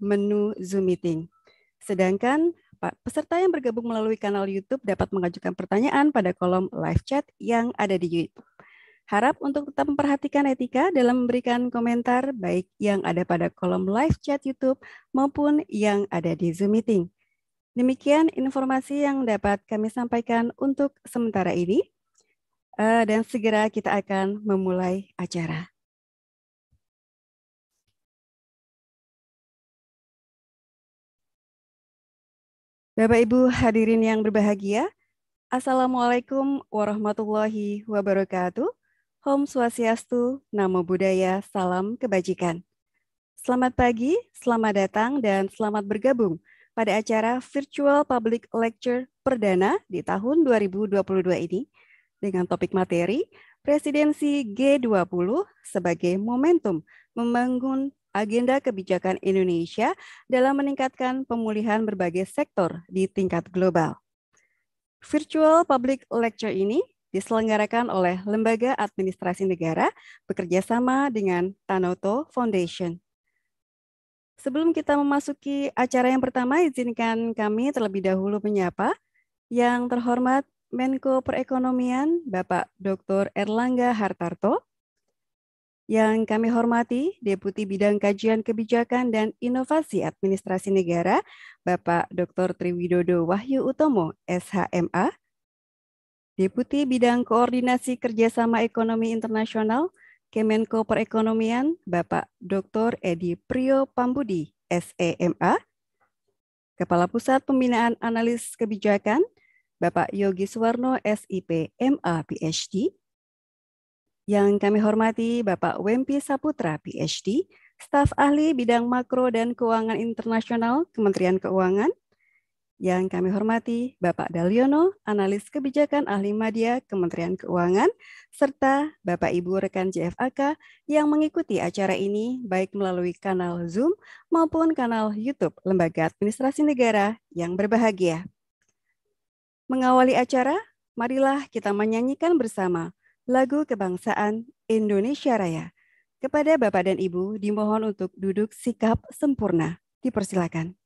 menu Zoom meeting. Sedangkan peserta yang bergabung melalui kanal YouTube dapat mengajukan pertanyaan pada kolom live chat yang ada di YouTube. Harap untuk tetap memperhatikan etika dalam memberikan komentar baik yang ada pada kolom live chat YouTube maupun yang ada di Zoom meeting. Demikian informasi yang dapat kami sampaikan untuk sementara ini. Eh, dan segera kita akan memulai acara. Bapak Ibu hadirin yang berbahagia, Assalamualaikum warahmatullahi wabarakatuh. Om Swastiastu, Namo Buddhaya, Salam Kebajikan. Selamat pagi, selamat datang, dan selamat bergabung pada acara Virtual Public Lecture Perdana di tahun 2022 ini dengan topik materi Presidensi G20 sebagai momentum membangun agenda kebijakan Indonesia dalam meningkatkan pemulihan berbagai sektor di tingkat global. Virtual Public Lecture ini diselenggarakan oleh Lembaga Administrasi Negara bekerjasama dengan Tanoto Foundation. Sebelum kita memasuki acara yang pertama, izinkan kami terlebih dahulu menyapa yang terhormat Menko Perekonomian Bapak Dr. Erlangga Hartarto, yang kami hormati Deputi Bidang Kajian Kebijakan dan Inovasi Administrasi Negara, Bapak Dr. Triwidodo Wahyu Utomo, SHMA, Deputi Bidang Koordinasi Kerjasama Ekonomi Internasional, Kemenko Perekonomian, Bapak Dr. Edi Prio Pambudi, SEMA, Kepala Pusat Pembinaan Analis Kebijakan, Bapak Yogi Suwarno, SIP, MA, PhD, yang kami hormati Bapak Wempi Saputra, PhD, staf ahli bidang makro dan keuangan internasional Kementerian Keuangan. Yang kami hormati Bapak Daliono, analis kebijakan ahli media Kementerian Keuangan, serta Bapak Ibu rekan JFAK yang mengikuti acara ini baik melalui kanal Zoom maupun kanal YouTube Lembaga Administrasi Negara yang berbahagia. Mengawali acara, marilah kita menyanyikan bersama lagu kebangsaan Indonesia Raya. Kepada Bapak dan Ibu, dimohon untuk duduk sikap sempurna. Dipersilakan.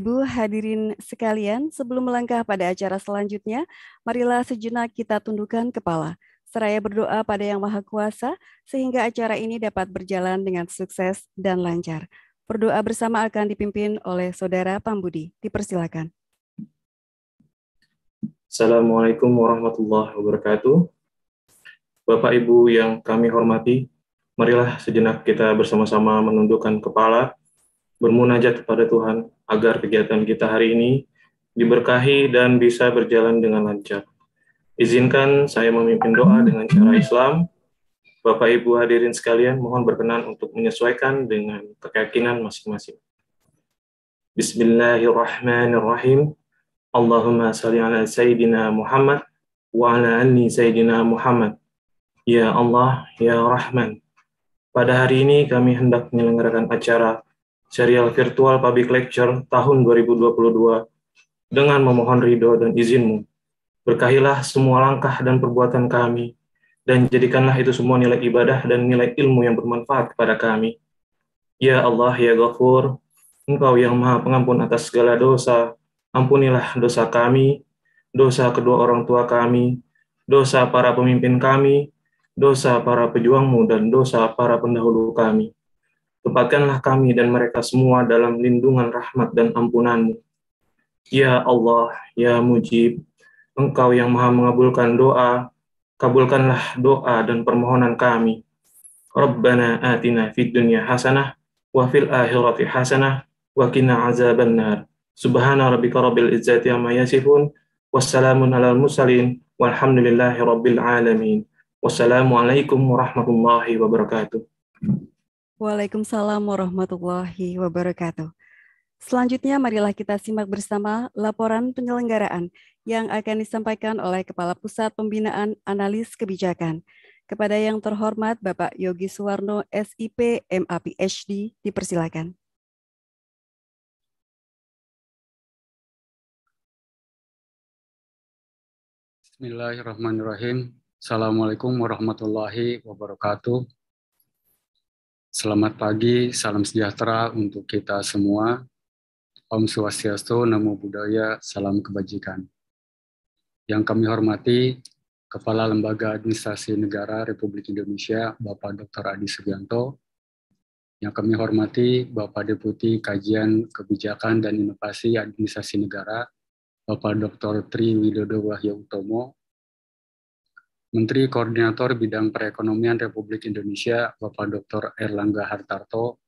Bapak Ibu hadirin sekalian, sebelum melangkah pada acara selanjutnya, marilah sejenak kita tundukkan kepala. Seraya berdoa pada Yang Maha Kuasa, sehingga acara ini dapat berjalan dengan sukses dan lancar. Berdoa bersama akan dipimpin oleh Saudara Pambudi. Dipersilakan. Assalamualaikum warahmatullahi wabarakatuh. Bapak Ibu yang kami hormati, marilah sejenak kita bersama-sama menundukkan kepala, bermunajat kepada Tuhan agar kegiatan kita hari ini diberkahi dan bisa berjalan dengan lancar. Izinkan saya memimpin doa dengan cara Islam. Bapak Ibu hadirin sekalian, mohon berkenan untuk menyesuaikan dengan keyakinan masing-masing. Bismillahirrahmanirrahim. Allahumma salli ala Sayyidina Muhammad wa ala ali Sayyidina Muhammad. Ya Allah, Ya Rahman. Pada hari ini kami hendak menyelenggarakan acara serial virtual public lecture tahun 2022 dengan memohon ridho dan izinmu. Berkahilah semua langkah dan perbuatan kami, dan jadikanlah itu semua nilai ibadah dan nilai ilmu yang bermanfaat kepada kami. Ya Allah, Ya Ghafur, Engkau yang maha pengampun atas segala dosa, ampunilah dosa kami, dosa kedua orang tua kami, dosa para pemimpin kami, dosa para pejuangmu, dan dosa para pendahulu kami Tempatkanlah kami dan mereka semua dalam lindungan rahmat dan ampunan-Mu. Ya Allah, Ya Mujib, Engkau yang maha mengabulkan doa, kabulkanlah doa dan permohonan kami. Rabbana atina fid dunya hasanah, wa fil akhirati hasanah, wa qina azaban nar. Subhana rabbika rabbil izzati amma yasifun, wassalamun alal musalin, walhamdulillahi rabbil alamin. Wassalamualaikum warahmatullahi wabarakatuh. Waalaikumsalam warahmatullahi wabarakatuh. Selanjutnya marilah kita simak bersama laporan penyelenggaraan yang akan disampaikan oleh Kepala Pusat Pembinaan Analis Kebijakan. Kepada yang terhormat Bapak Yogi Suwarno, SIP, MAPHD PhD, dipersilakan. Bismillahirrahmanirrahim. Assalamualaikum warahmatullahi wabarakatuh. Selamat pagi, salam sejahtera untuk kita semua. Om Swastiastu, Namo Buddhaya, Salam Kebajikan. Yang kami hormati, Kepala Lembaga Administrasi Negara Republik Indonesia, Bapak Dr. Adi Subianto. Yang kami hormati, Bapak Deputi Kajian Kebijakan dan Inovasi Administrasi Negara, Bapak Dr. Tri Widodo Wahya Utomo. Menteri Koordinator Bidang Perekonomian Republik Indonesia, Bapak Dr. Erlangga Hartarto,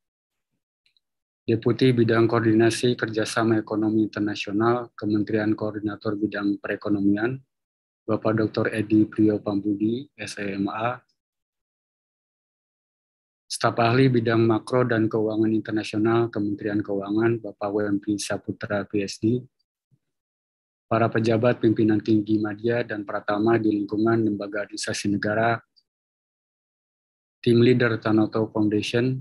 Deputi Bidang Koordinasi Kerjasama Ekonomi Internasional, Kementerian Koordinator Bidang Perekonomian, Bapak Dr. Edi Priyo Pambudi, SMA, Staf Ahli Bidang Makro dan Keuangan Internasional Kementerian Keuangan, Bapak WMP Saputra, PSD, para pejabat pimpinan tinggi media dan pertama di lingkungan lembaga administrasi negara, tim leader Tanoto Foundation,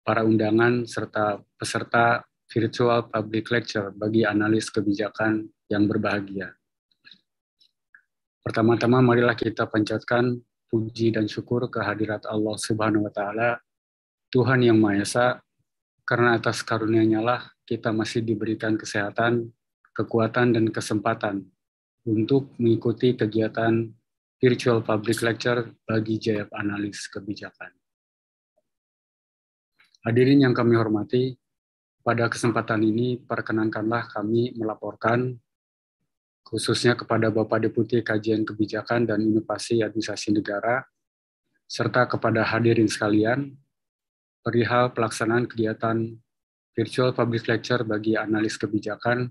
para undangan, serta peserta virtual public lecture bagi analis kebijakan yang berbahagia. Pertama-tama marilah kita panjatkan puji dan syukur kehadirat Allah Subhanahu wa taala, Tuhan yang Maha Esa, karena atas karunia-Nya lah kita masih diberikan kesehatan kekuatan dan kesempatan untuk mengikuti kegiatan virtual public lecture bagi JF Analis Kebijakan. Hadirin yang kami hormati, pada kesempatan ini perkenankanlah kami melaporkan khususnya kepada Bapak Deputi Kajian Kebijakan dan Inovasi Administrasi Negara serta kepada hadirin sekalian perihal pelaksanaan kegiatan virtual public lecture bagi analis kebijakan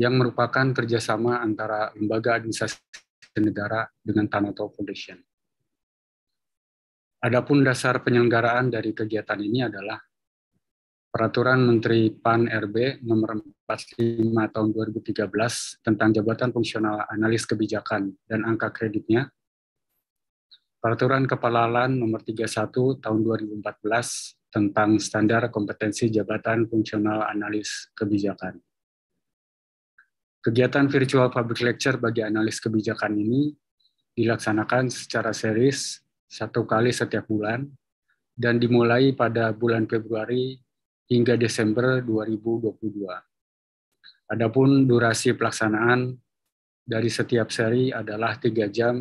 yang merupakan kerjasama antara lembaga administrasi negara dengan Tanoto Foundation. Adapun dasar penyelenggaraan dari kegiatan ini adalah Peraturan Menteri PAN RB nomor 45 tahun 2013 tentang jabatan fungsional analis kebijakan dan angka kreditnya. Peraturan Kepala LAN nomor 31 tahun 2014 tentang standar kompetensi jabatan fungsional analis kebijakan. Kegiatan virtual public lecture bagi analis kebijakan ini dilaksanakan secara seris satu kali setiap bulan dan dimulai pada bulan Februari hingga Desember 2022. Adapun durasi pelaksanaan dari setiap seri adalah tiga jam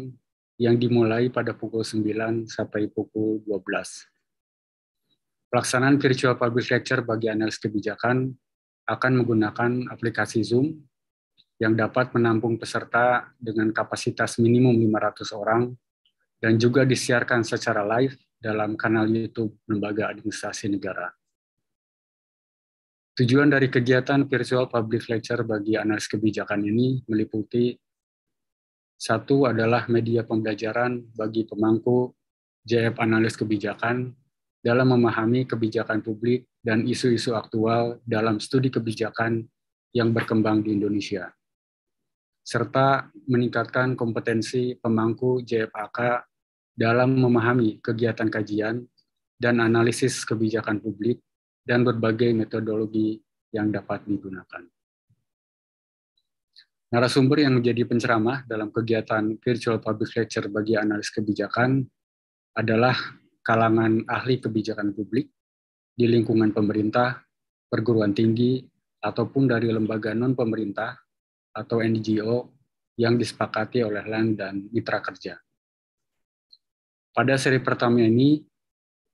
yang dimulai pada pukul 9 sampai pukul 12. Pelaksanaan virtual public lecture bagi analis kebijakan akan menggunakan aplikasi Zoom yang dapat menampung peserta dengan kapasitas minimum 500 orang dan juga disiarkan secara live dalam kanal YouTube Lembaga Administrasi Negara. Tujuan dari kegiatan virtual public lecture bagi analis kebijakan ini meliputi satu adalah media pembelajaran bagi pemangku JF analis kebijakan dalam memahami kebijakan publik dan isu-isu aktual dalam studi kebijakan yang berkembang di Indonesia serta meningkatkan kompetensi pemangku JFAK dalam memahami kegiatan kajian dan analisis kebijakan publik dan berbagai metodologi yang dapat digunakan. Narasumber yang menjadi penceramah dalam kegiatan virtual public lecture bagi analis kebijakan adalah kalangan ahli kebijakan publik di lingkungan pemerintah, perguruan tinggi, ataupun dari lembaga non-pemerintah atau NGO yang disepakati oleh LAN dan mitra kerja. Pada seri pertama ini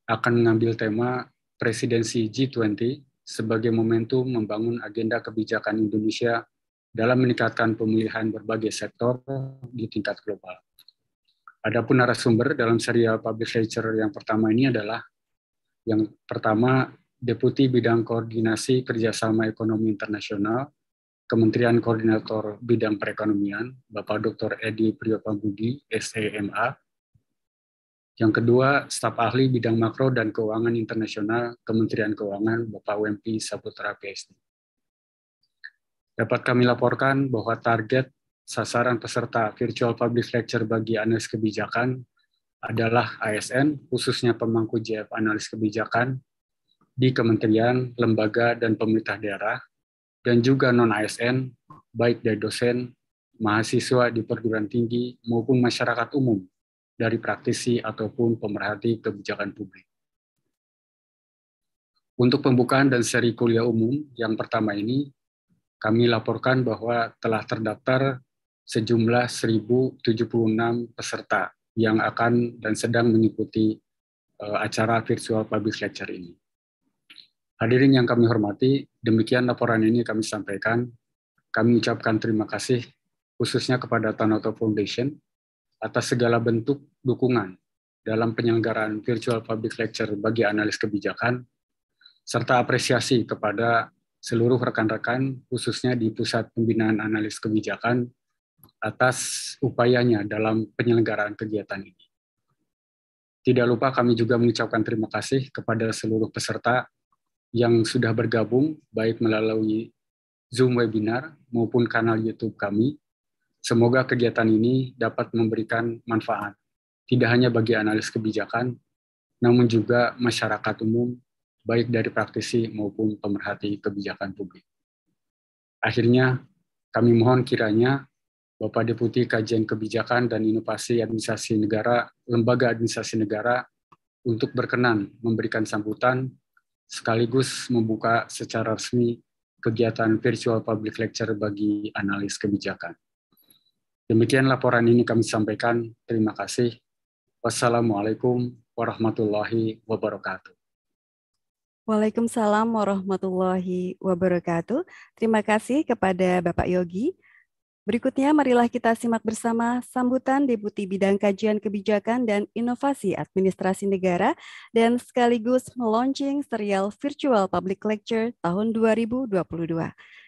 akan mengambil tema presidensi G20 sebagai momentum membangun agenda kebijakan Indonesia dalam meningkatkan pemulihan berbagai sektor di tingkat global. Adapun narasumber dalam serial public lecture yang pertama ini adalah yang pertama Deputi Bidang Koordinasi Kerjasama Ekonomi Internasional Kementerian Koordinator Bidang Perekonomian, Bapak Dr. Edi Priopagudi, SEMA. Yang kedua, staf ahli bidang makro dan keuangan internasional Kementerian Keuangan, Bapak WMP Saputra PSD. Dapat kami laporkan bahwa target sasaran peserta virtual public lecture bagi analis kebijakan adalah ASN, khususnya pemangku JF analis kebijakan di kementerian, lembaga, dan pemerintah daerah dan juga non-ASN, baik dari dosen, mahasiswa di perguruan tinggi, maupun masyarakat umum dari praktisi ataupun pemerhati kebijakan publik. Untuk pembukaan dan seri kuliah umum yang pertama ini, kami laporkan bahwa telah terdaftar sejumlah 1.076 peserta yang akan dan sedang mengikuti eh, acara virtual public lecture ini. Hadirin yang kami hormati, demikian laporan ini kami sampaikan. Kami ucapkan terima kasih khususnya kepada Tanoto Foundation atas segala bentuk dukungan dalam penyelenggaraan virtual public lecture bagi analis kebijakan, serta apresiasi kepada seluruh rekan-rekan, khususnya di Pusat Pembinaan Analis Kebijakan, atas upayanya dalam penyelenggaraan kegiatan ini. Tidak lupa kami juga mengucapkan terima kasih kepada seluruh peserta yang sudah bergabung baik melalui Zoom webinar maupun kanal YouTube kami. Semoga kegiatan ini dapat memberikan manfaat, tidak hanya bagi analis kebijakan, namun juga masyarakat umum, baik dari praktisi maupun pemerhati kebijakan publik. Akhirnya, kami mohon kiranya Bapak Deputi Kajian Kebijakan dan Inovasi Administrasi Negara, Lembaga Administrasi Negara, untuk berkenan memberikan sambutan sekaligus membuka secara resmi kegiatan virtual public lecture bagi analis kebijakan. Demikian laporan ini kami sampaikan. Terima kasih. Wassalamualaikum warahmatullahi wabarakatuh. Waalaikumsalam warahmatullahi wabarakatuh. Terima kasih kepada Bapak Yogi. Berikutnya, marilah kita simak bersama sambutan Deputi Bidang Kajian Kebijakan dan Inovasi Administrasi Negara dan sekaligus launching serial Virtual Public Lecture tahun 2022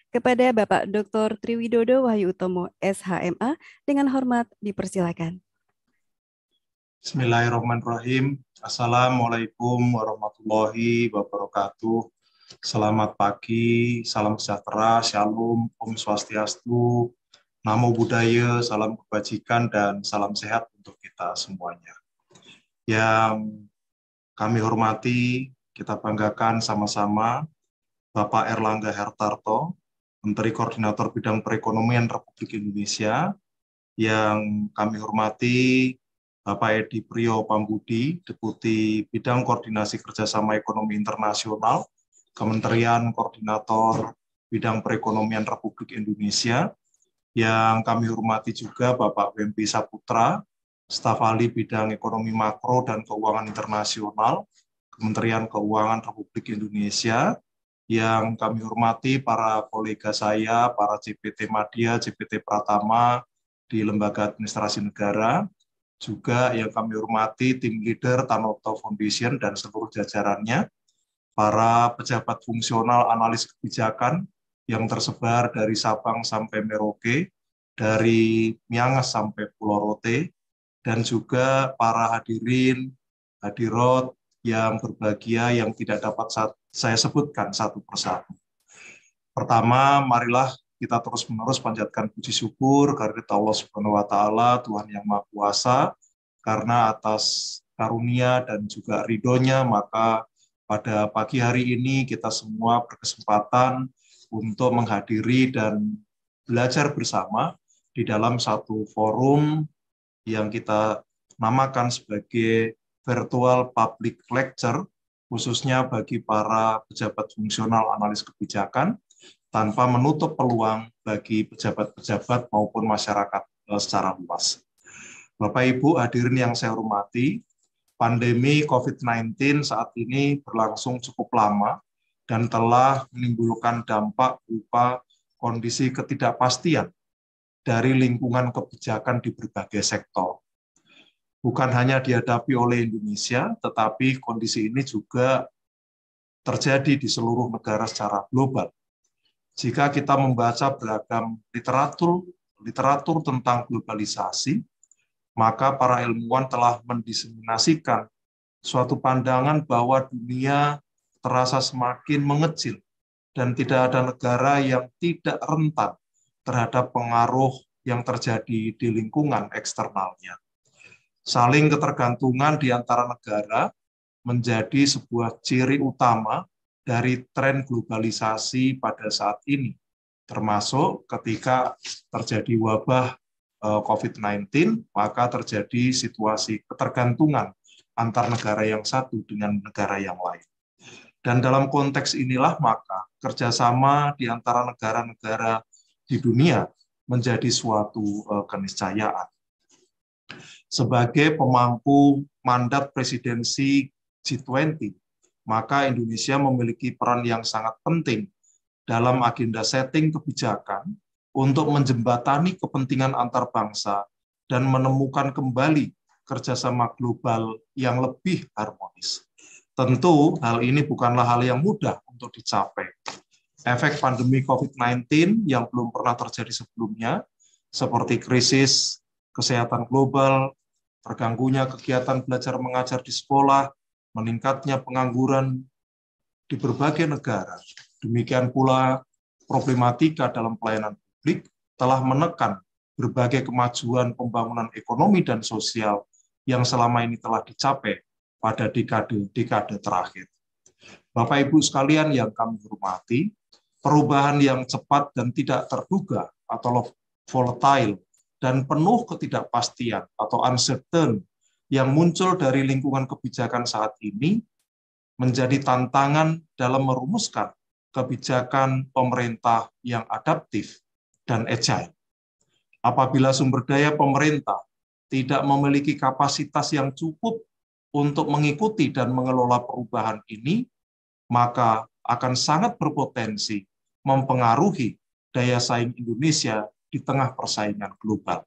kepada Bapak Dr. Triwidodo Wahyu Utomo SHMA dengan hormat dipersilakan. Bismillahirrahmanirrahim. Assalamualaikum warahmatullahi wabarakatuh. Selamat pagi, salam sejahtera, shalom, om swastiastu, Namo Buddhaya, salam kebajikan, dan salam sehat untuk kita semuanya. Yang kami hormati, kita banggakan sama-sama Bapak Erlangga Hartarto, Menteri Koordinator Bidang Perekonomian Republik Indonesia, yang kami hormati Bapak Edi Prio Pambudi, Deputi Bidang Koordinasi Kerjasama Ekonomi Internasional, Kementerian Koordinator Bidang Perekonomian Republik Indonesia, yang kami hormati juga Bapak BMP Saputra, Staf Ahli Bidang Ekonomi Makro dan Keuangan Internasional, Kementerian Keuangan Republik Indonesia, yang kami hormati para kolega saya, para CPT Madya, CPT Pratama di Lembaga Administrasi Negara, juga yang kami hormati tim leader Tanoto Foundation dan seluruh jajarannya, para pejabat fungsional analis kebijakan yang tersebar dari Sabang sampai Merauke, dari Miangas sampai Pulau Rote, dan juga para hadirin, hadirat yang berbahagia yang tidak dapat saya sebutkan satu persatu. Pertama, marilah kita terus-menerus panjatkan puji syukur karena Allah Subhanahu wa taala, Tuhan yang Maha Kuasa, karena atas karunia dan juga ridhonya maka pada pagi hari ini kita semua berkesempatan untuk menghadiri dan belajar bersama di dalam satu forum yang kita namakan sebagai virtual public lecture, khususnya bagi para pejabat fungsional analis kebijakan, tanpa menutup peluang bagi pejabat-pejabat maupun masyarakat eh, secara luas. Bapak Ibu hadirin yang saya hormati, pandemi COVID-19 saat ini berlangsung cukup lama dan telah menimbulkan dampak berupa kondisi ketidakpastian dari lingkungan kebijakan di berbagai sektor. Bukan hanya dihadapi oleh Indonesia, tetapi kondisi ini juga terjadi di seluruh negara secara global. Jika kita membaca beragam literatur literatur tentang globalisasi, maka para ilmuwan telah mendiseminasikan suatu pandangan bahwa dunia terasa semakin mengecil dan tidak ada negara yang tidak rentan terhadap pengaruh yang terjadi di lingkungan eksternalnya. Saling ketergantungan di antara negara menjadi sebuah ciri utama dari tren globalisasi pada saat ini, termasuk ketika terjadi wabah eh, COVID-19, maka terjadi situasi ketergantungan antar negara yang satu dengan negara yang lain. Dan dalam konteks inilah maka kerjasama di antara negara-negara di dunia menjadi suatu eh, keniscayaan. Sebagai pemangku mandat presidensi G20, maka Indonesia memiliki peran yang sangat penting dalam agenda setting kebijakan untuk menjembatani kepentingan antar bangsa dan menemukan kembali kerjasama global yang lebih harmonis. Tentu hal ini bukanlah hal yang mudah untuk dicapai. Efek pandemi COVID-19 yang belum pernah terjadi sebelumnya, seperti krisis kesehatan global, terganggunya kegiatan belajar mengajar di sekolah, meningkatnya pengangguran di berbagai negara, demikian pula problematika dalam pelayanan publik telah menekan berbagai kemajuan pembangunan ekonomi dan sosial yang selama ini telah dicapai pada dekade-dekade terakhir. Bapak Ibu sekalian yang kami hormati, perubahan yang cepat dan tidak terduga atau volatile dan penuh ketidakpastian atau uncertain yang muncul dari lingkungan kebijakan saat ini menjadi tantangan dalam merumuskan kebijakan pemerintah yang adaptif dan agile. Apabila sumber daya pemerintah tidak memiliki kapasitas yang cukup untuk mengikuti dan mengelola perubahan ini, maka akan sangat berpotensi mempengaruhi daya saing Indonesia di tengah persaingan global.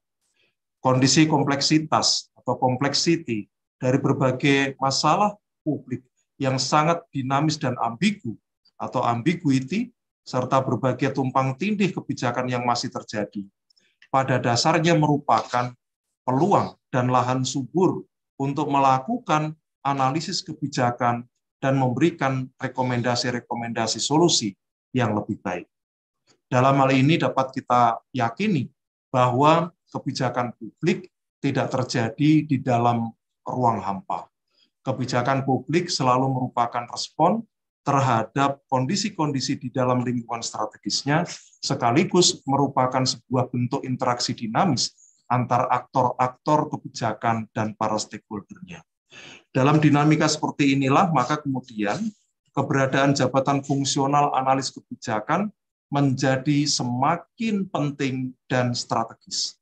Kondisi kompleksitas atau kompleksiti dari berbagai masalah publik yang sangat dinamis dan ambigu atau ambiguity serta berbagai tumpang tindih kebijakan yang masih terjadi pada dasarnya merupakan peluang dan lahan subur untuk melakukan analisis kebijakan dan memberikan rekomendasi-rekomendasi solusi yang lebih baik. Dalam hal ini dapat kita yakini bahwa kebijakan publik tidak terjadi di dalam ruang hampa. Kebijakan publik selalu merupakan respon terhadap kondisi-kondisi di dalam lingkungan strategisnya, sekaligus merupakan sebuah bentuk interaksi dinamis antar aktor-aktor kebijakan dan para stakeholdernya. Dalam dinamika seperti inilah, maka kemudian keberadaan jabatan fungsional analis kebijakan menjadi semakin penting dan strategis.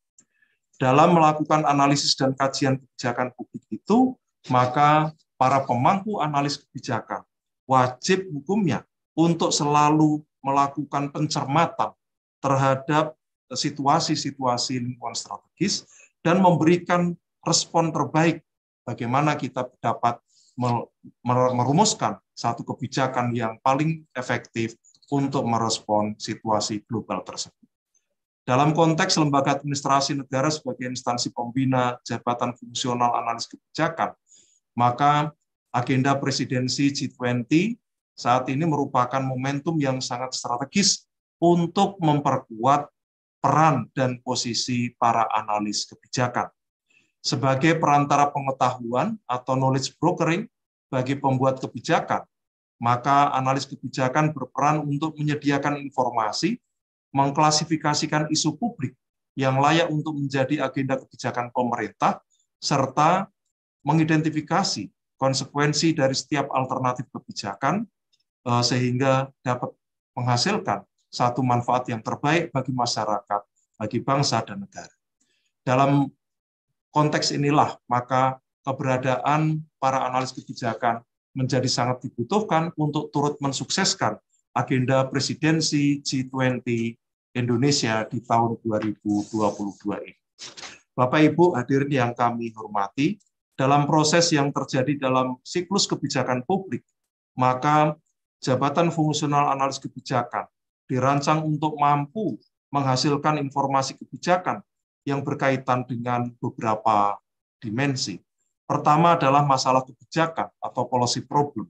Dalam melakukan analisis dan kajian kebijakan publik itu, maka para pemangku analis kebijakan wajib hukumnya untuk selalu melakukan pencermatan terhadap situasi-situasi lingkungan strategis dan memberikan respon terbaik bagaimana kita dapat merumuskan satu kebijakan yang paling efektif untuk merespon situasi global tersebut. Dalam konteks lembaga administrasi negara sebagai instansi pembina jabatan fungsional analis kebijakan, maka agenda presidensi G20 saat ini merupakan momentum yang sangat strategis untuk memperkuat peran dan posisi para analis kebijakan. Sebagai perantara pengetahuan atau knowledge brokering bagi pembuat kebijakan, maka analis kebijakan berperan untuk menyediakan informasi, mengklasifikasikan isu publik yang layak untuk menjadi agenda kebijakan pemerintah, serta mengidentifikasi konsekuensi dari setiap alternatif kebijakan eh, sehingga dapat menghasilkan satu manfaat yang terbaik bagi masyarakat, bagi bangsa dan negara. Dalam konteks inilah maka keberadaan para analis kebijakan menjadi sangat dibutuhkan untuk turut mensukseskan agenda presidensi G20 Indonesia di tahun 2022 ini. Bapak Ibu hadirin yang kami hormati, dalam proses yang terjadi dalam siklus kebijakan publik, maka jabatan fungsional analis kebijakan dirancang untuk mampu menghasilkan informasi kebijakan yang berkaitan dengan beberapa dimensi. Pertama adalah masalah kebijakan atau policy problem.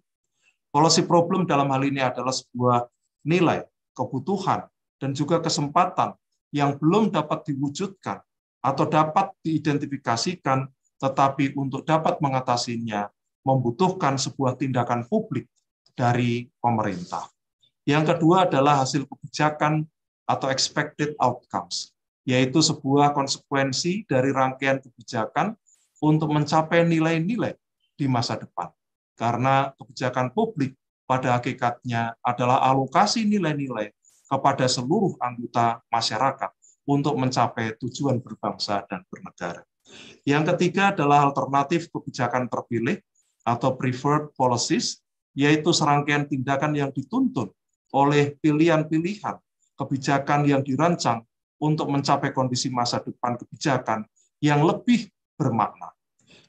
Policy problem dalam hal ini adalah sebuah nilai, kebutuhan, dan juga kesempatan yang belum dapat diwujudkan atau dapat diidentifikasikan, tetapi untuk dapat mengatasinya membutuhkan sebuah tindakan publik dari pemerintah. Yang kedua adalah hasil kebijakan atau expected outcomes, yaitu sebuah konsekuensi dari rangkaian kebijakan untuk mencapai nilai-nilai di masa depan. Karena kebijakan publik pada hakikatnya adalah alokasi nilai-nilai kepada seluruh anggota masyarakat untuk mencapai tujuan berbangsa dan bernegara. Yang ketiga adalah alternatif kebijakan terpilih atau preferred policies, yaitu serangkaian tindakan yang dituntun oleh pilihan-pilihan kebijakan yang dirancang untuk mencapai kondisi masa depan kebijakan yang lebih bermakna.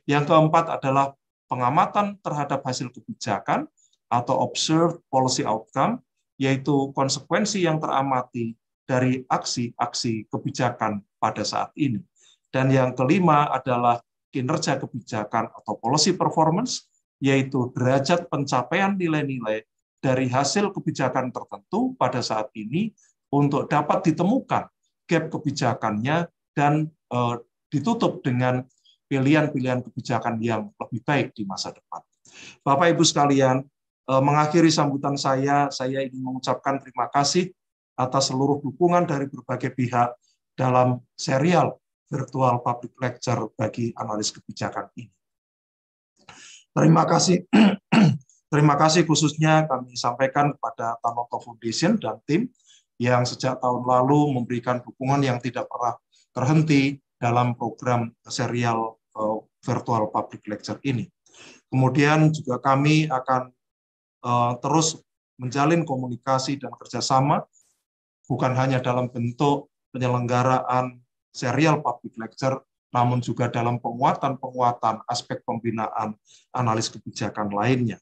Yang keempat adalah pengamatan terhadap hasil kebijakan atau observed policy outcome, yaitu konsekuensi yang teramati dari aksi-aksi kebijakan pada saat ini. Dan yang kelima adalah kinerja kebijakan atau policy performance, yaitu derajat pencapaian nilai-nilai dari hasil kebijakan tertentu pada saat ini untuk dapat ditemukan gap kebijakannya dan eh, ditutup dengan pilihan-pilihan kebijakan yang lebih baik di masa depan. Bapak Ibu sekalian, eh, mengakhiri sambutan saya, saya ingin mengucapkan terima kasih atas seluruh dukungan dari berbagai pihak dalam serial virtual public lecture bagi analis kebijakan ini. Terima kasih Terima kasih khususnya kami sampaikan kepada Tanoto Foundation dan tim yang sejak tahun lalu memberikan dukungan yang tidak pernah terhenti dalam program serial uh, virtual public lecture ini. Kemudian juga kami akan uh, terus menjalin komunikasi dan kerjasama bukan hanya dalam bentuk penyelenggaraan serial public lecture, namun juga dalam penguatan-penguatan aspek pembinaan analis kebijakan lainnya.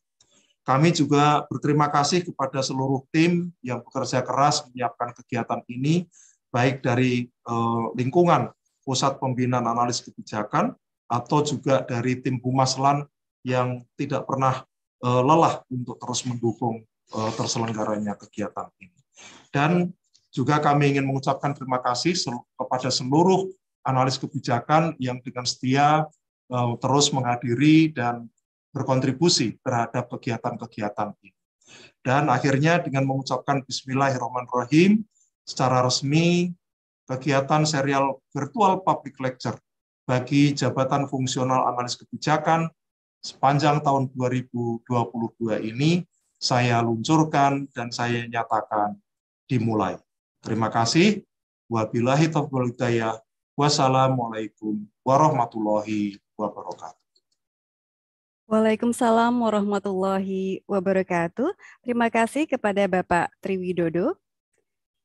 Kami juga berterima kasih kepada seluruh tim yang bekerja keras menyiapkan kegiatan ini, baik dari eh, lingkungan Pusat Pembinaan Analis Kebijakan atau juga dari tim Bumaslan yang tidak pernah eh, lelah untuk terus mendukung eh, terselenggaranya kegiatan ini. Dan juga kami ingin mengucapkan terima kasih sel kepada seluruh analis kebijakan yang dengan setia eh, terus menghadiri dan berkontribusi terhadap kegiatan-kegiatan ini. Dan akhirnya dengan mengucapkan Bismillahirrahmanirrahim, secara resmi kegiatan serial virtual public lecture bagi Jabatan Fungsional Analis Kebijakan sepanjang tahun 2022 ini saya luncurkan dan saya nyatakan dimulai. Terima kasih. Wabillahi taufiq wal Wassalamualaikum warahmatullahi wabarakatuh. Waalaikumsalam warahmatullahi wabarakatuh. Terima kasih kepada Bapak Triwidodo.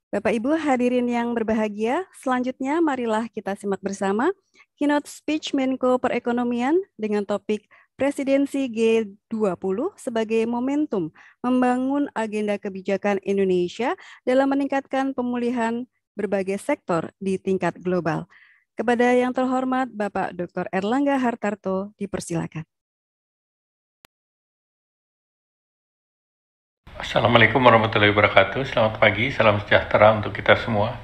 Bapak Ibu hadirin yang berbahagia, selanjutnya marilah kita simak bersama keynote speech Menko Perekonomian dengan topik Presidensi G20 sebagai momentum membangun agenda kebijakan Indonesia dalam meningkatkan pemulihan berbagai sektor di tingkat global. Kepada yang terhormat Bapak Dr. Erlangga Hartarto, dipersilakan. Assalamualaikum warahmatullahi wabarakatuh. Selamat pagi, salam sejahtera untuk kita semua.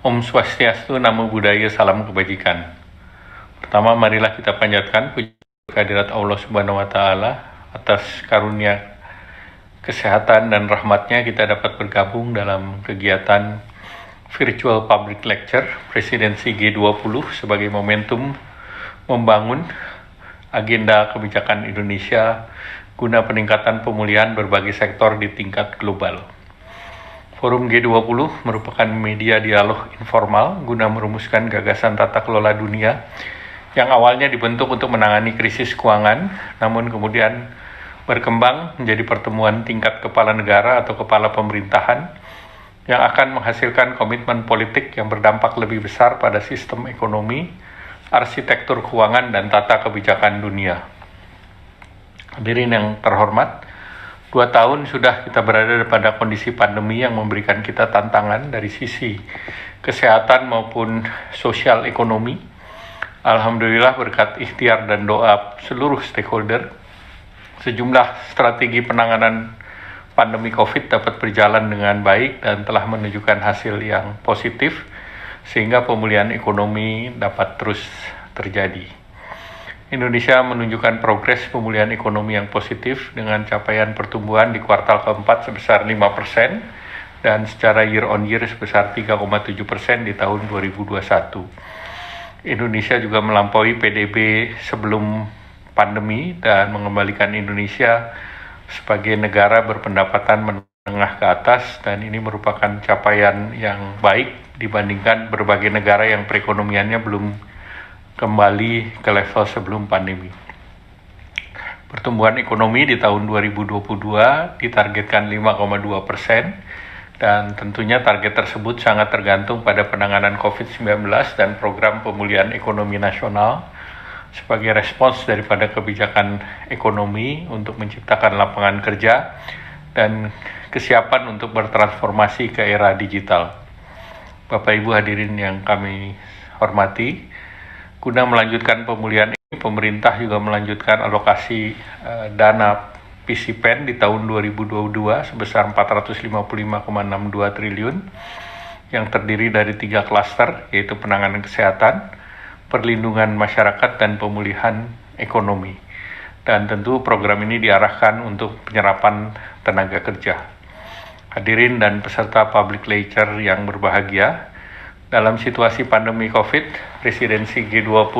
Om Swastiastu, Namo Buddhaya, salam kebajikan. Pertama, marilah kita panjatkan puji kehadirat Allah Subhanahu wa taala atas karunia kesehatan dan rahmatnya kita dapat bergabung dalam kegiatan Virtual Public Lecture Presidensi G20 sebagai momentum membangun agenda kebijakan Indonesia guna peningkatan pemulihan berbagai sektor di tingkat global. Forum G20 merupakan media dialog informal guna merumuskan gagasan tata kelola dunia yang awalnya dibentuk untuk menangani krisis keuangan, namun kemudian berkembang menjadi pertemuan tingkat kepala negara atau kepala pemerintahan yang akan menghasilkan komitmen politik yang berdampak lebih besar pada sistem ekonomi, arsitektur keuangan, dan tata kebijakan dunia. Hadirin yang terhormat, dua tahun sudah kita berada pada kondisi pandemi yang memberikan kita tantangan dari sisi kesehatan maupun sosial ekonomi. Alhamdulillah berkat ikhtiar dan doa seluruh stakeholder, sejumlah strategi penanganan pandemi COVID dapat berjalan dengan baik dan telah menunjukkan hasil yang positif sehingga pemulihan ekonomi dapat terus terjadi. Indonesia menunjukkan progres pemulihan ekonomi yang positif dengan capaian pertumbuhan di kuartal keempat sebesar 5 persen dan secara year on year sebesar 3,7 persen di tahun 2021. Indonesia juga melampaui PDB sebelum pandemi dan mengembalikan Indonesia sebagai negara berpendapatan menengah ke atas dan ini merupakan capaian yang baik dibandingkan berbagai negara yang perekonomiannya belum kembali ke level sebelum pandemi. Pertumbuhan ekonomi di tahun 2022 ditargetkan 5,2 persen dan tentunya target tersebut sangat tergantung pada penanganan COVID-19 dan program pemulihan ekonomi nasional sebagai respons daripada kebijakan ekonomi untuk menciptakan lapangan kerja dan kesiapan untuk bertransformasi ke era digital. Bapak Ibu hadirin yang kami hormati, Guna melanjutkan pemulihan ini, pemerintah juga melanjutkan alokasi uh, dana PCPen di tahun 2022 sebesar 455,62 triliun yang terdiri dari tiga klaster yaitu penanganan kesehatan, perlindungan masyarakat, dan pemulihan ekonomi. Dan tentu program ini diarahkan untuk penyerapan tenaga kerja. Hadirin dan peserta public lecture yang berbahagia, dalam situasi pandemi COVID, presidensi G20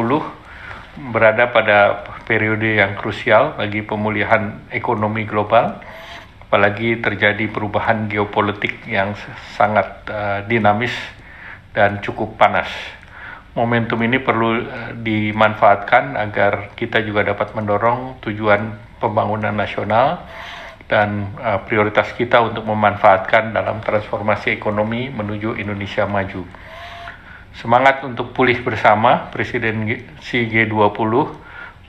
berada pada periode yang krusial bagi pemulihan ekonomi global, apalagi terjadi perubahan geopolitik yang sangat uh, dinamis dan cukup panas. Momentum ini perlu uh, dimanfaatkan agar kita juga dapat mendorong tujuan pembangunan nasional dan uh, prioritas kita untuk memanfaatkan dalam transformasi ekonomi menuju Indonesia maju. Semangat untuk pulih bersama Presiden G20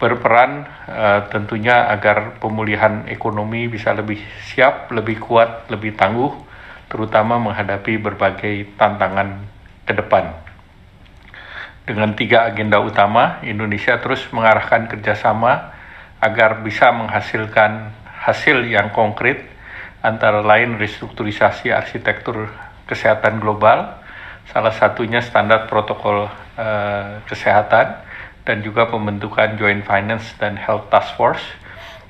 berperan uh, tentunya agar pemulihan ekonomi bisa lebih siap, lebih kuat, lebih tangguh terutama menghadapi berbagai tantangan ke depan. Dengan tiga agenda utama, Indonesia terus mengarahkan kerjasama agar bisa menghasilkan hasil yang konkret antara lain restrukturisasi arsitektur kesehatan global, Salah satunya standar protokol uh, kesehatan dan juga pembentukan Joint Finance dan Health Task Force.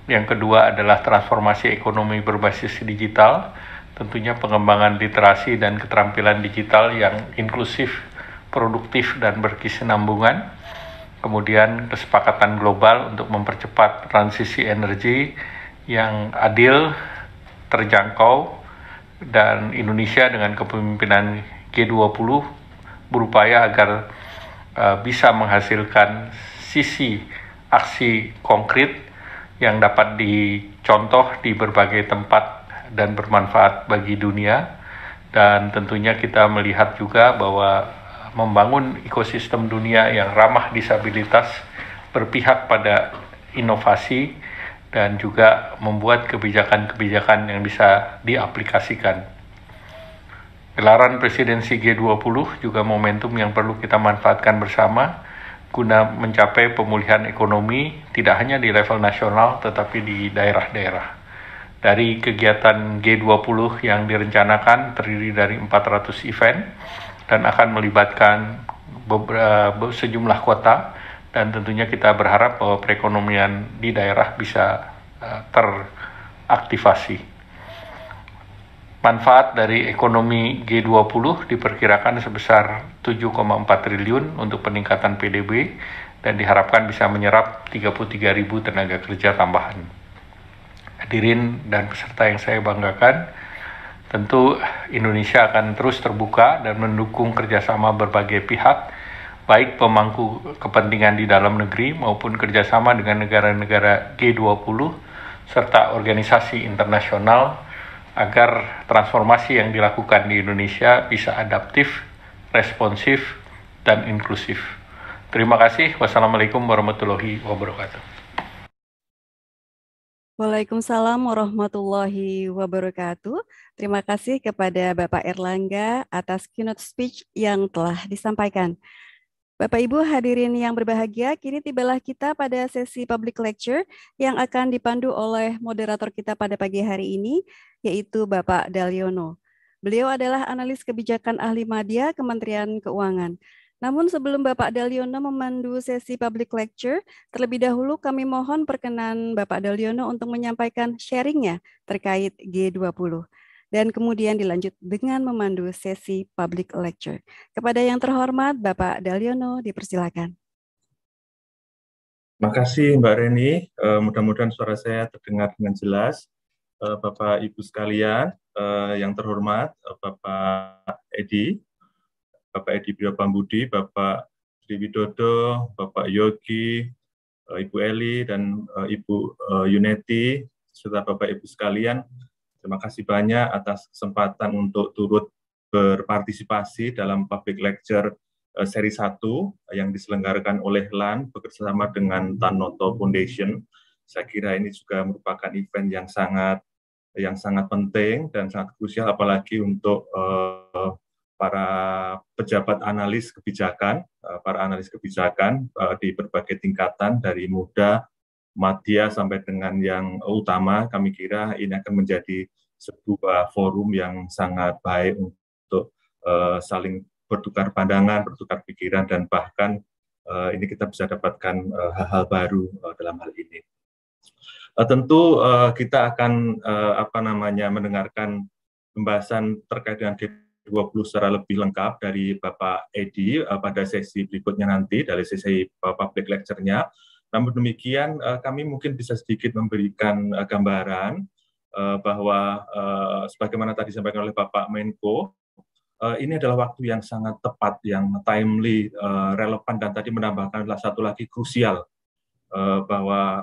Yang kedua adalah transformasi ekonomi berbasis digital, tentunya pengembangan literasi dan keterampilan digital yang inklusif, produktif, dan berkesinambungan. Kemudian kesepakatan global untuk mempercepat transisi energi yang adil, terjangkau, dan Indonesia dengan kepemimpinan G20 berupaya agar uh, bisa menghasilkan sisi aksi konkret yang dapat dicontoh di berbagai tempat dan bermanfaat bagi dunia dan tentunya kita melihat juga bahwa eh, membangun ekosistem dunia yang ramah disabilitas berpihak pada inovasi dan juga membuat kebijakan-kebijakan yang bisa diaplikasikan. Gelaran presidensi G20 juga momentum yang perlu kita manfaatkan bersama guna mencapai pemulihan ekonomi tidak hanya di level nasional tetapi di daerah-daerah. Dari kegiatan G20 yang direncanakan terdiri dari 400 event dan akan melibatkan beberapa, sejumlah kota dan tentunya kita berharap bahwa perekonomian di daerah bisa uh, eh, teraktivasi. Manfaat dari ekonomi G20 diperkirakan sebesar 7,4 triliun untuk peningkatan PDB dan diharapkan bisa menyerap 33.000 tenaga kerja tambahan. Hadirin dan peserta yang saya banggakan, tentu Indonesia akan terus terbuka dan mendukung kerjasama berbagai pihak, baik pemangku kepentingan di dalam negeri maupun kerjasama dengan negara-negara G20 serta organisasi internasional agar transformasi yang dilakukan di Indonesia bisa adaptif, responsif, dan inklusif. Terima kasih. Wassalamualaikum warahmatullahi wabarakatuh. Waalaikumsalam warahmatullahi wabarakatuh. Terima kasih kepada Bapak Erlangga atas keynote speech yang telah disampaikan. Bapak Ibu hadirin yang berbahagia, kini tibalah kita pada sesi public lecture yang akan dipandu oleh moderator kita pada pagi hari ini, yaitu Bapak Dalyono. Beliau adalah analis kebijakan ahli media Kementerian Keuangan. Namun sebelum Bapak Dalyono memandu sesi public lecture, terlebih dahulu kami mohon perkenan Bapak Dalyono untuk menyampaikan sharingnya terkait G20 dan kemudian dilanjut dengan memandu sesi public lecture. Kepada yang terhormat Bapak Daliono dipersilakan. Terima kasih Mbak Reni. Eh, mudah-mudahan suara saya terdengar dengan jelas. Eh, Bapak Ibu sekalian eh, yang terhormat, Bapak Edi, Bapak Edi Brio Pambudi, Bapak Tri Widodo, Bapak Yogi, Ibu Eli dan Ibu Yuneti serta Bapak Ibu sekalian. Terima kasih banyak atas kesempatan untuk turut berpartisipasi dalam public lecture eh, seri 1 yang diselenggarakan oleh LAN bekerjasama dengan Tanoto Foundation. Saya kira ini juga merupakan event yang sangat yang sangat penting dan sangat krusial apalagi untuk uh, para pejabat analis kebijakan, uh, para analis kebijakan uh, di berbagai tingkatan dari muda madya sampai dengan yang utama kami kira ini akan menjadi sebuah forum yang sangat baik untuk uh, saling bertukar pandangan, bertukar pikiran dan bahkan uh, ini kita bisa dapatkan eh, hal-hal uh, baru uh, dalam hal ini. Uh, tentu uh, kita akan uh, apa namanya mendengarkan pembahasan terkait dengan G20 secara lebih lengkap dari Bapak Edi uh, pada sesi berikutnya nanti dari sesi uh, public lecture-nya. Namun demikian, eh, kami mungkin bisa sedikit memberikan eh, gambaran eh, bahwa sebagaimana tadi disampaikan oleh Bapak Menko, ini adalah waktu yang sangat tepat, yang timely, relevan, dan tadi menambahkan satu lagi krusial bahwa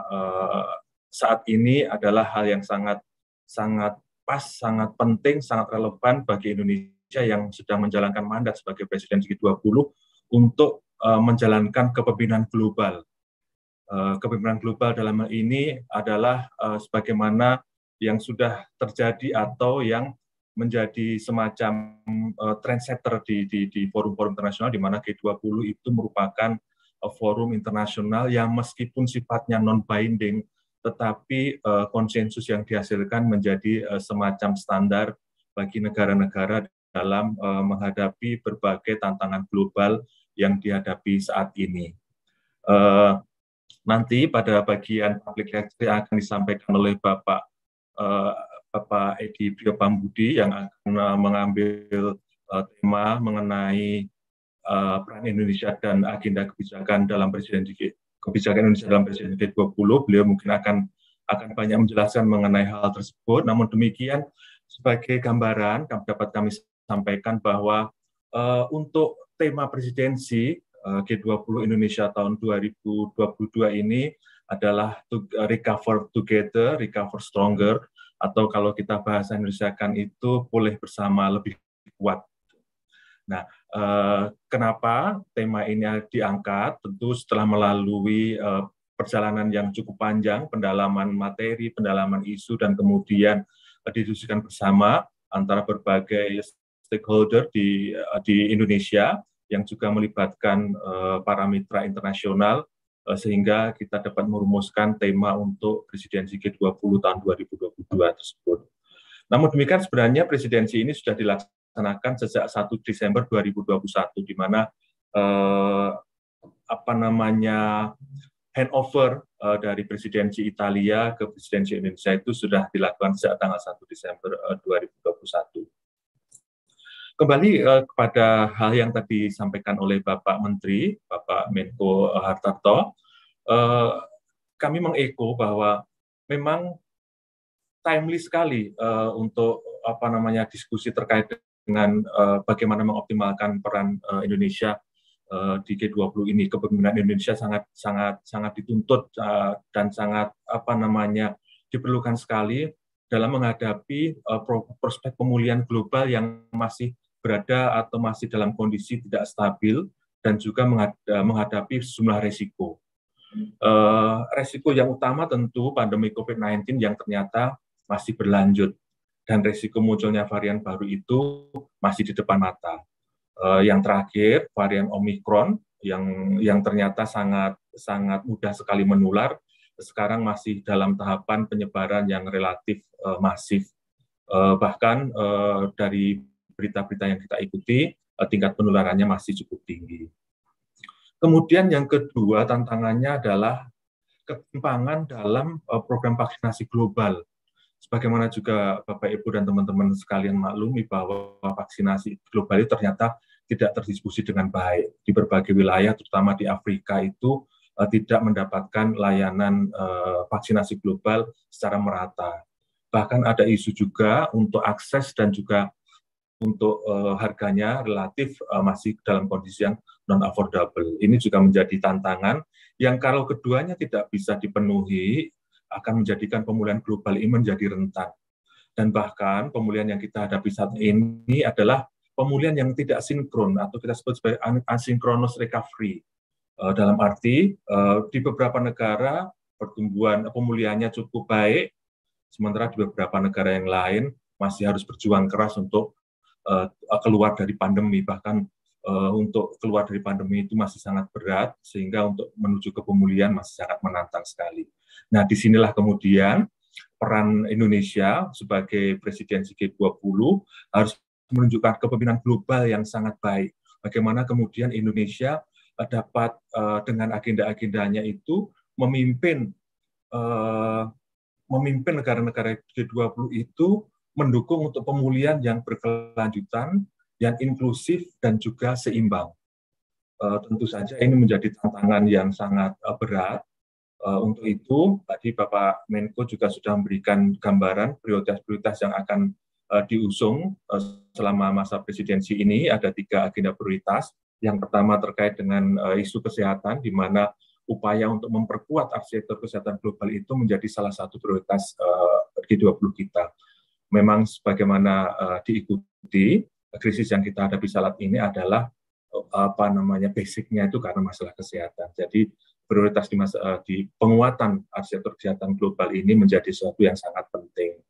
saat ini adalah hal yang sangat sangat pas, sangat penting, sangat relevan bagi Indonesia yang sedang menjalankan mandat sebagai Presiden G20 untuk menjalankan kepemimpinan global Eh, kepemimpinan global dalam hal ini adalah eh, sebagaimana yang sudah terjadi atau yang menjadi semacam eh, trendsetter di di di forum-forum internasional di mana G20 itu merupakan forum internasional yang meskipun sifatnya non binding tetapi konsensus yang dihasilkan menjadi semacam standar bagi negara-negara dalam menghadapi berbagai tantangan global yang dihadapi saat ini. Nanti pada bagian public lecture akan disampaikan oleh Bapak uh, Bapak Edi Prio Pambudi yang akan mengambil uh, tema mengenai uh, peran Indonesia dan agenda kebijakan dalam Presiden G kebijakan Indonesia dalam Presiden G20. Beliau mungkin akan akan banyak menjelaskan mengenai hal tersebut. Namun demikian sebagai gambaran dapat kami sampaikan bahwa uh, untuk tema presidensi Eh, G20 Indonesia tahun 2022 ini adalah to eh, recover together, recover stronger, atau kalau kita bahasa Indonesia kan itu pulih bersama lebih kuat. Nah, eh, kenapa tema ini diangkat? Tentu setelah melalui perjalanan yang cukup panjang, pendalaman materi, pendalaman isu, dan kemudian didiskusikan bersama antara berbagai stakeholder di di Indonesia yang juga melibatkan uh, para mitra internasional uh, sehingga kita dapat merumuskan tema untuk presidensi G20 tahun 2022 tersebut. Namun demikian sebenarnya presidensi ini sudah dilaksanakan sejak 1 Desember 2021 di mana eh, apa namanya handover eh, dari presidensi Italia ke presidensi Indonesia itu sudah dilakukan sejak tanggal 1 Desember eh, 2021 kembali uh, kepada hal yang tadi disampaikan oleh Bapak Menteri, Bapak Menko eh, Hartarto, uh, kami mengeko bahwa memang timely sekali uh, untuk apa namanya diskusi terkait dengan uh, bagaimana mengoptimalkan peran uh, Indonesia di G20 ini kepemimpinan Indonesia sangat sangat sangat dituntut uh, dan sangat apa namanya diperlukan sekali dalam menghadapi uh, prospek pemulihan global yang masih berada atau masih dalam kondisi tidak stabil dan juga menghadapi sejumlah resiko. Eh, resiko yang utama tentu pandemi COVID-19 yang ternyata masih berlanjut dan resiko munculnya varian baru itu masih di depan mata. Eh, yang terakhir varian Omicron yang yang ternyata sangat sangat mudah sekali menular sekarang masih dalam tahapan penyebaran yang relatif eh, masif. bahkan dari berita-berita yang kita ikuti, eh, tingkat penularannya masih cukup tinggi. Kemudian yang kedua tantangannya adalah ketimpangan dalam eh, program vaksinasi global. Sebagaimana juga Bapak Ibu dan teman-teman sekalian maklumi bahwa vaksinasi global itu ternyata tidak terdistribusi dengan baik di berbagai wilayah, terutama di Afrika itu eh, tidak mendapatkan layanan vaksinasi global secara merata. Bahkan ada isu juga untuk akses dan juga untuk uh, harganya relatif uh, masih dalam kondisi yang non affordable. Ini juga menjadi tantangan yang kalau keduanya tidak bisa dipenuhi akan menjadikan pemulihan global ini menjadi rentan. Dan bahkan pemulihan yang kita hadapi saat ini adalah pemulihan yang tidak sinkron atau kita sebut sebagai asynchronous recovery. Uh, dalam arti uh, di beberapa negara pertumbuhan pemulihannya cukup baik, sementara di beberapa negara yang lain masih harus berjuang keras untuk Eh, eh, keluar dari pandemi bahkan eh, untuk keluar dari pandemi itu masih sangat berat sehingga untuk menuju ke pemulihan masih sangat menantang sekali. Nah, disinilah kemudian peran Indonesia sebagai presidensi G20 harus menunjukkan kepemimpinan global yang sangat baik. Bagaimana kemudian Indonesia dapat dengan agenda-agendanya itu memimpin memimpin negara-negara G20 itu mendukung untuk pemulihan yang berkelanjutan, yang inklusif, dan juga seimbang. Eh, tentu saja ini menjadi tantangan yang sangat eh, berat. Eh, untuk itu, tadi Bapak Menko juga sudah memberikan gambaran prioritas-prioritas yang akan diusung selama masa presidensi ini. Ada tiga agenda prioritas. Yang pertama terkait dengan isu kesehatan, di mana upaya untuk memperkuat arsitektur kesehatan global itu menjadi salah satu prioritas G20 kita memang sebagaimana uh, diikuti krisis yang kita hadapi saat ini adalah eh, apa namanya basicnya itu karena masalah kesehatan. Jadi prioritas di, masa, uh, di penguatan arsitektur kesehatan global ini menjadi sesuatu yang sangat penting.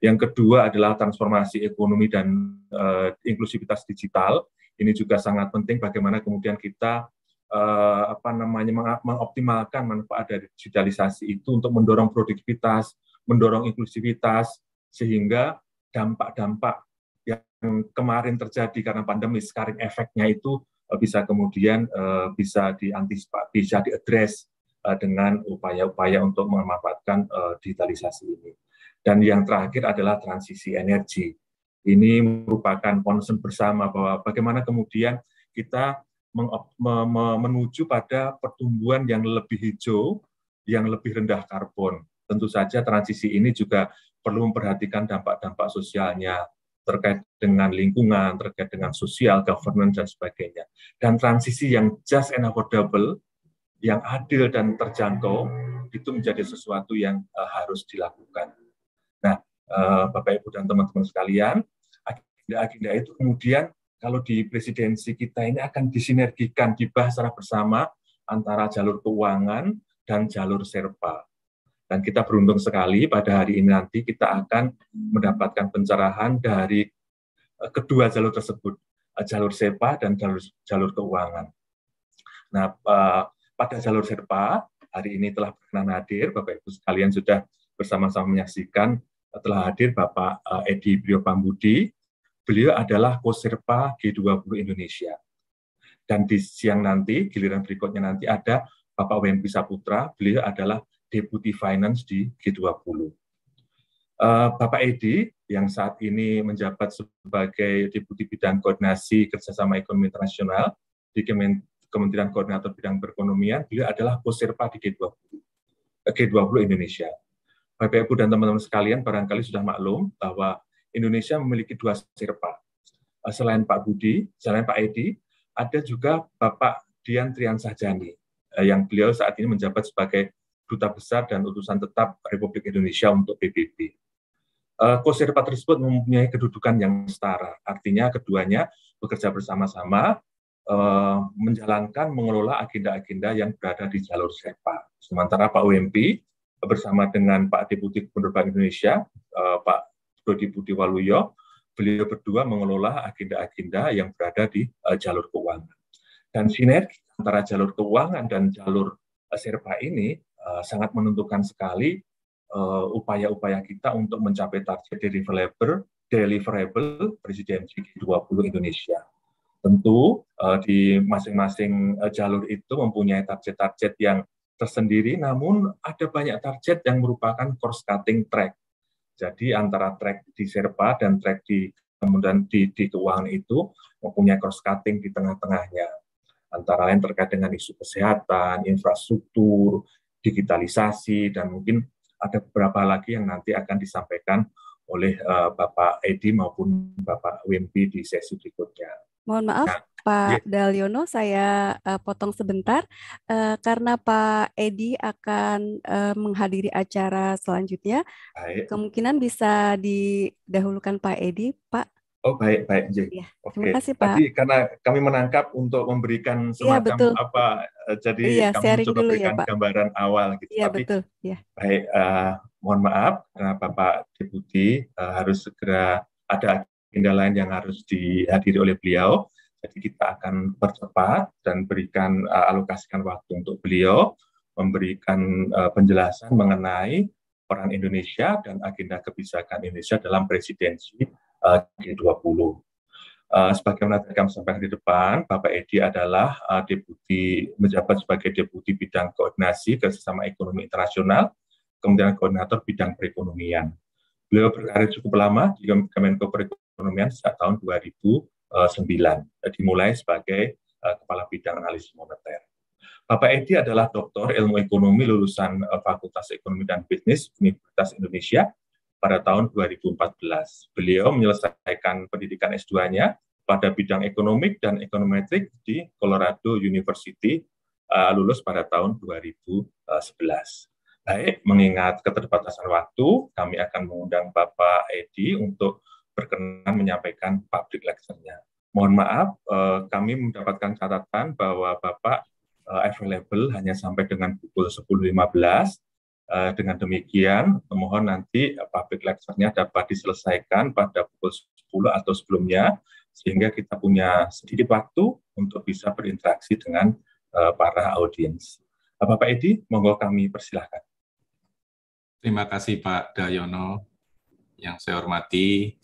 Yang kedua adalah transformasi ekonomi dan uh, inklusivitas digital. Ini juga sangat penting bagaimana kemudian kita uh, apa namanya mengoptimalkan manfaat dari digitalisasi itu untuk mendorong produktivitas, mendorong inklusivitas, sehingga dampak-dampak yang kemarin terjadi karena pandemi sekarang efeknya itu eh, bisa kemudian eh, bisa diantisipasi, bisa diadres eh, dengan upaya-upaya untuk memanfaatkan digitalisasi ini. Dan yang terakhir adalah transisi energi. Ini merupakan concern bersama bahwa bagaimana kemudian kita menuju pada pertumbuhan yang lebih hijau, yang lebih rendah karbon. Tentu saja transisi ini juga perlu memperhatikan dampak-dampak sosialnya terkait dengan lingkungan, terkait dengan sosial, governance, dan sebagainya. Dan transisi yang just and affordable, yang adil dan terjangkau, itu menjadi sesuatu yang uh, harus dilakukan. Nah, uh, Bapak, Ibu, dan teman-teman sekalian, agenda-agenda itu kemudian kalau di presidensi kita ini akan disinergikan, dibahas secara bersama antara jalur keuangan dan jalur serpa. Dan kita beruntung sekali pada hari ini nanti kita akan mendapatkan pencerahan dari eh, kedua jalur tersebut, eh, jalur SEPA dan jalur jalur keuangan. Nah, pada jalur SEPA hari ini telah berkenan hadir Bapak Ibu sekalian sudah bersama-sama menyaksikan eh, telah hadir Bapak Edi Brio Pambudi. Beliau adalah Koserpa G20 Indonesia. Dan di siang nanti, giliran berikutnya nanti ada Bapak Wempi Saputra, beliau adalah Deputy Finance di G20. Eh, Bapak Edi yang saat ini menjabat sebagai Deputi Bidang Koordinasi Kerjasama Ekonomi Internasional di Kementerian Koordinator Bidang Perekonomian, beliau adalah Serpa di G20, eh, G20 Indonesia. Bapak Ibu dan teman-teman sekalian barangkali sudah maklum bahwa Indonesia memiliki dua Serpa. Eh, selain Pak Budi, selain Pak Edi, ada juga Bapak Dian Triansah Jani yang beliau saat ini menjabat sebagai duta besar dan utusan tetap Republik Indonesia untuk PBB. Eh, Koserpa tersebut mempunyai kedudukan yang setara, artinya keduanya bekerja bersama-sama eh, menjalankan mengelola agenda-agenda yang berada di jalur Serpa. Sementara Pak UMP bersama dengan Pak Deputi Gubernur Bank Indonesia, eh, Pak Dodi Budi Waluyo, beliau berdua mengelola agenda-agenda yang berada di jalur keuangan. Dan sinergi antara jalur keuangan dan jalur Serpa ini Eh, sangat menentukan sekali eh, upaya-upaya kita untuk mencapai target deliverable, deliverable presidensi G20 Indonesia. Tentu eh, di masing-masing jalur itu mempunyai target-target yang tersendiri, namun ada banyak target yang merupakan course cutting track. Jadi antara track di Serpa dan track di kemudian di, di keuangan itu mempunyai course cutting di tengah-tengahnya antara lain terkait dengan isu kesehatan, infrastruktur, digitalisasi, dan mungkin ada beberapa lagi yang nanti akan disampaikan oleh uh, Bapak Edi maupun Bapak Wimpi di sesi berikutnya. Mohon maaf nah, Pak ya. Dalyono, saya uh, potong sebentar uh, karena Pak Edi akan uh, menghadiri acara selanjutnya. Baik. Kemungkinan bisa didahulukan Pak Edi, Pak. Oh baik baik J. Ya, Oke. Terima kasih Pak. Tadi karena kami menangkap untuk memberikan iya, semacam ya, betul. apa eh, jadi iya, ya, kami coba berikan ya, gambaran awal gitu. Ya, betul. Ya. baik uh, mohon maaf karena eh, Bapak Deputi uh, harus segera ada agenda lain yang harus dihadiri oleh beliau. Jadi kita akan percepat dan berikan uh, alokasikan waktu untuk beliau memberikan uh, penjelasan mengenai peran Indonesia dan agenda kebijakan Indonesia dalam presidensi G20. Uh, sebagaimana tadi kami sampaikan di depan, Bapak Edi adalah uh, deputi menjabat sebagai deputi bidang koordinasi kerjasama ekonomi internasional, kemudian koordinator bidang perekonomian. Beliau berkarir cukup lama di Kemenko Perekonomian sejak tahun 2009, dimulai sebagai eh, kepala bidang analisis moneter. Bapak Edi adalah doktor ilmu ekonomi lulusan eh, Fakultas Ekonomi dan Bisnis Universitas Indonesia pada tahun 2014. Beliau menyelesaikan pendidikan S2-nya pada bidang ekonomi dan ekonometrik di Colorado University, uh, lulus pada tahun 2011. Baik, mengingat keterbatasan waktu, kami akan mengundang Bapak Edi untuk berkenan menyampaikan public lecture-nya. Mohon maaf, eh, kami mendapatkan catatan bahwa Bapak eh, available hanya sampai dengan pukul 10.15, Eh, dengan demikian, mohon nanti eh, public lecture-nya dapat diselesaikan pada pukul 10 atau sebelumnya, sehingga kita punya sedikit waktu untuk bisa berinteraksi dengan uh, para audiens. Bapak Edi, monggo kami persilahkan. Terima kasih Pak Dayono, yang saya hormati,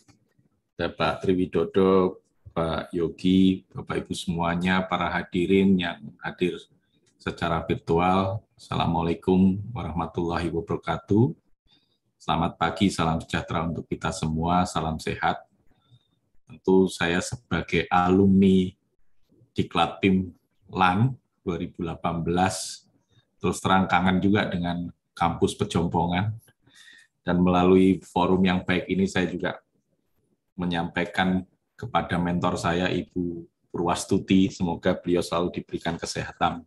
Bapak Triwidodo, Pak Yogi, Bapak-Ibu semuanya, para hadirin yang hadir secara virtual. Assalamualaikum warahmatullahi wabarakatuh. Selamat pagi, salam sejahtera untuk kita semua, salam sehat. Tentu saya sebagai alumni Diklat Tim LAN 2018, terus terang kangen juga dengan kampus pejompongan. Dan melalui forum yang baik ini saya juga menyampaikan kepada mentor saya Ibu Purwastuti, semoga beliau selalu diberikan kesehatan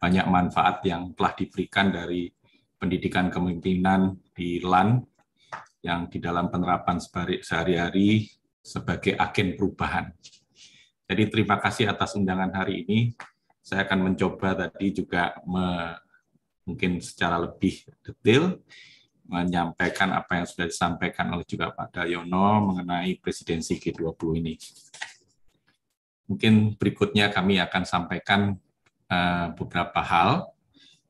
banyak manfaat yang telah diberikan dari pendidikan kepemimpinan di LAN yang di dalam penerapan sehari-hari sebagai agen perubahan. Jadi terima kasih atas undangan hari ini. Saya akan mencoba tadi juga me, mungkin secara lebih detail menyampaikan apa yang sudah disampaikan oleh juga Pak Dayono mengenai presidensi G20 ini. Mungkin berikutnya kami akan sampaikan Eh, beberapa hal,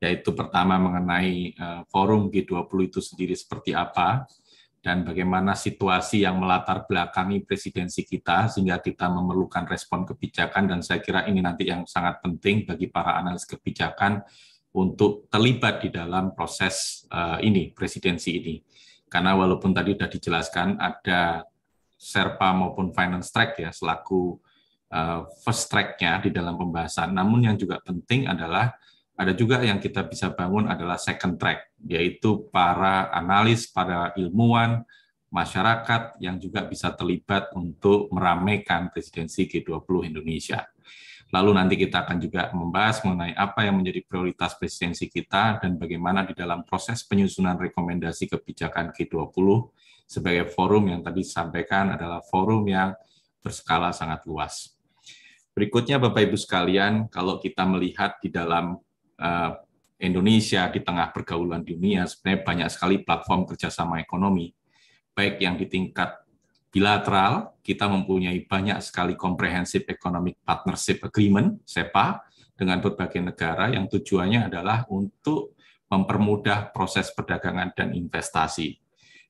yaitu pertama mengenai eh, forum G20 itu sendiri seperti apa, dan bagaimana situasi yang melatar belakangi presidensi kita sehingga kita memerlukan respon kebijakan dan saya kira ini nanti yang sangat penting bagi para analis kebijakan untuk terlibat di dalam proses eh, ini presidensi ini karena walaupun tadi sudah dijelaskan ada Serpa maupun Finance Track ya selaku Eh, first track-nya di dalam pembahasan. Namun yang juga penting adalah ada juga yang kita bisa bangun adalah second track, yaitu para analis, para ilmuwan, masyarakat yang juga bisa terlibat untuk meramaikan presidensi G20 Indonesia. Lalu nanti kita akan juga membahas mengenai apa yang menjadi prioritas presidensi kita dan bagaimana di dalam proses penyusunan rekomendasi kebijakan G20 sebagai forum yang tadi disampaikan adalah forum yang berskala sangat luas. Berikutnya Bapak Ibu sekalian, kalau kita melihat di dalam eh, Indonesia di tengah pergaulan dunia sebenarnya banyak sekali platform kerjasama ekonomi, baik yang di tingkat bilateral kita mempunyai banyak sekali komprehensif economic partnership agreement (SEPA) dengan berbagai negara yang tujuannya adalah untuk mempermudah proses perdagangan dan investasi.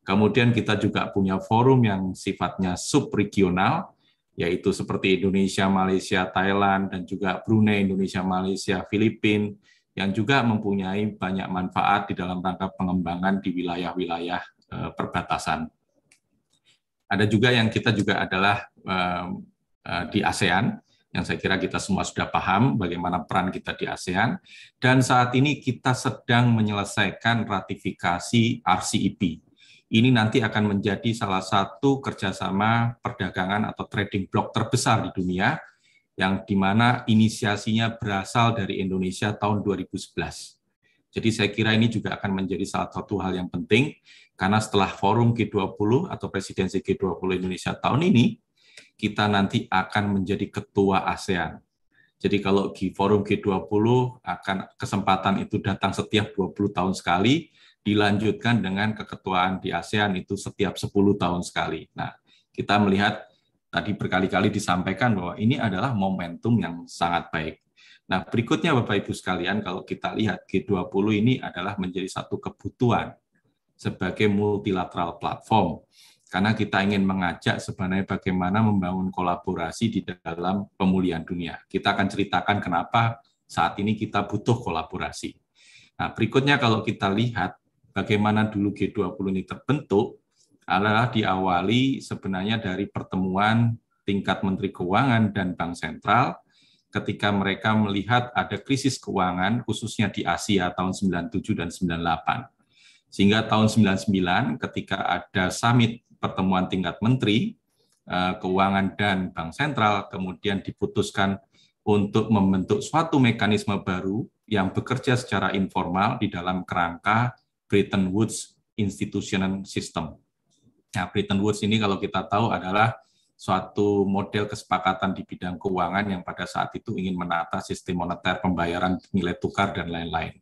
Kemudian kita juga punya forum yang sifatnya subregional yaitu seperti Indonesia, Malaysia, Thailand, dan juga Brunei, Indonesia, Malaysia, Filipina, yang juga mempunyai banyak manfaat di dalam rangka pengembangan di wilayah-wilayah eh, perbatasan. Ada juga yang kita juga adalah eh, eh, di ASEAN, yang saya kira kita semua sudah paham bagaimana peran kita di ASEAN. Dan saat ini kita sedang menyelesaikan ratifikasi RCEP, ini nanti akan menjadi salah satu kerjasama perdagangan atau trading block terbesar di dunia, yang dimana inisiasinya berasal dari Indonesia tahun 2011. Jadi saya kira ini juga akan menjadi salah satu hal yang penting, karena setelah forum G20 atau presidensi G20 Indonesia tahun ini, kita nanti akan menjadi ketua ASEAN. Jadi kalau di forum G20 akan kesempatan itu datang setiap 20 tahun sekali, dilanjutkan dengan keketuaan di ASEAN itu setiap 10 tahun sekali. Nah, kita melihat tadi berkali-kali disampaikan bahwa ini adalah momentum yang sangat baik. Nah, berikutnya Bapak Ibu sekalian kalau kita lihat G20 ini adalah menjadi satu kebutuhan sebagai multilateral platform karena kita ingin mengajak sebenarnya bagaimana membangun kolaborasi di dalam pemulihan dunia. Kita akan ceritakan kenapa saat ini kita butuh kolaborasi. Nah, berikutnya kalau kita lihat bagaimana dulu G20 ini terbentuk adalah diawali sebenarnya dari pertemuan tingkat Menteri Keuangan dan Bank Sentral ketika mereka melihat ada krisis keuangan khususnya di Asia tahun 97 dan 98. Sehingga tahun 99 ketika ada summit pertemuan tingkat menteri eh, keuangan dan bank sentral kemudian diputuskan untuk membentuk suatu mekanisme baru yang bekerja secara informal di dalam kerangka Bretton Woods Institutional System. Nah, Bretton Woods ini kalau kita tahu adalah suatu model kesepakatan di bidang keuangan yang pada saat itu ingin menata sistem moneter pembayaran nilai tukar dan lain-lain.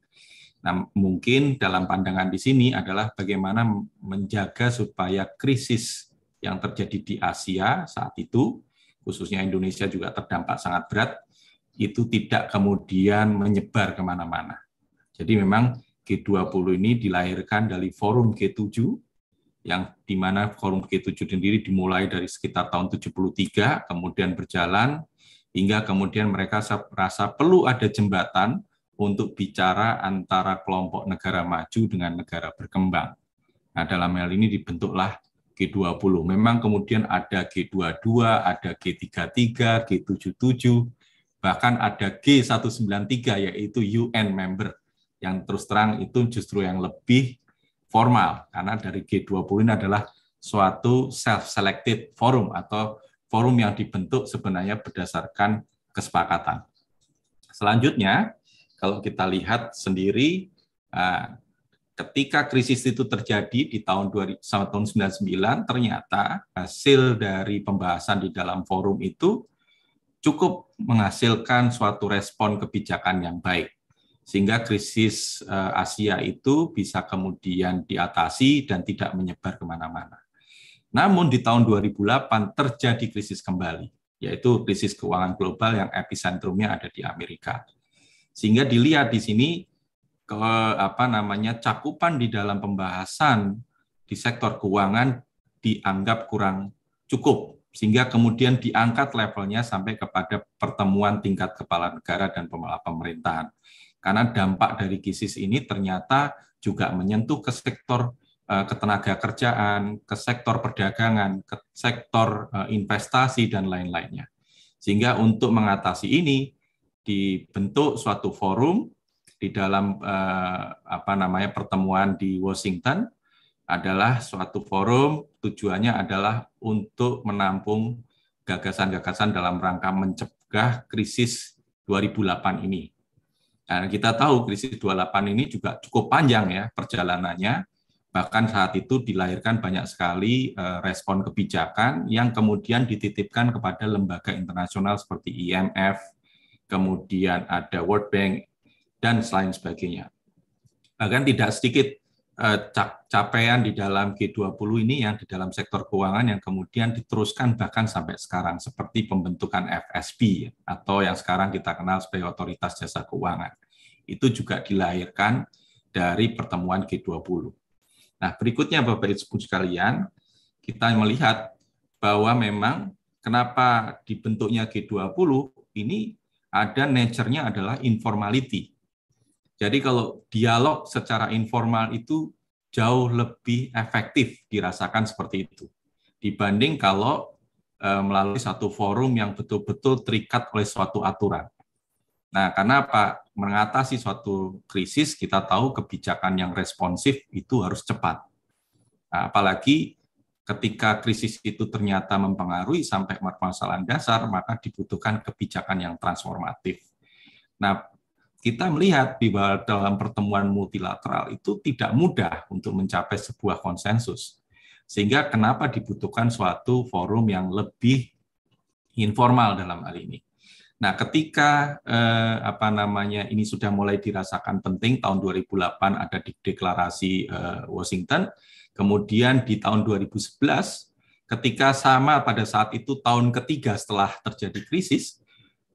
Nah, mungkin dalam pandangan di sini adalah bagaimana menjaga supaya krisis yang terjadi di Asia saat itu, khususnya Indonesia juga terdampak sangat berat, itu tidak kemudian menyebar kemana-mana. Jadi memang G20 ini dilahirkan dari forum G7 yang di mana forum G7 sendiri dimulai dari sekitar tahun 73 kemudian berjalan hingga kemudian mereka merasa perlu ada jembatan untuk bicara antara kelompok negara maju dengan negara berkembang. Nah, dalam hal ini dibentuklah G20. Memang kemudian ada G22, ada G33, G77, bahkan ada G193 yaitu UN member yang terus terang itu justru yang lebih formal karena dari G20 ini adalah suatu self-selected forum atau forum yang dibentuk sebenarnya berdasarkan kesepakatan. Selanjutnya, kalau kita lihat sendiri, eh, ketika krisis itu terjadi di tahun 1999, ternyata hasil dari pembahasan di dalam forum itu cukup menghasilkan suatu respon kebijakan yang baik sehingga krisis eh, Asia itu bisa kemudian diatasi dan tidak menyebar kemana-mana. Namun di tahun 2008 terjadi krisis kembali, yaitu krisis keuangan global yang epicentrumnya ada di Amerika. Sehingga dilihat di sini ke apa namanya cakupan di dalam pembahasan di sektor keuangan dianggap kurang cukup sehingga kemudian diangkat levelnya sampai kepada pertemuan tingkat kepala negara dan pemerintahan karena dampak dari krisis ini ternyata juga menyentuh ke sektor eh, ketenaga kerjaan, ke sektor perdagangan, ke sektor eh, investasi, dan lain-lainnya. Sehingga untuk mengatasi ini, dibentuk suatu forum di dalam eh, apa namanya pertemuan di Washington adalah suatu forum tujuannya adalah untuk menampung gagasan-gagasan dalam rangka mencegah krisis 2008 ini dan kita tahu krisis 28 ini juga cukup panjang ya perjalanannya, bahkan saat itu dilahirkan banyak sekali eh, respon kebijakan yang kemudian dititipkan kepada lembaga internasional seperti IMF, kemudian ada World Bank, dan selain sebagainya. Bahkan tidak sedikit Eh, capaian di dalam G20 ini yang di dalam sektor keuangan yang kemudian diteruskan bahkan sampai sekarang seperti pembentukan FSB atau yang sekarang kita kenal sebagai Otoritas Jasa Keuangan. Itu juga dilahirkan dari pertemuan G20. Nah, berikutnya Bapak Ibu sekalian, kita melihat bahwa memang kenapa dibentuknya G20 ini ada nature-nya adalah informality jadi kalau dialog secara informal itu jauh lebih efektif dirasakan seperti itu dibanding kalau e, melalui satu forum yang betul-betul terikat oleh suatu aturan. Nah, karena apa? Mengatasi suatu krisis kita tahu kebijakan yang responsif itu harus cepat. Nah, apalagi ketika krisis itu ternyata mempengaruhi sampai permasalahan dasar, maka dibutuhkan kebijakan yang transformatif. Nah, kita melihat bahwa dalam pertemuan multilateral itu tidak mudah untuk mencapai sebuah konsensus. Sehingga kenapa dibutuhkan suatu forum yang lebih informal dalam hal ini. Nah, ketika eh, apa namanya ini sudah mulai dirasakan penting tahun 2008 ada di deklarasi eh, Washington, kemudian di tahun 2011 ketika sama pada saat itu tahun ketiga setelah terjadi krisis,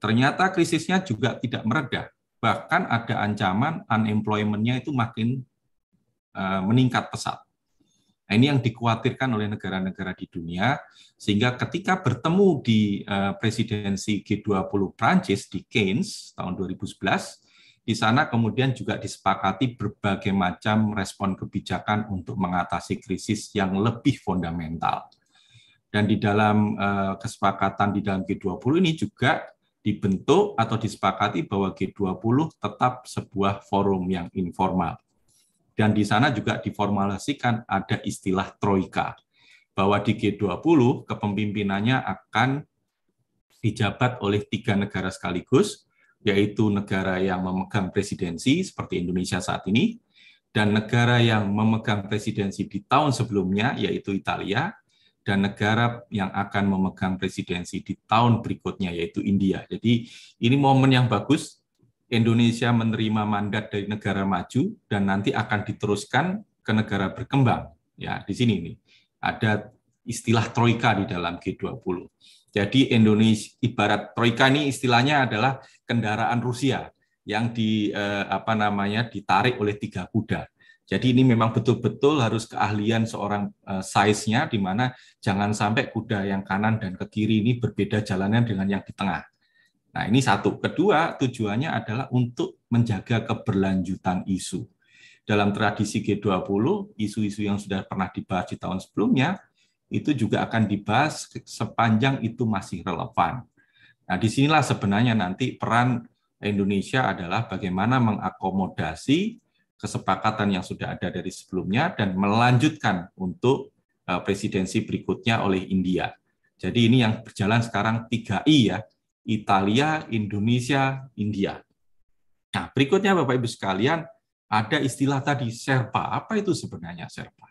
ternyata krisisnya juga tidak meredah bahkan ada ancaman unemployment-nya itu makin eh, meningkat pesat. Nah, ini yang dikhawatirkan oleh negara-negara di dunia, sehingga ketika bertemu di eh, presidensi G20 Prancis di Keynes tahun 2011, di sana kemudian juga disepakati berbagai macam respon kebijakan untuk mengatasi krisis yang lebih fundamental. Dan di dalam eh, kesepakatan di dalam G20 ini juga dibentuk atau disepakati bahwa G20 tetap sebuah forum yang informal. Dan di sana juga diformalisasikan ada istilah troika, bahwa di G20 kepemimpinannya akan dijabat oleh tiga negara sekaligus, yaitu negara yang memegang presidensi seperti Indonesia saat ini, dan negara yang memegang presidensi di tahun sebelumnya, yaitu Italia, dan negara yang akan memegang presidensi di tahun berikutnya yaitu India. Jadi ini momen yang bagus Indonesia menerima mandat dari negara maju dan nanti akan diteruskan ke negara berkembang. Ya, di sini nih ada istilah troika di dalam G20. Jadi Indonesia ibarat troika ini istilahnya adalah kendaraan Rusia yang di eh, apa namanya ditarik oleh tiga kuda. Jadi ini memang betul-betul harus keahlian seorang uh, size-nya, di mana jangan sampai kuda yang kanan dan ke kiri ini berbeda jalannya dengan yang di tengah. Nah ini satu. Kedua, tujuannya adalah untuk menjaga keberlanjutan isu. Dalam tradisi G20, isu-isu yang sudah pernah dibahas di tahun sebelumnya, itu juga akan dibahas sepanjang itu masih relevan. Nah disinilah sebenarnya nanti peran Indonesia adalah bagaimana mengakomodasi kesepakatan yang sudah ada dari sebelumnya dan melanjutkan untuk eh, presidensi berikutnya oleh India. Jadi ini yang berjalan sekarang 3I ya, Italia, Indonesia, India. Nah, berikutnya Bapak Ibu sekalian, ada istilah tadi Sherpa. Apa itu sebenarnya Sherpa?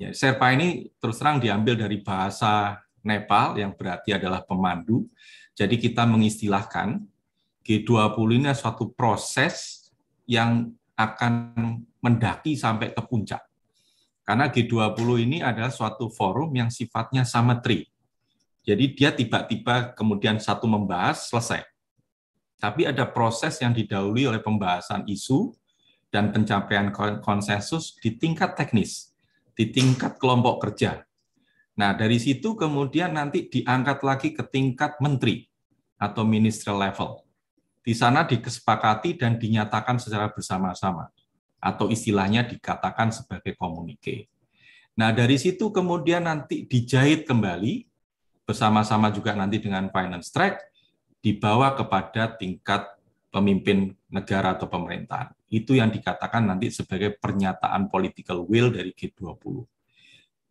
Ya, Sherpa ini terus terang diambil dari bahasa Nepal yang berarti adalah pemandu. Jadi kita mengistilahkan G20 ini suatu proses yang akan mendaki sampai ke puncak. Karena G20 ini adalah suatu forum yang sifatnya symmetry. Jadi dia tiba-tiba kemudian satu membahas, selesai. Tapi ada proses yang didahului oleh pembahasan isu dan pencapaian konsensus di tingkat teknis, di tingkat kelompok kerja. Nah, dari situ kemudian nanti diangkat lagi ke tingkat menteri atau ministerial level di sana dikesepakati dan dinyatakan secara bersama-sama atau istilahnya dikatakan sebagai komunike. Nah, dari situ kemudian nanti dijahit kembali bersama-sama juga nanti dengan finance track dibawa kepada tingkat pemimpin negara atau pemerintahan. Itu yang dikatakan nanti sebagai pernyataan political will dari G20.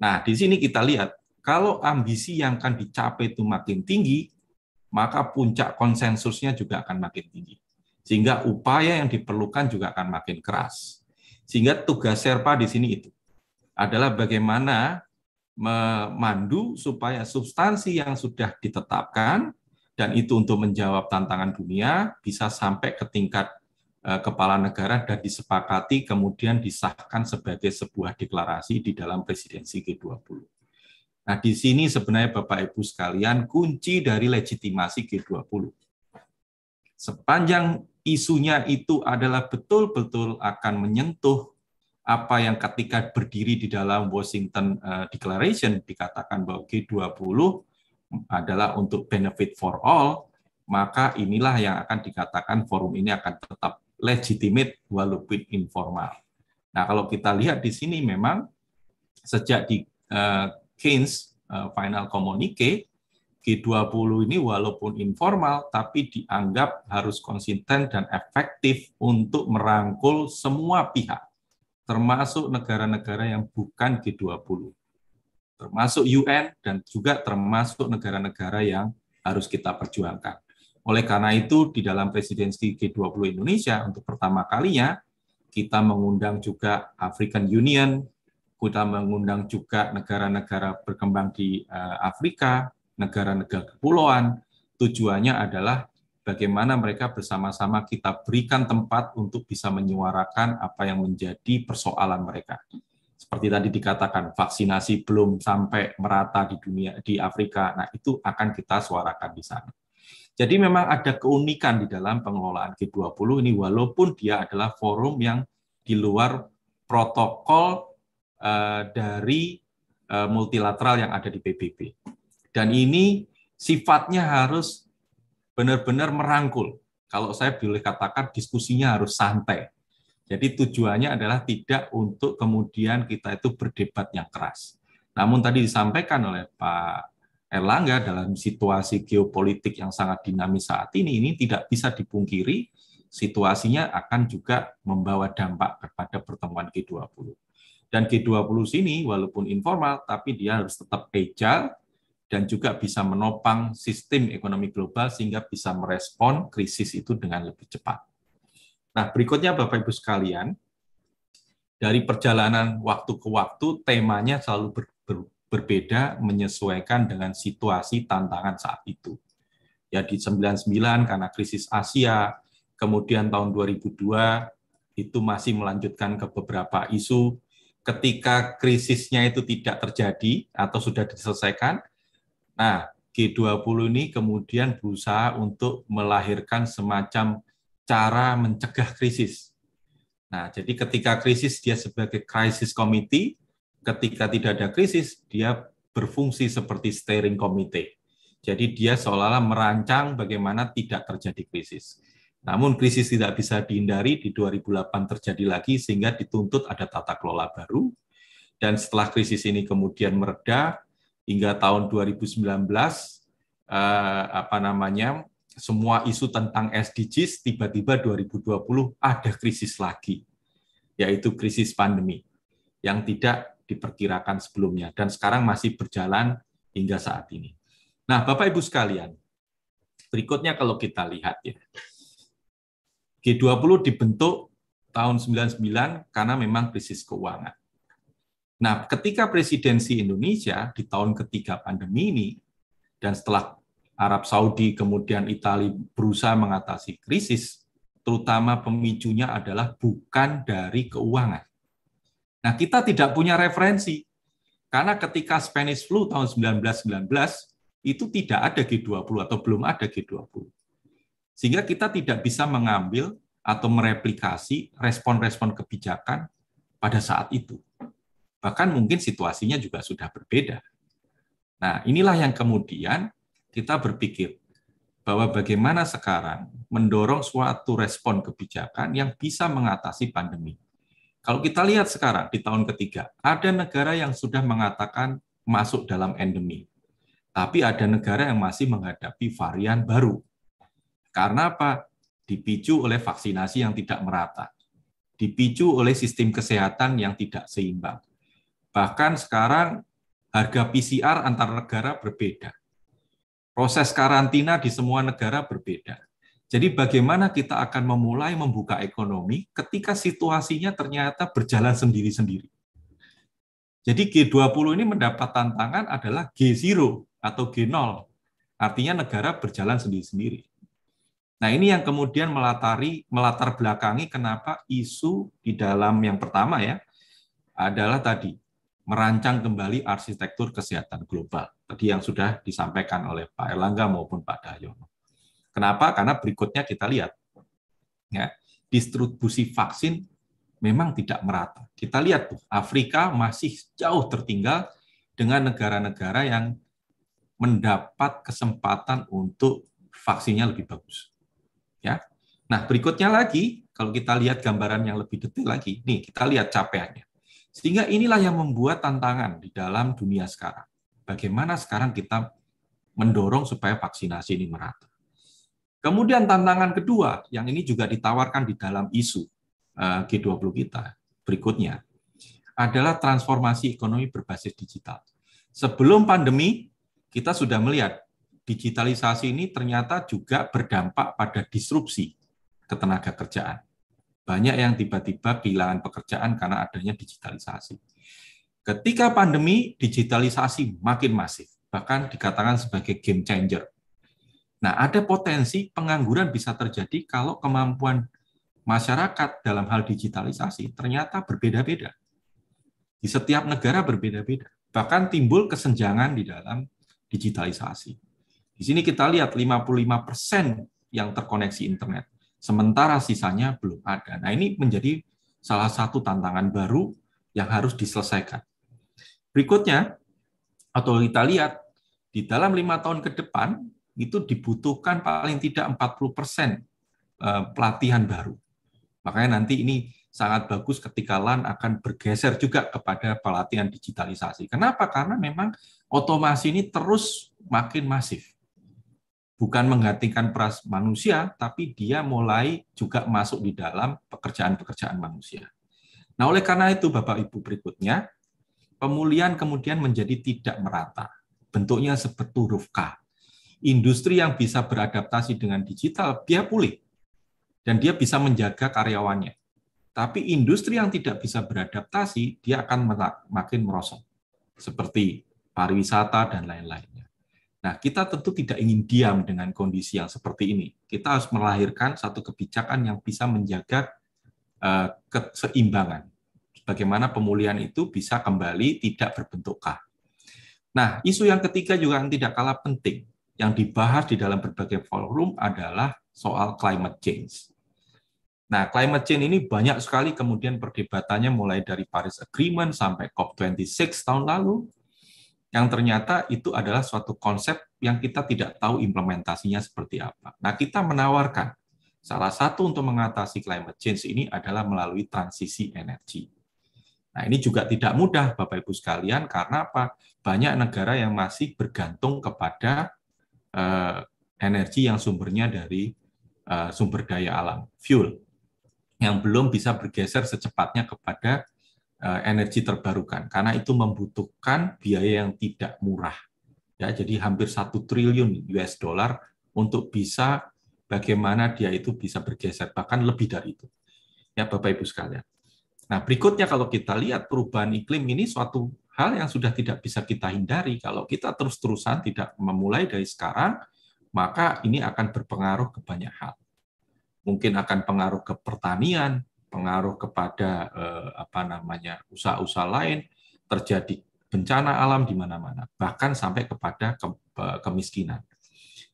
Nah, di sini kita lihat kalau ambisi yang akan dicapai itu makin tinggi, maka puncak konsensusnya juga akan makin tinggi. Sehingga upaya yang diperlukan juga akan makin keras. Sehingga tugas Serpa di sini itu adalah bagaimana memandu supaya substansi yang sudah ditetapkan dan itu untuk menjawab tantangan dunia bisa sampai ke tingkat eh, kepala negara dan disepakati kemudian disahkan sebagai sebuah deklarasi di dalam presidensi G20. Nah, di sini sebenarnya Bapak Ibu sekalian kunci dari legitimasi G20. Sepanjang isunya itu adalah betul-betul akan menyentuh apa yang ketika berdiri di dalam Washington eh, Declaration dikatakan bahwa G20 adalah untuk benefit for all, maka inilah yang akan dikatakan forum ini akan tetap legitimate walaupun informal. Nah, kalau kita lihat di sini memang sejak di eh, Keynes eh, final communique G20 ini walaupun informal tapi dianggap harus konsisten dan efektif untuk merangkul semua pihak termasuk negara-negara yang bukan G20 termasuk UN dan juga termasuk negara-negara yang harus kita perjuangkan. Oleh karena itu di dalam presidensi G20 Indonesia untuk pertama kalinya kita mengundang juga African Union, kita mengundang juga negara-negara berkembang di eh, Afrika, negara-negara kepulauan. Tujuannya adalah bagaimana mereka bersama-sama kita berikan tempat untuk bisa menyuarakan apa yang menjadi persoalan mereka. Seperti tadi dikatakan, vaksinasi belum sampai merata di dunia di Afrika. Nah, itu akan kita suarakan di sana. Jadi memang ada keunikan di dalam pengelolaan G20 ini walaupun dia adalah forum yang di luar protokol Eh, dari eh, multilateral yang ada di PBB. Dan ini sifatnya harus benar-benar merangkul. Kalau saya boleh katakan diskusinya harus santai. Jadi tujuannya adalah tidak untuk kemudian kita itu berdebat yang keras. Namun tadi disampaikan oleh Pak Erlangga dalam situasi geopolitik yang sangat dinamis saat ini, ini tidak bisa dipungkiri situasinya akan juga membawa dampak kepada pertemuan G20. Dan G20 sini walaupun informal, tapi dia harus tetap agile dan juga bisa menopang sistem ekonomi global sehingga bisa merespon krisis itu dengan lebih cepat. Nah, berikutnya Bapak-Ibu sekalian, dari perjalanan waktu ke waktu, temanya selalu ber, ber, berbeda menyesuaikan dengan situasi tantangan saat itu. Ya, di 99 karena krisis Asia, kemudian tahun 2002 itu masih melanjutkan ke beberapa isu ketika krisisnya itu tidak terjadi atau sudah diselesaikan. Nah, G20 ini kemudian berusaha untuk melahirkan semacam cara mencegah krisis. Nah, jadi ketika krisis dia sebagai krisis committee, ketika tidak ada krisis dia berfungsi seperti steering committee. Jadi dia seolah-olah merancang bagaimana tidak terjadi krisis. Namun krisis tidak bisa dihindari di 2008 terjadi lagi sehingga dituntut ada tata kelola baru. Dan setelah krisis ini kemudian mereda hingga tahun 2019 eh, apa namanya semua isu tentang SDGs tiba-tiba 2020 ada krisis lagi yaitu krisis pandemi yang tidak diperkirakan sebelumnya dan sekarang masih berjalan hingga saat ini. Nah, Bapak Ibu sekalian, berikutnya kalau kita lihat ya. G20 dibentuk tahun 99 karena memang krisis keuangan. Nah, ketika presidensi Indonesia di tahun ketiga pandemi ini dan setelah Arab Saudi kemudian Italia berusaha mengatasi krisis, terutama pemicunya adalah bukan dari keuangan. Nah, kita tidak punya referensi. Karena ketika Spanish flu tahun 1919 itu tidak ada G20 atau belum ada G20. Sehingga kita tidak bisa mengambil atau mereplikasi respon-respon kebijakan pada saat itu. Bahkan mungkin situasinya juga sudah berbeda. Nah, inilah yang kemudian kita berpikir bahwa bagaimana sekarang mendorong suatu respon kebijakan yang bisa mengatasi pandemi. Kalau kita lihat sekarang di tahun ketiga, ada negara yang sudah mengatakan masuk dalam endemi. Tapi ada negara yang masih menghadapi varian baru. Karena apa? Dipicu oleh vaksinasi yang tidak merata. Dipicu oleh sistem kesehatan yang tidak seimbang. Bahkan sekarang harga PCR antar negara berbeda. Proses karantina di semua negara berbeda. Jadi bagaimana kita akan memulai membuka ekonomi ketika situasinya ternyata berjalan sendiri-sendiri. Jadi G20 ini mendapat tantangan adalah G0 atau G0. Artinya negara berjalan sendiri-sendiri. Nah, ini yang kemudian melatari melatar belakangi kenapa isu di dalam yang pertama ya adalah tadi merancang kembali arsitektur kesehatan global. Tadi yang sudah disampaikan oleh Pak Erlangga maupun Pak Dayono. Kenapa? Karena berikutnya kita lihat ya, distribusi vaksin memang tidak merata. Kita lihat tuh Afrika masih jauh tertinggal dengan negara-negara yang mendapat kesempatan untuk vaksinnya lebih bagus ya. Nah, berikutnya lagi kalau kita lihat gambaran yang lebih detail lagi, nih kita lihat capaiannya. Sehingga inilah yang membuat tantangan di dalam dunia sekarang. Bagaimana sekarang kita mendorong supaya vaksinasi ini merata. Kemudian tantangan kedua yang ini juga ditawarkan di dalam isu eh, G20 kita berikutnya adalah transformasi ekonomi berbasis digital. Sebelum pandemi kita sudah melihat digitalisasi ini ternyata juga berdampak pada disrupsi ketenaga kerjaan. Banyak yang tiba-tiba kehilangan pekerjaan karena adanya digitalisasi. Ketika pandemi, digitalisasi makin masif, bahkan dikatakan sebagai game changer. Nah, ada potensi pengangguran bisa terjadi kalau kemampuan masyarakat dalam hal digitalisasi ternyata berbeda-beda. Di setiap negara berbeda-beda. Bahkan timbul kesenjangan di dalam digitalisasi. Di sini kita lihat 55% yang terkoneksi internet, sementara sisanya belum ada. Nah, ini menjadi salah satu tantangan baru yang harus diselesaikan. Berikutnya, atau kita lihat, di dalam lima tahun ke depan, itu dibutuhkan paling tidak 40% eh, pelatihan baru. Makanya nanti ini sangat bagus ketika LAN akan bergeser juga kepada pelatihan digitalisasi. Kenapa? Karena memang otomasi ini terus makin masif bukan menggantikan peras manusia, tapi dia mulai juga masuk di dalam pekerjaan-pekerjaan manusia. Nah, oleh karena itu, Bapak Ibu, berikutnya pemulihan kemudian menjadi tidak merata. Bentuknya seperti huruf K. Industri yang bisa beradaptasi dengan digital, dia pulih. Dan dia bisa menjaga karyawannya. Tapi industri yang tidak bisa beradaptasi, dia akan makin merosot. Seperti pariwisata dan lain-lainnya. Nah, kita tentu tidak ingin diam dengan kondisi yang seperti ini. Kita harus melahirkan satu kebijakan yang bisa menjaga eh, keseimbangan. Bagaimana pemulihan itu bisa kembali tidak berbentuk K. Nah, isu yang ketiga juga yang tidak kalah penting yang dibahas di dalam berbagai forum adalah soal climate change. Nah, climate change ini banyak sekali kemudian perdebatannya mulai dari Paris Agreement sampai COP26 tahun lalu, yang ternyata itu adalah suatu konsep yang kita tidak tahu implementasinya seperti apa. Nah, kita menawarkan salah satu untuk mengatasi climate change ini adalah melalui transisi energi. Nah, ini juga tidak mudah Bapak Ibu sekalian karena apa? Banyak negara yang masih bergantung kepada eh, energi yang sumbernya dari eh, sumber daya alam, fuel yang belum bisa bergeser secepatnya kepada Eh, energi terbarukan karena itu membutuhkan biaya yang tidak murah ya jadi hampir satu triliun US dollar untuk bisa bagaimana dia itu bisa bergeser bahkan lebih dari itu ya Bapak Ibu sekalian nah berikutnya kalau kita lihat perubahan iklim ini suatu hal yang sudah tidak bisa kita hindari kalau kita terus-terusan tidak memulai dari sekarang maka ini akan berpengaruh ke banyak hal mungkin akan pengaruh ke pertanian Pengaruh kepada eh, apa namanya usaha-usaha lain, terjadi bencana alam di mana-mana, bahkan sampai kepada ke, kemiskinan.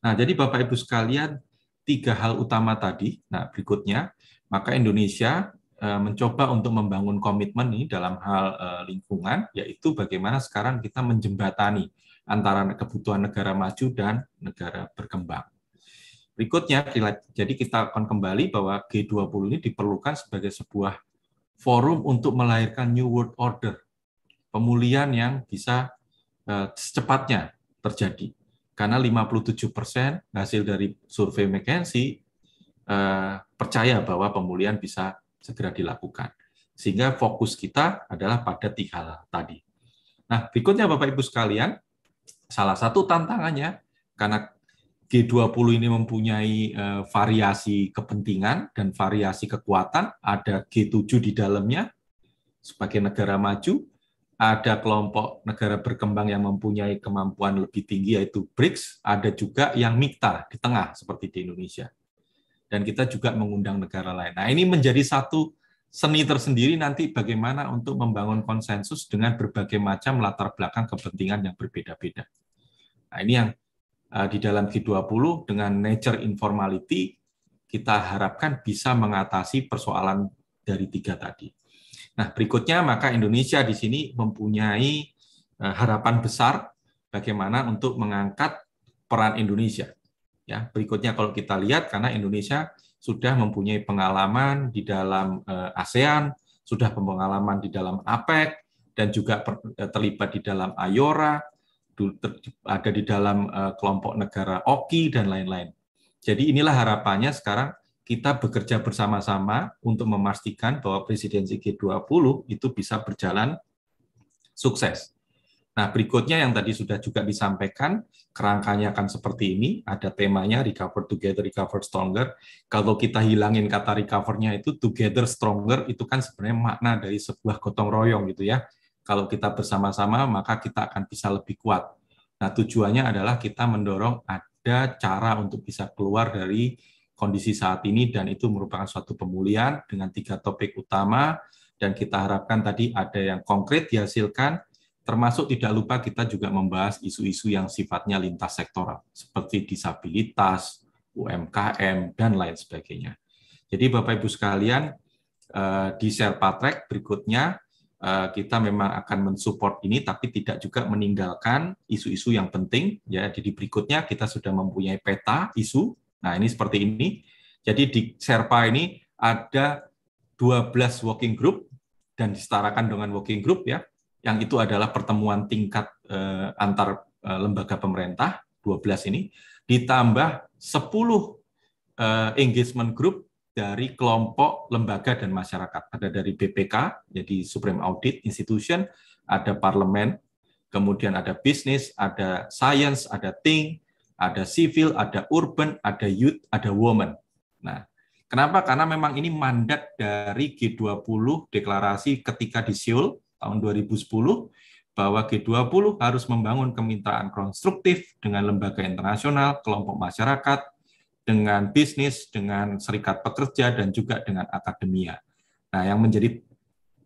Nah, jadi Bapak Ibu sekalian, tiga hal utama tadi. Nah, berikutnya, maka Indonesia eh, mencoba untuk membangun komitmen nih dalam hal eh, lingkungan, yaitu bagaimana sekarang kita menjembatani antara kebutuhan negara maju dan negara berkembang. Berikutnya, jadi kita akan kembali bahwa G20 ini diperlukan sebagai sebuah forum untuk melahirkan New World Order, pemulihan yang bisa eh, secepatnya terjadi. Karena 57 persen hasil dari survei McKinsey eh, percaya bahwa pemulihan bisa segera dilakukan. Sehingga fokus kita adalah pada tiga hal tadi. Nah, berikutnya Bapak-Ibu sekalian, salah satu tantangannya, karena G20 ini mempunyai uh, variasi kepentingan dan variasi kekuatan. Ada G7 di dalamnya sebagai negara maju, ada kelompok negara berkembang yang mempunyai kemampuan lebih tinggi yaitu BRICS, ada juga yang mikta di tengah seperti di Indonesia. Dan kita juga mengundang negara lain. Nah, ini menjadi satu seni tersendiri nanti bagaimana untuk membangun konsensus dengan berbagai macam latar belakang kepentingan yang berbeda-beda. Nah, ini yang Eh, di dalam G20 dengan nature informality kita harapkan bisa mengatasi persoalan dari tiga tadi. Nah, berikutnya maka Indonesia di sini mempunyai eh, harapan besar bagaimana untuk mengangkat peran Indonesia. Ya, berikutnya kalau kita lihat karena Indonesia sudah mempunyai pengalaman di dalam eh, ASEAN, sudah pengalaman di dalam APEC dan juga terlibat di dalam AYORA, ada di dalam eh, kelompok negara OKI dan lain-lain. Jadi inilah harapannya sekarang kita bekerja bersama-sama untuk memastikan bahwa presidensi G20 itu bisa berjalan sukses. Nah, berikutnya yang tadi sudah juga disampaikan, kerangkanya akan seperti ini, ada temanya recover together, recover stronger. Kalau kita hilangin kata recover itu together stronger, itu kan sebenarnya makna dari sebuah gotong royong gitu ya. Kalau kita bersama-sama, maka kita akan bisa lebih kuat. Nah, tujuannya adalah kita mendorong ada cara untuk bisa keluar dari kondisi saat ini dan itu merupakan suatu pemulihan dengan tiga topik utama dan kita harapkan tadi ada yang konkret dihasilkan termasuk tidak lupa kita juga membahas isu-isu yang sifatnya lintas sektoral seperti disabilitas, UMKM dan lain sebagainya. Jadi Bapak Ibu sekalian eh, di Serpatrek berikutnya Eh, kita memang akan mensupport ini tapi tidak juga meninggalkan isu-isu yang penting ya jadi berikutnya kita sudah mempunyai peta isu nah ini seperti ini jadi di Serpa ini ada 12 working group dan disetarakan dengan working group ya yang itu adalah pertemuan tingkat eh, antar eh, lembaga pemerintah 12 ini ditambah 10 eh, engagement group dari kelompok lembaga dan masyarakat. Ada dari BPK, jadi Supreme Audit Institution, ada parlemen, kemudian ada bisnis, ada science, ada think, ada civil, ada urban, ada youth, ada woman. Nah, kenapa? Karena memang ini mandat dari G20 deklarasi ketika di Seoul tahun 2010 bahwa G20 harus membangun kemitraan konstruktif dengan lembaga internasional, kelompok masyarakat, dengan bisnis, dengan serikat pekerja, dan juga dengan akademia. Nah, yang menjadi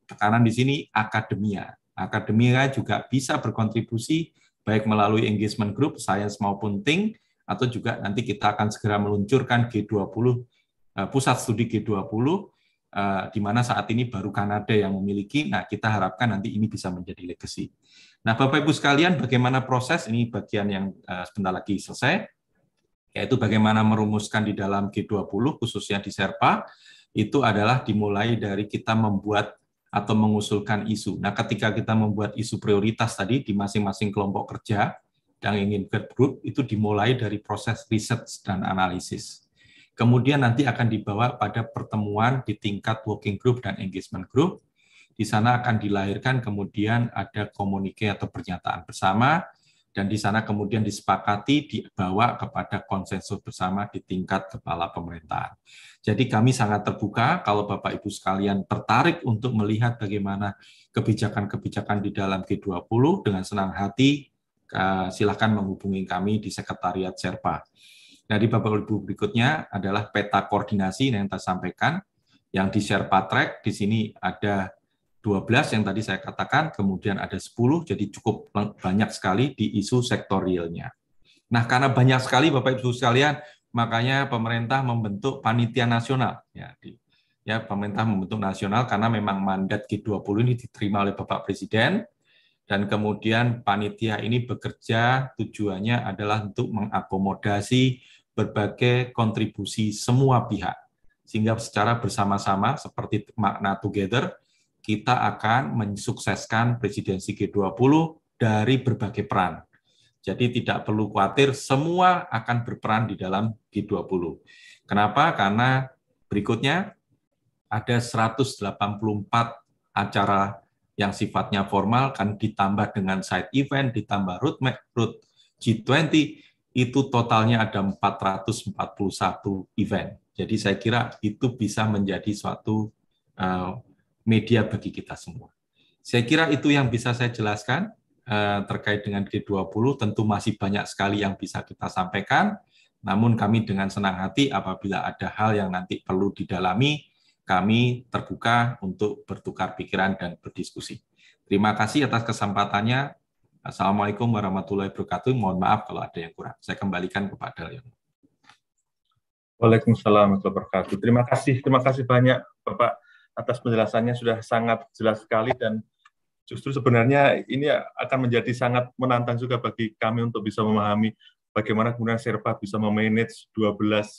tekanan di sini akademia. Akademia juga bisa berkontribusi baik melalui engagement group, science maupun think, atau juga nanti kita akan segera meluncurkan G20, eh, pusat studi G20, eh, di mana saat ini baru Kanada yang memiliki, nah kita harapkan nanti ini bisa menjadi legacy. Nah Bapak-Ibu sekalian, bagaimana proses, ini bagian yang eh, sebentar lagi selesai, yaitu bagaimana merumuskan di dalam G20 khususnya di Serpa itu adalah dimulai dari kita membuat atau mengusulkan isu. Nah, ketika kita membuat isu prioritas tadi di masing-masing kelompok kerja yang ingin grup itu dimulai dari proses riset dan analisis. Kemudian nanti akan dibawa pada pertemuan di tingkat working group dan engagement group. Di sana akan dilahirkan kemudian ada komunike atau pernyataan bersama, dan di sana kemudian disepakati dibawa kepada konsensus bersama di tingkat kepala pemerintahan. Jadi kami sangat terbuka kalau Bapak Ibu sekalian tertarik untuk melihat bagaimana kebijakan-kebijakan di dalam G20 dengan senang hati eh, silahkan menghubungi kami di Sekretariat Serpa. Jadi nah, Bapak Ibu berikutnya adalah peta koordinasi yang saya sampaikan yang di Serpa Track di sini ada 12 yang tadi saya katakan, kemudian ada 10, jadi cukup banyak sekali di isu sektorialnya. Nah, karena banyak sekali Bapak Ibu sekalian, makanya pemerintah membentuk panitia nasional ya di, ya pemerintah membentuk nasional karena memang mandat G20 ini diterima oleh Bapak Presiden dan kemudian panitia ini bekerja tujuannya adalah untuk mengakomodasi berbagai kontribusi semua pihak sehingga secara bersama-sama seperti makna together kita akan mensukseskan presidensi G20 dari berbagai peran. Jadi tidak perlu khawatir semua akan berperan di dalam G20. Kenapa? Karena berikutnya ada 184 acara yang sifatnya formal kan ditambah dengan side event, ditambah roadmap road G20 itu totalnya ada 441 event. Jadi saya kira itu bisa menjadi suatu eh, media bagi kita semua. Saya kira itu yang bisa saya jelaskan eh, terkait dengan G20 tentu masih banyak sekali yang bisa kita sampaikan. Namun kami dengan senang hati apabila ada hal yang nanti perlu didalami, kami terbuka untuk bertukar pikiran dan berdiskusi. Terima kasih atas kesempatannya. Assalamualaikum warahmatullahi wabarakatuh. Mohon maaf kalau ada yang kurang. Saya kembalikan kepada yang Waalaikumsalam warahmatullahi wabarakatuh. Terima kasih, terima kasih banyak Bapak atas penjelasannya sudah sangat jelas sekali dan justru sebenarnya ini akan menjadi sangat menantang juga bagi kami untuk bisa memahami bagaimana kemudian Serpa bisa memanage 12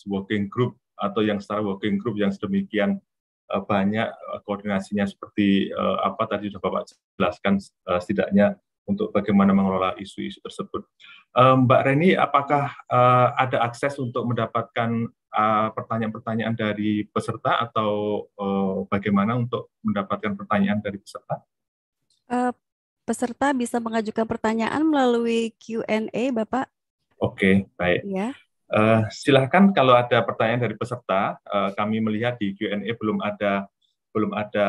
working group atau yang secara working group yang sedemikian eh, banyak eh, koordinasinya seperti eh, apa tadi sudah Bapak jelaskan setidaknya untuk bagaimana mengelola isu-isu tersebut. Mbak Reni, apakah ada akses untuk mendapatkan Eh, pertanyaan-pertanyaan dari peserta atau uh, bagaimana untuk mendapatkan pertanyaan dari peserta? Uh, peserta bisa mengajukan pertanyaan melalui Q&A, Bapak. Oke, okay, baik. Ya. Uh, silahkan kalau ada pertanyaan dari peserta, uh, kami melihat di Q&A belum ada belum ada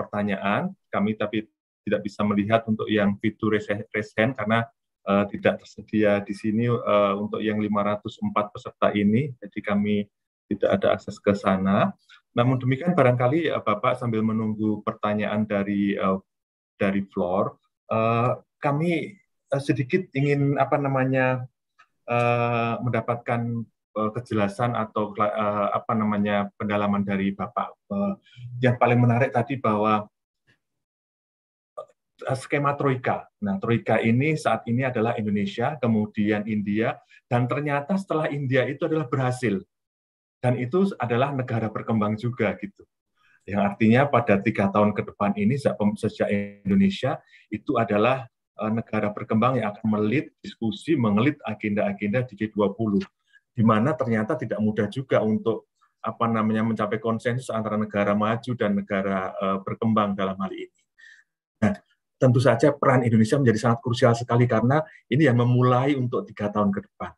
pertanyaan, kami tapi tidak bisa melihat untuk yang fitur resen karena uh, tidak tersedia di sini uh, untuk yang 504 peserta ini, jadi kami tidak ada akses ke sana. Namun demikian barangkali ya, Bapak sambil menunggu pertanyaan dari uh, dari floor, uh, kami uh, sedikit ingin apa namanya uh, mendapatkan uh, kejelasan atau uh, apa namanya pendalaman dari Bapak. Uh, yang paling menarik tadi bahwa skema troika. Nah, troika ini saat ini adalah Indonesia, kemudian India, dan ternyata setelah India itu adalah Brasil. Dan itu adalah negara berkembang juga gitu. Yang artinya pada tiga tahun ke depan ini sejak Indonesia itu adalah eh, negara berkembang yang akan melit diskusi, mengelit agenda-agenda di G20. Di mana ternyata tidak mudah juga untuk apa namanya mencapai konsensus antara negara maju dan negara eh, berkembang dalam hal ini tentu saja peran Indonesia menjadi sangat krusial sekali karena ini yang memulai untuk tiga tahun ke depan.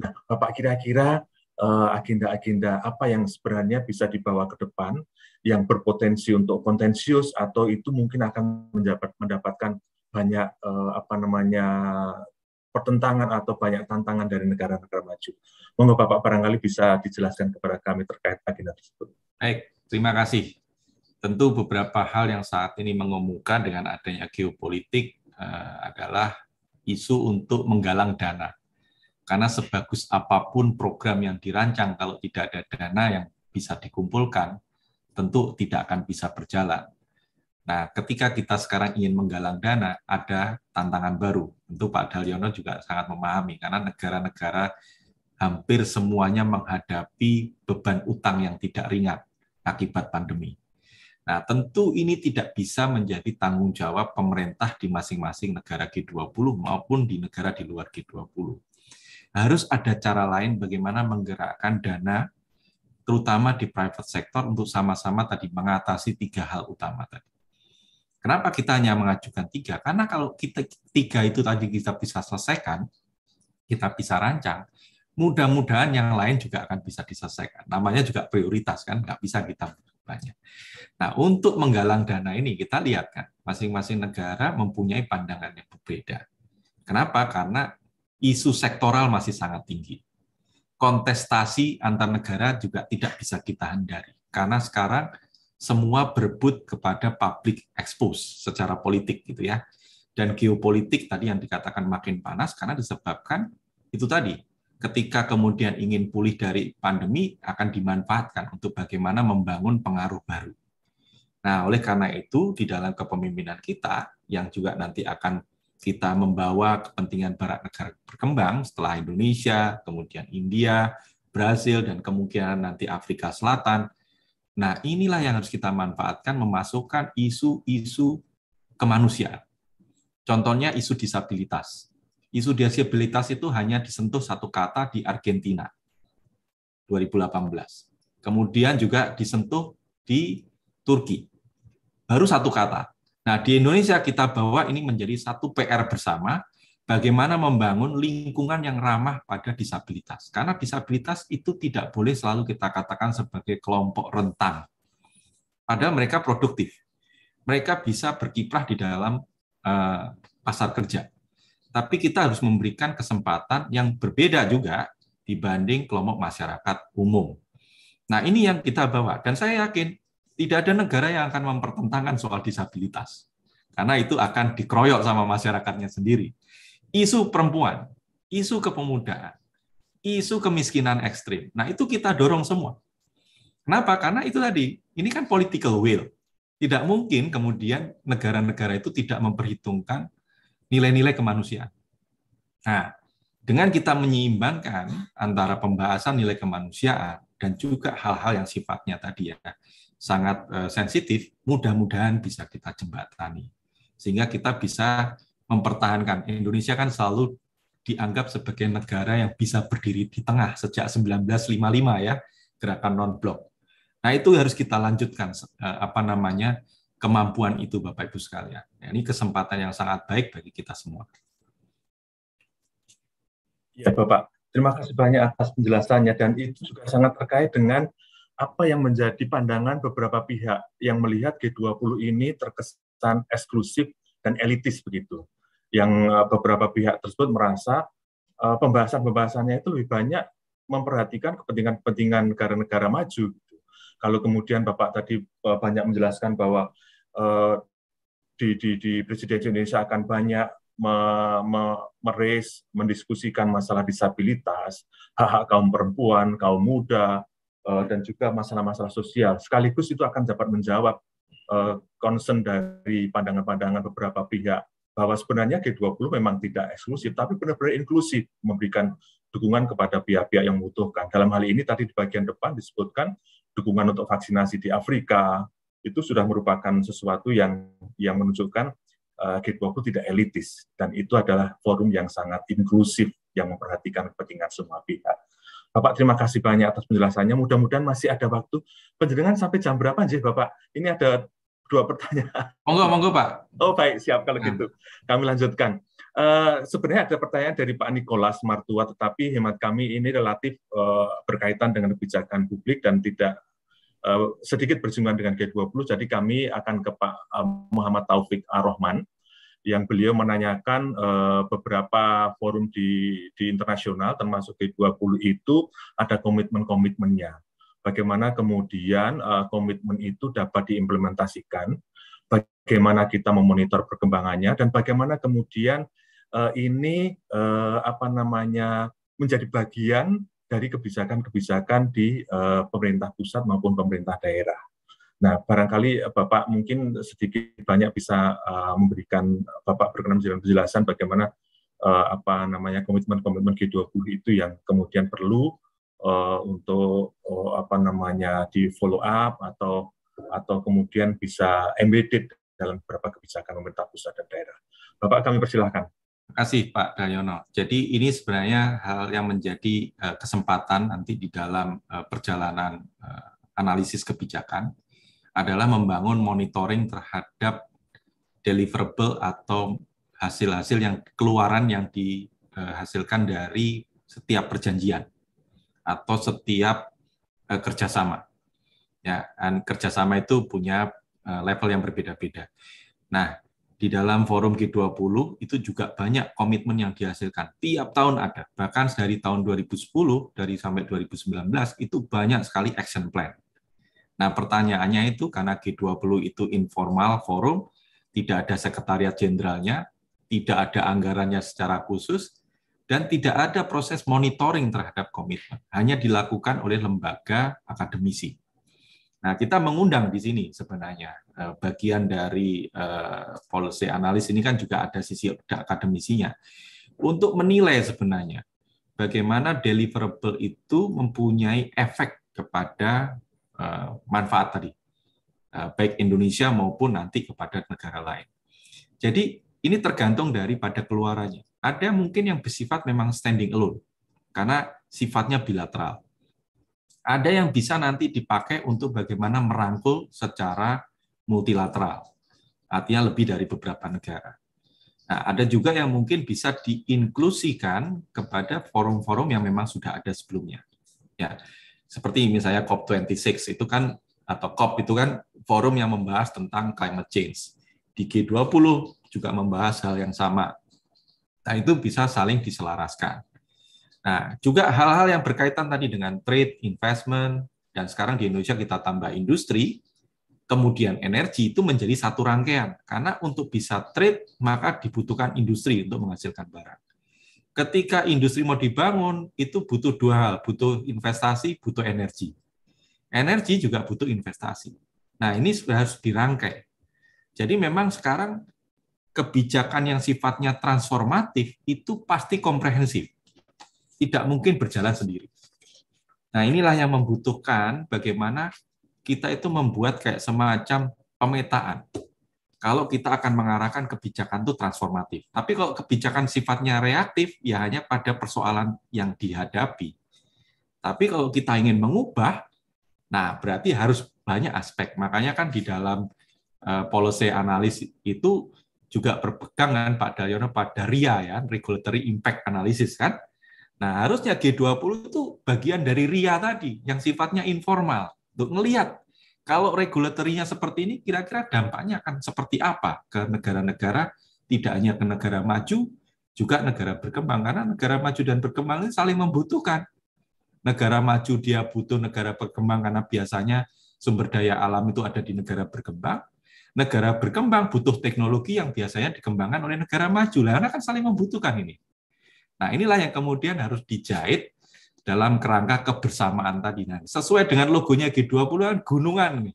Nah, Bapak kira-kira eh, agenda-agenda apa yang sebenarnya bisa dibawa ke depan yang berpotensi untuk kontensius atau itu mungkin akan mendapatkan banyak eh, apa namanya pertentangan atau banyak tantangan dari negara-negara maju. Monggo Bapak barangkali bisa dijelaskan kepada kami terkait agenda tersebut. Baik, terima kasih tentu beberapa hal yang saat ini mengemuka dengan adanya geopolitik eh, adalah isu untuk menggalang dana. Karena sebagus apapun program yang dirancang, kalau tidak ada dana yang bisa dikumpulkan, tentu tidak akan bisa berjalan. Nah, ketika kita sekarang ingin menggalang dana, ada tantangan baru. Tentu Pak Dalyono juga sangat memahami, karena negara-negara hampir semuanya menghadapi beban utang yang tidak ringan akibat pandemi. Nah, tentu ini tidak bisa menjadi tanggung jawab pemerintah di masing-masing negara G20 maupun di negara di luar G20. Harus ada cara lain bagaimana menggerakkan dana terutama di private sector untuk sama-sama tadi mengatasi tiga hal utama tadi. Kenapa kita hanya mengajukan tiga? Karena kalau kita tiga itu tadi kita bisa selesaikan, kita bisa rancang, mudah-mudahan yang lain juga akan bisa diselesaikan. Namanya juga prioritas kan, nggak bisa kita banyak. Nah, untuk menggalang dana ini kita lihat kan, masing-masing negara mempunyai pandangan yang berbeda. Kenapa? Karena isu sektoral masih sangat tinggi. Kontestasi antar negara juga tidak bisa kita hindari. Karena sekarang semua berebut kepada public expose secara politik gitu ya. Dan geopolitik tadi yang dikatakan makin panas karena disebabkan itu tadi ketika kemudian ingin pulih dari pandemi akan dimanfaatkan untuk bagaimana membangun pengaruh baru. Nah, oleh karena itu di dalam kepemimpinan kita yang juga nanti akan kita membawa kepentingan barat negara berkembang setelah Indonesia, kemudian India, Brazil dan kemungkinan nanti Afrika Selatan. Nah, inilah yang harus kita manfaatkan memasukkan isu-isu kemanusiaan. Contohnya isu disabilitas isu disabilitas itu hanya disentuh satu kata di Argentina 2018. Kemudian juga disentuh di Turki. Baru satu kata. Nah, di Indonesia kita bawa ini menjadi satu PR bersama bagaimana membangun lingkungan yang ramah pada disabilitas. Karena disabilitas itu tidak boleh selalu kita katakan sebagai kelompok rentan. Padahal mereka produktif. Mereka bisa berkiprah di dalam eh, pasar kerja tapi kita harus memberikan kesempatan yang berbeda juga dibanding kelompok masyarakat umum. Nah, ini yang kita bawa dan saya yakin tidak ada negara yang akan mempertentangkan soal disabilitas. Karena itu akan dikeroyok sama masyarakatnya sendiri. Isu perempuan, isu kepemudaan, isu kemiskinan ekstrim. Nah, itu kita dorong semua. Kenapa? Karena itu tadi, ini kan political will. Tidak mungkin kemudian negara-negara itu tidak memperhitungkan nilai-nilai kemanusiaan. Nah, dengan kita menyeimbangkan antara pembahasan nilai kemanusiaan dan juga hal-hal yang sifatnya tadi ya sangat eh, sensitif, mudah-mudahan bisa kita jembatani sehingga kita bisa mempertahankan Indonesia kan selalu dianggap sebagai negara yang bisa berdiri di tengah sejak 1955 ya gerakan non blok. Nah itu harus kita lanjutkan eh, apa namanya kemampuan itu Bapak Ibu sekalian. Nah, ini kesempatan yang sangat baik bagi kita semua. Ya, Bapak. Terima kasih banyak atas penjelasannya dan itu juga sangat terkait dengan apa yang menjadi pandangan beberapa pihak yang melihat G20 ini terkesan eksklusif dan elitis begitu. Yang eh, beberapa pihak tersebut merasa eh, pembahasan-pembahasannya itu lebih banyak memperhatikan kepentingan-kepentingan negara-negara maju. Gitu. Kalau kemudian Bapak tadi eh, banyak menjelaskan bahwa di, di, di presidensi Indonesia akan banyak me, me, meres, mendiskusikan masalah disabilitas, hak-hak kaum perempuan, kaum muda, uh, dan juga masalah-masalah sosial. Sekaligus itu akan dapat menjawab uh, concern dari pandangan-pandangan beberapa pihak bahwa sebenarnya G20 memang tidak eksklusif, tapi benar-benar inklusif, memberikan dukungan kepada pihak-pihak yang membutuhkan. Dalam hal ini tadi di bagian depan disebutkan dukungan untuk vaksinasi di Afrika, itu sudah merupakan sesuatu yang yang menunjukkan uh, itu tidak elitis dan itu adalah forum yang sangat inklusif yang memperhatikan kepentingan semua pihak. Bapak terima kasih banyak atas penjelasannya. Mudah-mudahan masih ada waktu. Penjelasan sampai jam berapa sih Bapak? Ini ada dua pertanyaan. Monggo, monggo Pak. Oh baik, siap kalau nah. gitu. Kami lanjutkan. Uh, sebenarnya ada pertanyaan dari Pak Nikolas Martua, tetapi hemat kami ini relatif uh, berkaitan dengan kebijakan publik dan tidak Eh, sedikit bersinggungan dengan G20, jadi kami akan ke Pak eh, Muhammad Taufik ar yang beliau menanyakan eh, beberapa forum di, di internasional, termasuk G20 itu ada komitmen-komitmennya. Bagaimana kemudian komitmen itu dapat diimplementasikan, bagaimana kita memonitor perkembangannya, dan bagaimana kemudian ini apa namanya menjadi bagian dari kebijakan-kebijakan di uh, pemerintah pusat maupun pemerintah daerah. Nah, barangkali eh, Bapak mungkin sedikit banyak bisa uh, memberikan Bapak berkenan penjelasan bagaimana uh, apa namanya komitmen-komitmen G20 itu yang kemudian perlu uh, untuk uh, apa namanya di follow up atau atau kemudian bisa embedded dalam beberapa kebijakan pemerintah pusat dan daerah. Bapak kami persilahkan kasih Pak Daryono. Jadi ini sebenarnya hal yang menjadi eh, kesempatan nanti di dalam eh, perjalanan eh, analisis kebijakan adalah membangun monitoring terhadap deliverable atau hasil-hasil yang keluaran yang dihasilkan dari setiap perjanjian atau setiap kerjasama. Ya, dan kerjasama itu punya level yang berbeda-beda. Nah, di dalam forum G20 itu juga banyak komitmen yang dihasilkan. Tiap tahun ada. Bahkan dari tahun 2010 dari sampai 2019 itu banyak sekali action plan. Nah, pertanyaannya itu karena G20 itu informal forum, tidak ada sekretariat jenderalnya, tidak ada anggarannya secara khusus, dan tidak ada proses monitoring terhadap komitmen. Hanya dilakukan oleh lembaga akademisi. Nah, kita mengundang di sini sebenarnya eh, bagian dari eh, policy analis ini kan juga ada sisi akademisinya untuk menilai sebenarnya bagaimana deliverable itu mempunyai efek kepada eh, manfaat tadi baik Indonesia maupun nanti kepada negara lain. Jadi ini tergantung daripada keluarannya. Ada mungkin yang bersifat memang standing alone karena sifatnya bilateral ada yang bisa nanti dipakai untuk bagaimana merangkul secara multilateral, artinya lebih dari beberapa negara. Nah, ada juga yang mungkin bisa diinklusikan kepada forum-forum yang memang sudah ada sebelumnya. Ya, seperti misalnya COP26 itu kan atau COP itu kan forum yang membahas tentang climate change. Di G20 juga membahas hal yang sama. Nah, itu bisa saling diselaraskan. Nah, juga hal-hal yang berkaitan tadi dengan trade, investment, dan sekarang di Indonesia kita tambah industri, kemudian energi itu menjadi satu rangkaian. Karena untuk bisa trade, maka dibutuhkan industri untuk menghasilkan barang. Ketika industri mau dibangun, itu butuh dua hal. Butuh investasi, butuh energi. Energi juga butuh investasi. Nah, ini sudah harus dirangkai. Jadi memang sekarang kebijakan yang sifatnya transformatif itu pasti komprehensif tidak mungkin berjalan sendiri. Nah, inilah yang membutuhkan bagaimana kita itu membuat kayak semacam pemetaan. Kalau kita akan mengarahkan kebijakan itu transformatif. Tapi kalau kebijakan sifatnya reaktif, ya hanya pada persoalan yang dihadapi. Tapi kalau kita ingin mengubah, nah berarti harus banyak aspek. Makanya kan di dalam eh, policy analis itu juga berpegangan Pak Dayono pada RIA ya, regulatory impact analysis kan. Nah, harusnya G20 itu bagian dari RIA tadi yang sifatnya informal untuk melihat kalau regulatornya seperti ini kira-kira dampaknya akan seperti apa ke negara-negara tidak hanya ke negara maju juga negara berkembang karena negara maju dan berkembang ini saling membutuhkan. Negara maju dia butuh negara berkembang karena biasanya sumber daya alam itu ada di negara berkembang. Negara berkembang butuh teknologi yang biasanya dikembangkan oleh negara maju. karena kan saling membutuhkan ini. Nah, inilah yang kemudian harus dijahit dalam kerangka kebersamaan tadi. Nah, sesuai dengan logonya G20 kan gunungan nih.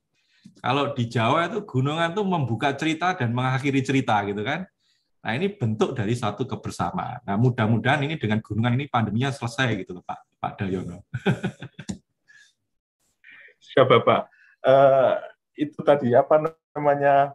Kalau di Jawa itu gunungan tuh membuka cerita dan mengakhiri cerita gitu kan. Nah, ini bentuk dari satu kebersamaan. Nah, mudah-mudahan ini dengan gunungan ini pandeminya selesai gitu loh, Pak Pak Dayono. Siap, Bapak. Uh, itu tadi apa namanya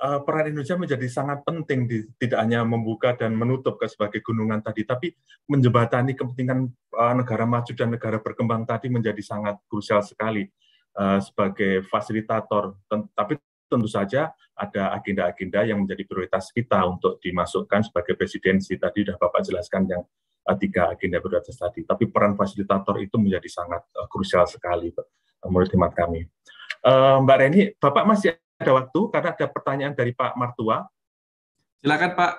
Eh, peran Indonesia menjadi sangat penting di, tidak hanya membuka dan menutup ke sebagai gunungan tadi, tapi menjembatani kepentingan uh, negara maju dan negara berkembang tadi menjadi sangat krusial sekali uh, sebagai fasilitator. Ten, tapi tentu saja ada agenda-agenda yang menjadi prioritas kita untuk dimasukkan sebagai presidensi. Tadi sudah Bapak jelaskan yang uh, tiga agenda prioritas tadi. Tapi peran fasilitator itu menjadi sangat uh, krusial sekali menurut hemat kami. Uh, Mbak Reni, Bapak masih ada waktu karena ada pertanyaan dari Pak Martua. Silakan Pak.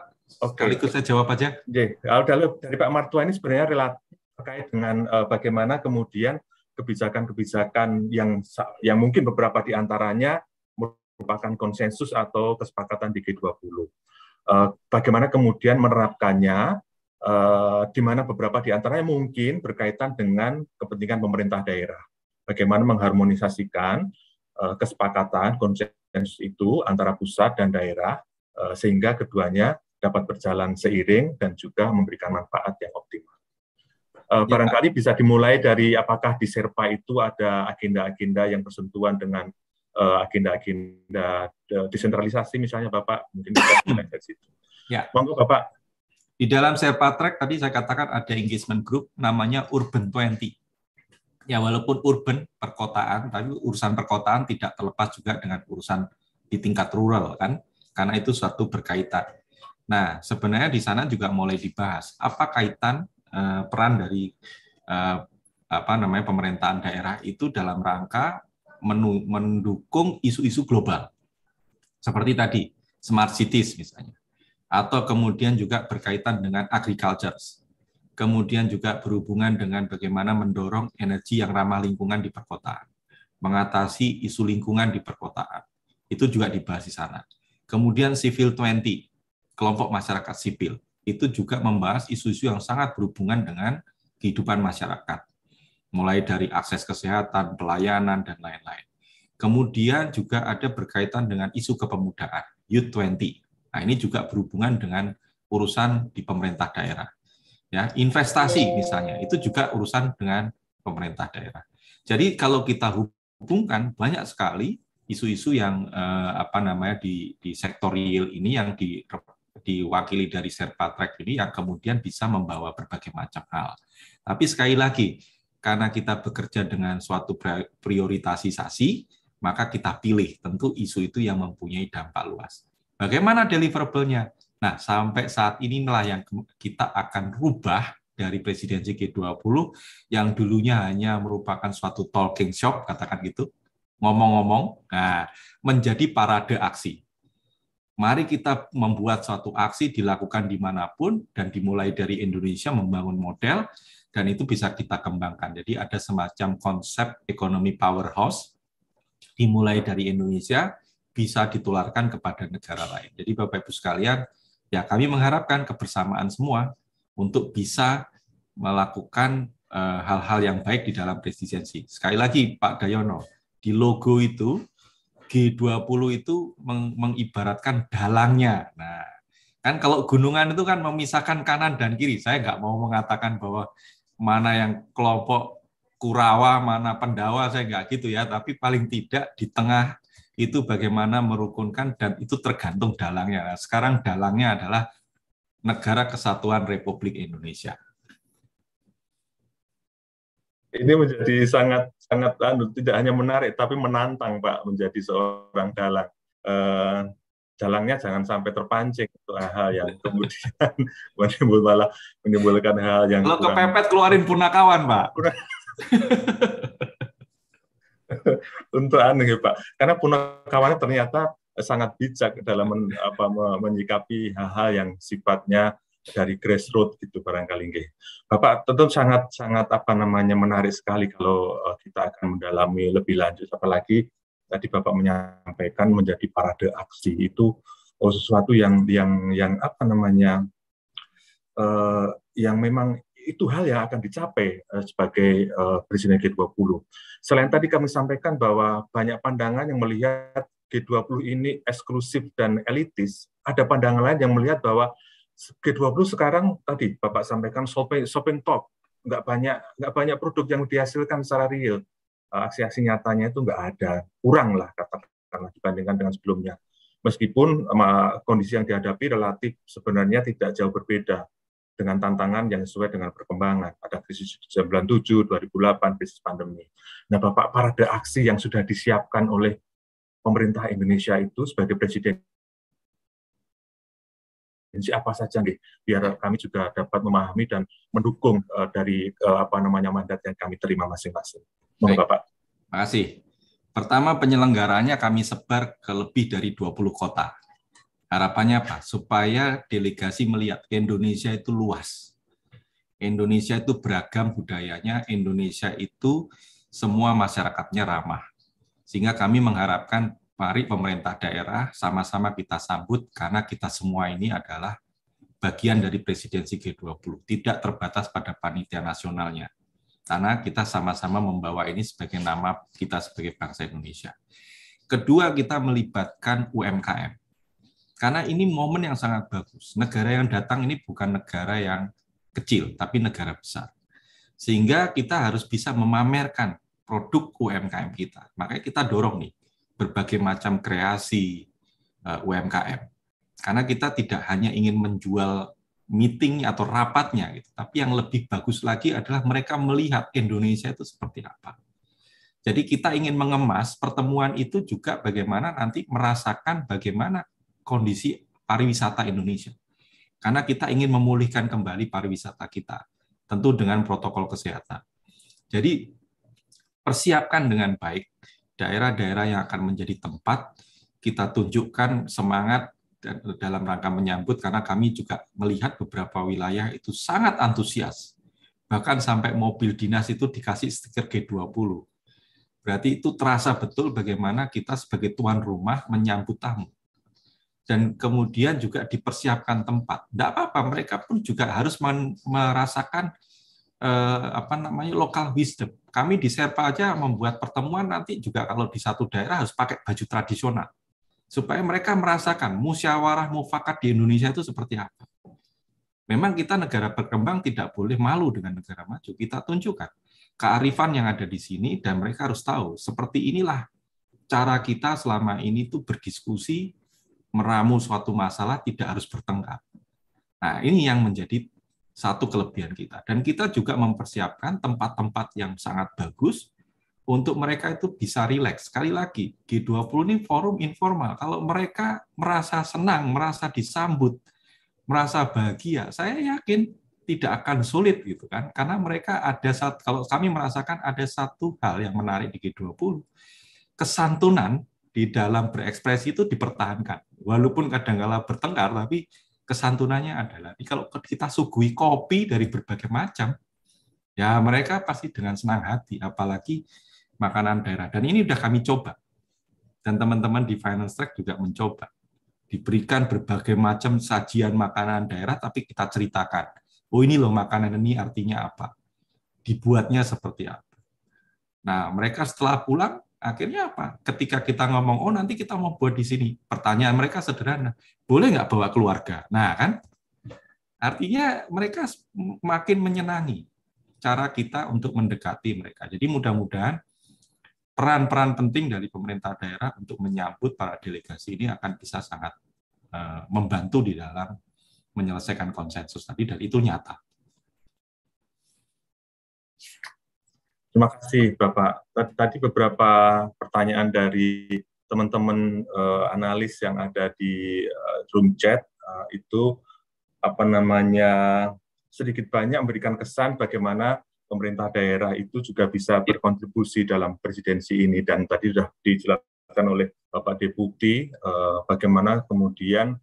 Oke. Okay. saya jawab aja. Oke. Okay. dari Pak Martua ini sebenarnya relatif terkait dengan uh, bagaimana kemudian kebijakan-kebijakan yang yang mungkin beberapa di antaranya merupakan konsensus atau kesepakatan di G20. Uh, eh, bagaimana kemudian menerapkannya uh, di mana beberapa di antaranya mungkin berkaitan dengan kepentingan pemerintah daerah. Bagaimana mengharmonisasikan uh, kesepakatan konsep itu antara pusat dan daerah eh, sehingga keduanya dapat berjalan seiring dan juga memberikan manfaat yang optimal. Eh, ya. Barangkali bisa dimulai dari apakah di Serpa itu ada agenda-agenda yang bersentuhan dengan eh, agenda-agenda desentralisasi misalnya Bapak mungkin bisa dimulai dari situ. Ya. Monggo Bapak. Di dalam Serpa Track tadi saya katakan ada engagement group namanya Urban 20 ya walaupun urban perkotaan tapi urusan perkotaan tidak terlepas juga dengan urusan di tingkat rural kan karena itu suatu berkaitan. Nah, sebenarnya di sana juga mulai dibahas apa kaitan eh, peran dari eh, apa namanya pemerintahan daerah itu dalam rangka menu, mendukung isu-isu global. Seperti tadi smart cities misalnya atau kemudian juga berkaitan dengan agriculture kemudian juga berhubungan dengan bagaimana mendorong energi yang ramah lingkungan di perkotaan, mengatasi isu lingkungan di perkotaan. Itu juga dibahas di sana. Kemudian Civil 20, kelompok masyarakat sipil, itu juga membahas isu-isu yang sangat berhubungan dengan kehidupan masyarakat, mulai dari akses kesehatan, pelayanan, dan lain-lain. Kemudian juga ada berkaitan dengan isu kepemudaan, Youth 20. Nah, ini juga berhubungan dengan urusan di pemerintah daerah ya investasi iya. misalnya itu juga urusan dengan pemerintah daerah. Jadi kalau kita hubungkan banyak sekali isu-isu yang eh, apa namanya di di sektor real ini yang di diwakili dari Track ini yang kemudian bisa membawa berbagai macam hal. Tapi sekali lagi karena kita bekerja dengan suatu prioritasisasi, maka kita pilih tentu isu itu yang mempunyai dampak luas. Bagaimana deliverable-nya? Nah, sampai saat inilah yang kita akan rubah dari presidensi G20 yang dulunya hanya merupakan suatu talking shop, katakan gitu, ngomong-ngomong, nah, menjadi parade aksi. Mari kita membuat suatu aksi dilakukan dimanapun dan dimulai dari Indonesia membangun model dan itu bisa kita kembangkan. Jadi ada semacam konsep ekonomi powerhouse dimulai dari Indonesia bisa ditularkan kepada negara lain. Jadi Bapak Ibu sekalian, Ya, kami mengharapkan kebersamaan semua untuk bisa melakukan eh, hal-hal yang baik di dalam presidensi. Sekali lagi, Pak Dayono, di logo itu G20 itu meng mengibaratkan dalangnya. Nah, kan kalau gunungan itu kan memisahkan kanan dan kiri. Saya nggak mau mengatakan bahwa mana yang kelompok Kurawa, mana Pendawa, saya nggak gitu ya. Tapi paling tidak di tengah itu bagaimana merukunkan dan itu tergantung dalangnya. Nah, sekarang dalangnya adalah Negara Kesatuan Republik Indonesia. Ini menjadi sangat sangat anu, tidak hanya menarik tapi menantang Pak menjadi seorang dalang. Eh, dalangnya jangan sampai terpancing itu hal yang kemudian menimbulkan malah menimbulkan hal yang kalau kurang... kepepet keluarin punakawan Pak. untuk aneh ya Pak. Karena punakawannya ternyata sangat bijak dalam men, apa, menyikapi hal-hal yang sifatnya dari grassroots gitu barangkali nggih. Bapak tentu sangat sangat apa namanya menarik sekali kalau eh, kita akan mendalami lebih lanjut apalagi tadi Bapak menyampaikan menjadi parade aksi itu oh, sesuatu yang yang yang apa namanya uh, yang memang itu hal yang akan dicapai eh, sebagai eh, presiden G20. Selain tadi kami sampaikan bahwa banyak pandangan yang melihat G20 ini eksklusif dan elitis, ada pandangan lain yang melihat bahwa G20 sekarang tadi Bapak sampaikan shopping, shopping top, nggak banyak nggak banyak produk yang dihasilkan secara real, eh, aksi-aksi nyatanya itu nggak ada, kurang lah katakanlah dibandingkan dengan sebelumnya. Meskipun kondisi yang dihadapi relatif sebenarnya tidak jauh berbeda, dengan tantangan yang sesuai dengan perkembangan ada krisis 97, 2008, krisis pandemi. Nah, Bapak parade aksi yang sudah disiapkan oleh pemerintah Indonesia itu sebagai presiden apa saja nih biar kami juga dapat memahami dan mendukung uh, dari uh, apa namanya mandat yang kami terima masing-masing. Mohon Bapak. Terima kasih. Pertama penyelenggaranya kami sebar ke lebih dari 20 kota. Harapannya apa? Supaya delegasi melihat Indonesia itu luas. Indonesia itu beragam budayanya, Indonesia itu semua masyarakatnya ramah. Sehingga kami mengharapkan mari pemerintah daerah sama-sama kita sambut karena kita semua ini adalah bagian dari presidensi G20, tidak terbatas pada panitia nasionalnya. Karena kita sama-sama membawa ini sebagai nama kita sebagai bangsa Indonesia. Kedua, kita melibatkan UMKM. Karena ini momen yang sangat bagus. Negara yang datang ini bukan negara yang kecil, tapi negara besar. Sehingga kita harus bisa memamerkan produk UMKM kita. Makanya kita dorong nih berbagai macam kreasi eh, UMKM. Karena kita tidak hanya ingin menjual meeting atau rapatnya, gitu, tapi yang lebih bagus lagi adalah mereka melihat Indonesia itu seperti apa. Jadi kita ingin mengemas pertemuan itu juga bagaimana nanti merasakan bagaimana kondisi pariwisata Indonesia. Karena kita ingin memulihkan kembali pariwisata kita, tentu dengan protokol kesehatan. Jadi persiapkan dengan baik daerah-daerah yang akan menjadi tempat kita tunjukkan semangat dalam rangka menyambut karena kami juga melihat beberapa wilayah itu sangat antusias. Bahkan sampai mobil dinas itu dikasih stiker G20. Berarti itu terasa betul bagaimana kita sebagai tuan rumah menyambut tamu dan kemudian juga dipersiapkan tempat. Tidak apa-apa, mereka pun juga harus merasakan eh, apa namanya lokal wisdom. Kami di Serpa aja membuat pertemuan nanti juga kalau di satu daerah harus pakai baju tradisional supaya mereka merasakan musyawarah mufakat di Indonesia itu seperti apa. Memang kita negara berkembang tidak boleh malu dengan negara maju. Kita tunjukkan kearifan yang ada di sini dan mereka harus tahu seperti inilah cara kita selama ini itu berdiskusi meramu suatu masalah tidak harus bertengkar. Nah, ini yang menjadi satu kelebihan kita. Dan kita juga mempersiapkan tempat-tempat yang sangat bagus untuk mereka itu bisa rileks. Sekali lagi, G20 ini forum informal. Kalau mereka merasa senang, merasa disambut, merasa bahagia, saya yakin tidak akan sulit gitu kan. Karena mereka ada satu kalau kami merasakan ada satu hal yang menarik di G20, kesantunan di dalam berekspresi itu dipertahankan walaupun kadangkala bertengkar, tapi kesantunannya adalah ini kalau kita suguhi kopi dari berbagai macam, ya mereka pasti dengan senang hati, apalagi makanan daerah. Dan ini sudah kami coba. Dan teman-teman di Finance Track juga mencoba. Diberikan berbagai macam sajian makanan daerah, tapi kita ceritakan. Oh ini loh makanan ini artinya apa. Dibuatnya seperti apa. Nah mereka setelah pulang, Akhirnya apa? Ketika kita ngomong, oh nanti kita mau buat di sini. Pertanyaan mereka sederhana, boleh nggak bawa keluarga? Nah kan, artinya mereka makin menyenangi cara kita untuk mendekati mereka. Jadi mudah-mudahan peran-peran penting dari pemerintah daerah untuk menyambut para delegasi ini akan bisa sangat eh, membantu di dalam menyelesaikan konsensus tadi dan itu nyata. Terima kasih Bapak. Tadi beberapa pertanyaan dari teman-teman uh, analis yang ada di uh, eh, room chat uh, itu apa namanya sedikit banyak memberikan kesan bagaimana pemerintah daerah itu juga bisa berkontribusi dalam presidensi ini dan tadi sudah dijelaskan oleh Bapak Deputi uh, bagaimana kemudian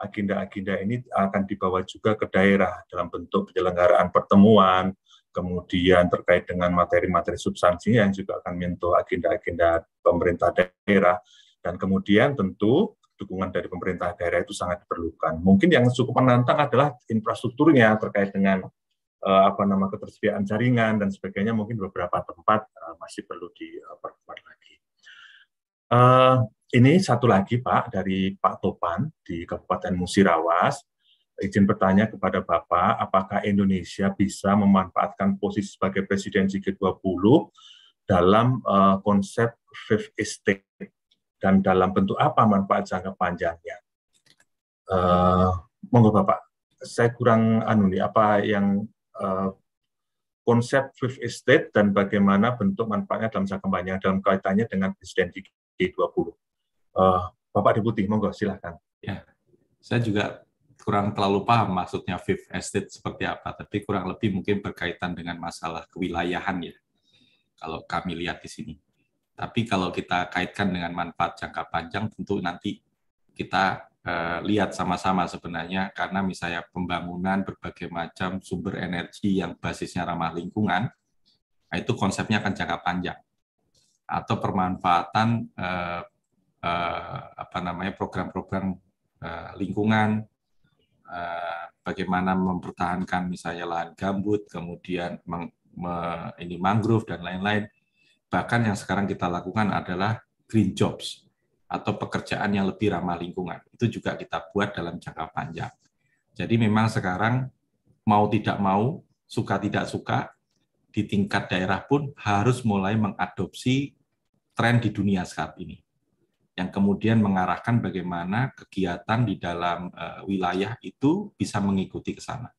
agenda-agenda ini akan dibawa juga ke daerah dalam bentuk penyelenggaraan pertemuan, kemudian terkait dengan materi-materi substansi yang juga akan menyentuh agenda-agenda pemerintah daerah, dan kemudian tentu dukungan dari pemerintah daerah itu sangat diperlukan. Mungkin yang cukup menantang adalah infrastrukturnya terkait dengan uh, apa nama ketersediaan jaringan dan sebagainya mungkin beberapa tempat uh, masih perlu diperkuat uh, lagi. Uh, ini satu lagi Pak dari Pak Topan di Kabupaten Musirawas izin bertanya kepada Bapak, apakah Indonesia bisa memanfaatkan posisi sebagai presidensi G20 dalam uh, konsep fifth estate dan dalam bentuk apa manfaat jangka panjangnya? Uh, monggo Bapak, saya kurang anu nih apa yang uh, konsep fifth estate dan bagaimana bentuk manfaatnya dalam jangka panjang dalam kaitannya dengan presidensi G20. Uh, Bapak Deputi, monggo silahkan. Ya, saya juga kurang terlalu paham maksudnya fifth estate seperti apa, tapi kurang lebih mungkin berkaitan dengan masalah kewilayahan ya, kalau kami lihat di sini. Tapi kalau kita kaitkan dengan manfaat jangka panjang, tentu nanti kita eh, lihat sama-sama sebenarnya, karena misalnya pembangunan berbagai macam sumber energi yang basisnya ramah lingkungan, nah itu konsepnya akan jangka panjang. Atau permanfaatan eh, eh, apa namanya program-program eh, lingkungan Eh, bagaimana mempertahankan misalnya lahan gambut, kemudian meng, me, ini mangrove dan lain-lain. Bahkan yang sekarang kita lakukan adalah green jobs atau pekerjaan yang lebih ramah lingkungan. Itu juga kita buat dalam jangka panjang. Jadi memang sekarang mau tidak mau, suka tidak suka, di tingkat daerah pun harus mulai mengadopsi tren di dunia saat ini yang kemudian mengarahkan bagaimana kegiatan di dalam uh, wilayah itu bisa mengikuti ke sana.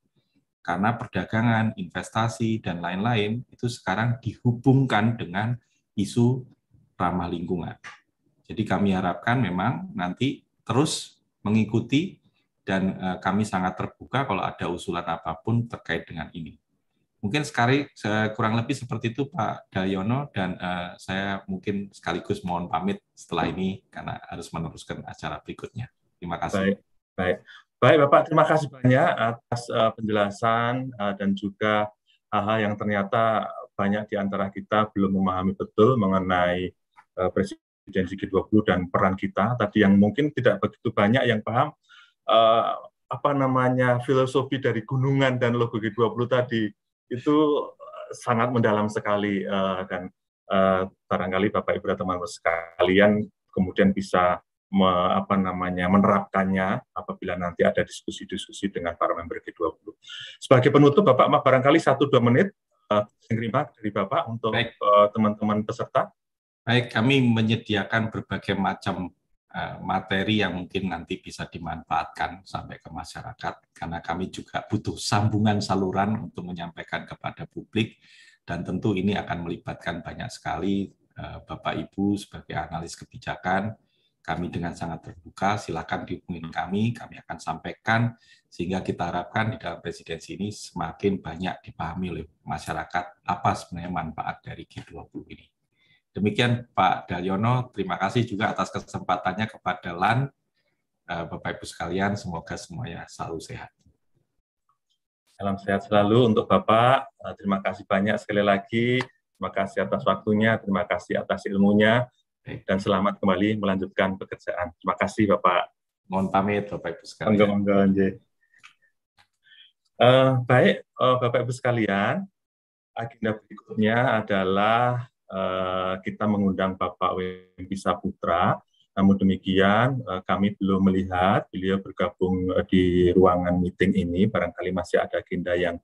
Karena perdagangan, investasi, dan lain-lain itu sekarang dihubungkan dengan isu ramah lingkungan. Jadi kami harapkan memang nanti terus mengikuti dan eh, kami sangat terbuka kalau ada usulan apapun terkait dengan ini. Mungkin sekali kurang lebih seperti itu Pak Dayono dan uh, saya mungkin sekaligus mohon pamit setelah ini karena harus meneruskan acara berikutnya. Terima kasih. Baik, baik. Baik Bapak, terima kasih banyak atas uh, penjelasan uh, dan juga hal-hal yang ternyata banyak di antara kita belum memahami betul mengenai uh, presidensi G20 dan peran kita. Tadi yang mungkin tidak begitu banyak yang paham uh, apa namanya filosofi dari gunungan dan logo G20 tadi itu eh, sangat mendalam sekali uh, dan uh, barangkali Bapak Ibu dan teman-teman sekalian kemudian bisa me, apa namanya menerapkannya apabila nanti ada diskusi-diskusi dengan para member G20. Sebagai penutup Bapak Mah barangkali satu dua menit uh, dari Bapak untuk teman-teman uh, teman -teman peserta. Baik, kami menyediakan berbagai macam Eh, materi yang mungkin nanti bisa dimanfaatkan sampai ke masyarakat karena kami juga butuh sambungan saluran untuk menyampaikan kepada publik dan tentu ini akan melibatkan banyak sekali eh, Bapak Ibu sebagai analis kebijakan kami dengan sangat terbuka silakan dihubungi kami kami akan sampaikan sehingga kita harapkan di dalam presidensi ini semakin banyak dipahami oleh masyarakat apa sebenarnya manfaat dari G20 ini. Demikian Pak Dalyono, terima kasih juga atas kesempatannya kepada LAN. Eh, Bapak Ibu sekalian, semoga semuanya selalu sehat. Salam sehat selalu untuk Bapak. Eh, terima kasih banyak sekali lagi. Terima kasih atas waktunya, terima kasih atas ilmunya, dan selamat kembali melanjutkan pekerjaan. Terima kasih Bapak. Mohon pamit Bapak Ibu sekalian. enggak, enggak. Uh, eh, baik, uh, Bapak Ibu sekalian, agenda berikutnya adalah Eh, kita mengundang Bapak Wempi Saputra. Namun demikian, eh, kami belum melihat beliau bergabung eh, di ruangan meeting ini. Barangkali masih ada agenda yang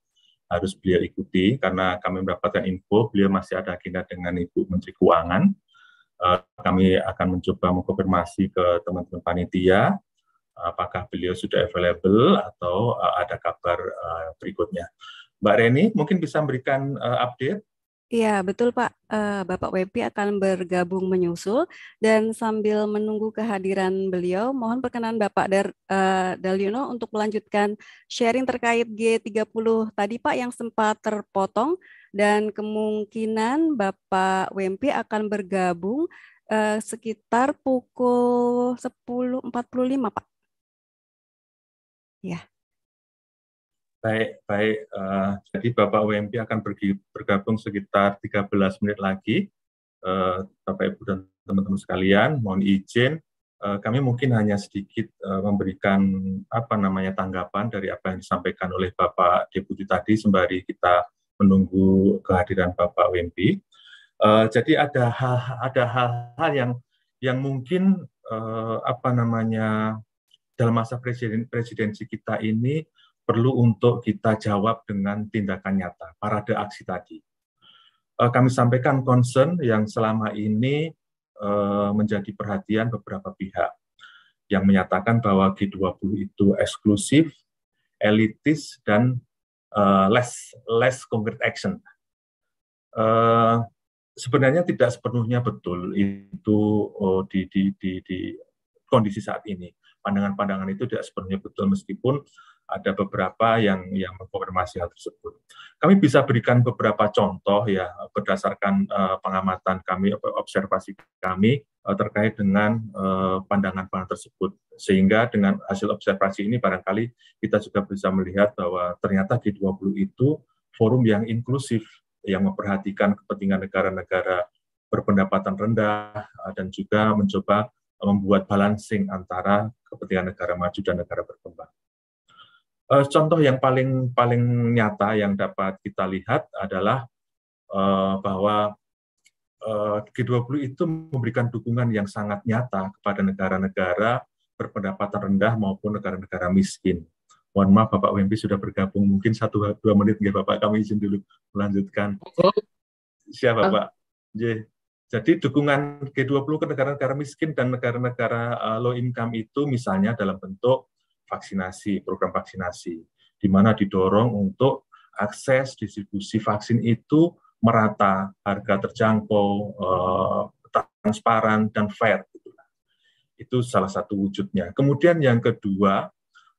harus beliau ikuti karena kami mendapatkan info beliau masih ada agenda dengan Ibu Menteri Keuangan. kami akan mencoba mengkonfirmasi ke teman-teman panitia apakah beliau sudah available atau ada kabar berikutnya. Mbak Reni, mungkin bisa memberikan update Iya, betul Pak. Eh, Bapak WP akan bergabung menyusul dan sambil menunggu kehadiran beliau, mohon perkenan Bapak Dar, uh, untuk melanjutkan sharing terkait G30 tadi Pak yang sempat terpotong dan kemungkinan Bapak Wempi akan bergabung eh, sekitar pukul 10.45 Pak. Ya. Baik, baik. Uh, jadi Bapak UMP akan pergi, bergabung sekitar 13 menit lagi. Uh, Bapak Ibu dan teman-teman sekalian, mohon izin uh, kami mungkin hanya sedikit uh, memberikan apa namanya tanggapan dari apa yang disampaikan oleh Bapak Deputi tadi sembari kita menunggu kehadiran Bapak UMP. Uh, jadi ada hal ada hal-hal yang yang mungkin uh, apa namanya dalam masa presiden presidensi kita ini perlu untuk kita jawab dengan tindakan nyata, parade aksi tadi. Eh, kami sampaikan concern yang selama ini eh, menjadi perhatian beberapa pihak yang menyatakan bahwa G20 itu eksklusif, elitis, dan eh, less less concrete action. sebenarnya tidak sepenuhnya betul itu oh, di, di, di, di kondisi saat ini. Pandangan-pandangan itu tidak sepenuhnya betul meskipun ada beberapa yang yang mengkonfirmasi hal tersebut. Kami bisa berikan beberapa contoh ya berdasarkan uh, pengamatan kami, observasi kami uh, terkait dengan eh, pandangan-pandangan uh, tersebut. Sehingga dengan hasil observasi ini barangkali kita juga bisa melihat bahwa ternyata G20 itu forum yang inklusif yang memperhatikan kepentingan negara-negara berpendapatan rendah dan juga mencoba membuat balancing antara kepentingan negara maju dan negara berkembang. Uh, contoh yang paling paling nyata yang dapat kita lihat adalah uh, bahwa eh, uh, G20 itu memberikan dukungan yang sangat nyata kepada negara-negara berpendapatan rendah maupun negara-negara miskin. Mohon maaf Bapak Wempi sudah bergabung mungkin satu dua menit ya Bapak kami izin dulu melanjutkan. Siapa Bapak? Jadi dukungan G20 ke negara-negara miskin dan negara-negara low income itu misalnya dalam bentuk vaksinasi, program vaksinasi, di mana didorong untuk akses distribusi vaksin itu merata, harga terjangkau, eh, transparan dan fair. Itu salah satu wujudnya. Kemudian yang kedua,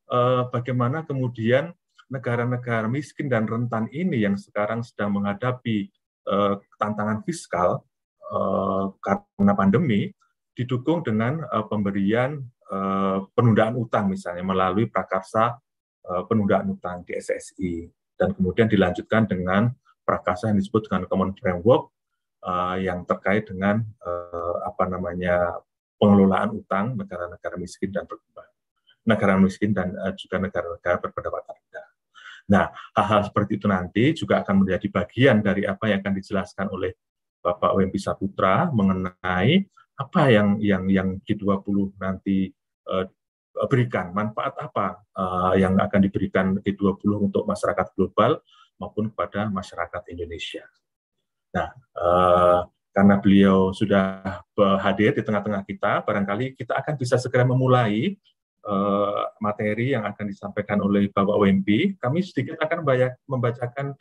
eh, bagaimana kemudian negara-negara miskin dan rentan ini yang sekarang sedang menghadapi eh, tantangan fiskal eh, karena pandemi didukung dengan eh, pemberian Eh, penundaan utang misalnya melalui prakarsa eh, penundaan utang di SSI dan kemudian dilanjutkan dengan prakarsa yang disebut dengan Common Framework eh, yang terkait dengan apa namanya pengelolaan utang negara-negara miskin dan berkembang, negara miskin dan juga negara-negara berpendapatan rendah. Nah, hal-hal seperti itu nanti juga akan menjadi bagian dari apa yang akan dijelaskan oleh Bapak Wempi Saputra mengenai apa yang yang yang G20 nanti Eh, berikan manfaat apa eh, yang akan diberikan di 20 untuk masyarakat global maupun kepada masyarakat Indonesia. Nah, eh, karena beliau sudah hadir di tengah-tengah kita, barangkali kita akan bisa segera memulai materi yang akan disampaikan oleh Bapak WMP. Kami sedikit akan membacakan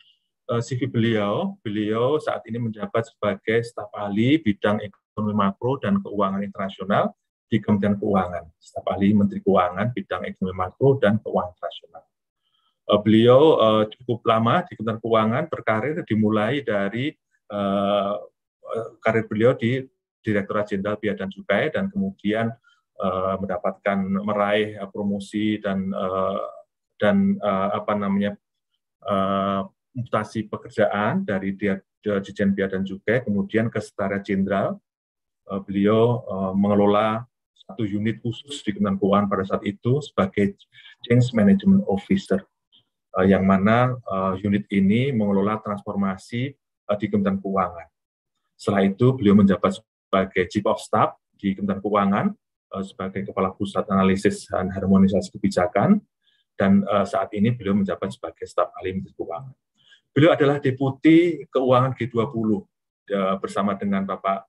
CV beliau. Beliau saat ini menjabat sebagai staf ahli bidang ekonomi makro dan keuangan internasional di Kementerian Keuangan, staf ahli Menteri Keuangan bidang ekonomi makro dan keuangan nasional. Uh, eh, beliau uh, cukup lama di Kementerian Keuangan berkarir dimulai dari uh, karir beliau di Direktorat Jenderal Bea dan Cukai dan kemudian uh, mendapatkan meraih uh, promosi dan uh, dan uh, apa namanya uh, mutasi pekerjaan dari Dirjen Bea dan Cukai kemudian ke Setara Jenderal beliau mengelola satu unit khusus di Kementerian Keuangan pada saat itu sebagai Change Management Officer, uh, yang mana uh, unit ini mengelola transformasi uh, di Kementerian Keuangan. Setelah itu beliau menjabat sebagai Chief of Staff di Kementerian Keuangan, uh, sebagai Kepala Pusat Analisis dan Harmonisasi Kebijakan, dan uh, saat ini beliau menjabat sebagai Staf Ahli Menteri Keuangan. Beliau adalah Deputi Keuangan G20 bersama dengan Bapak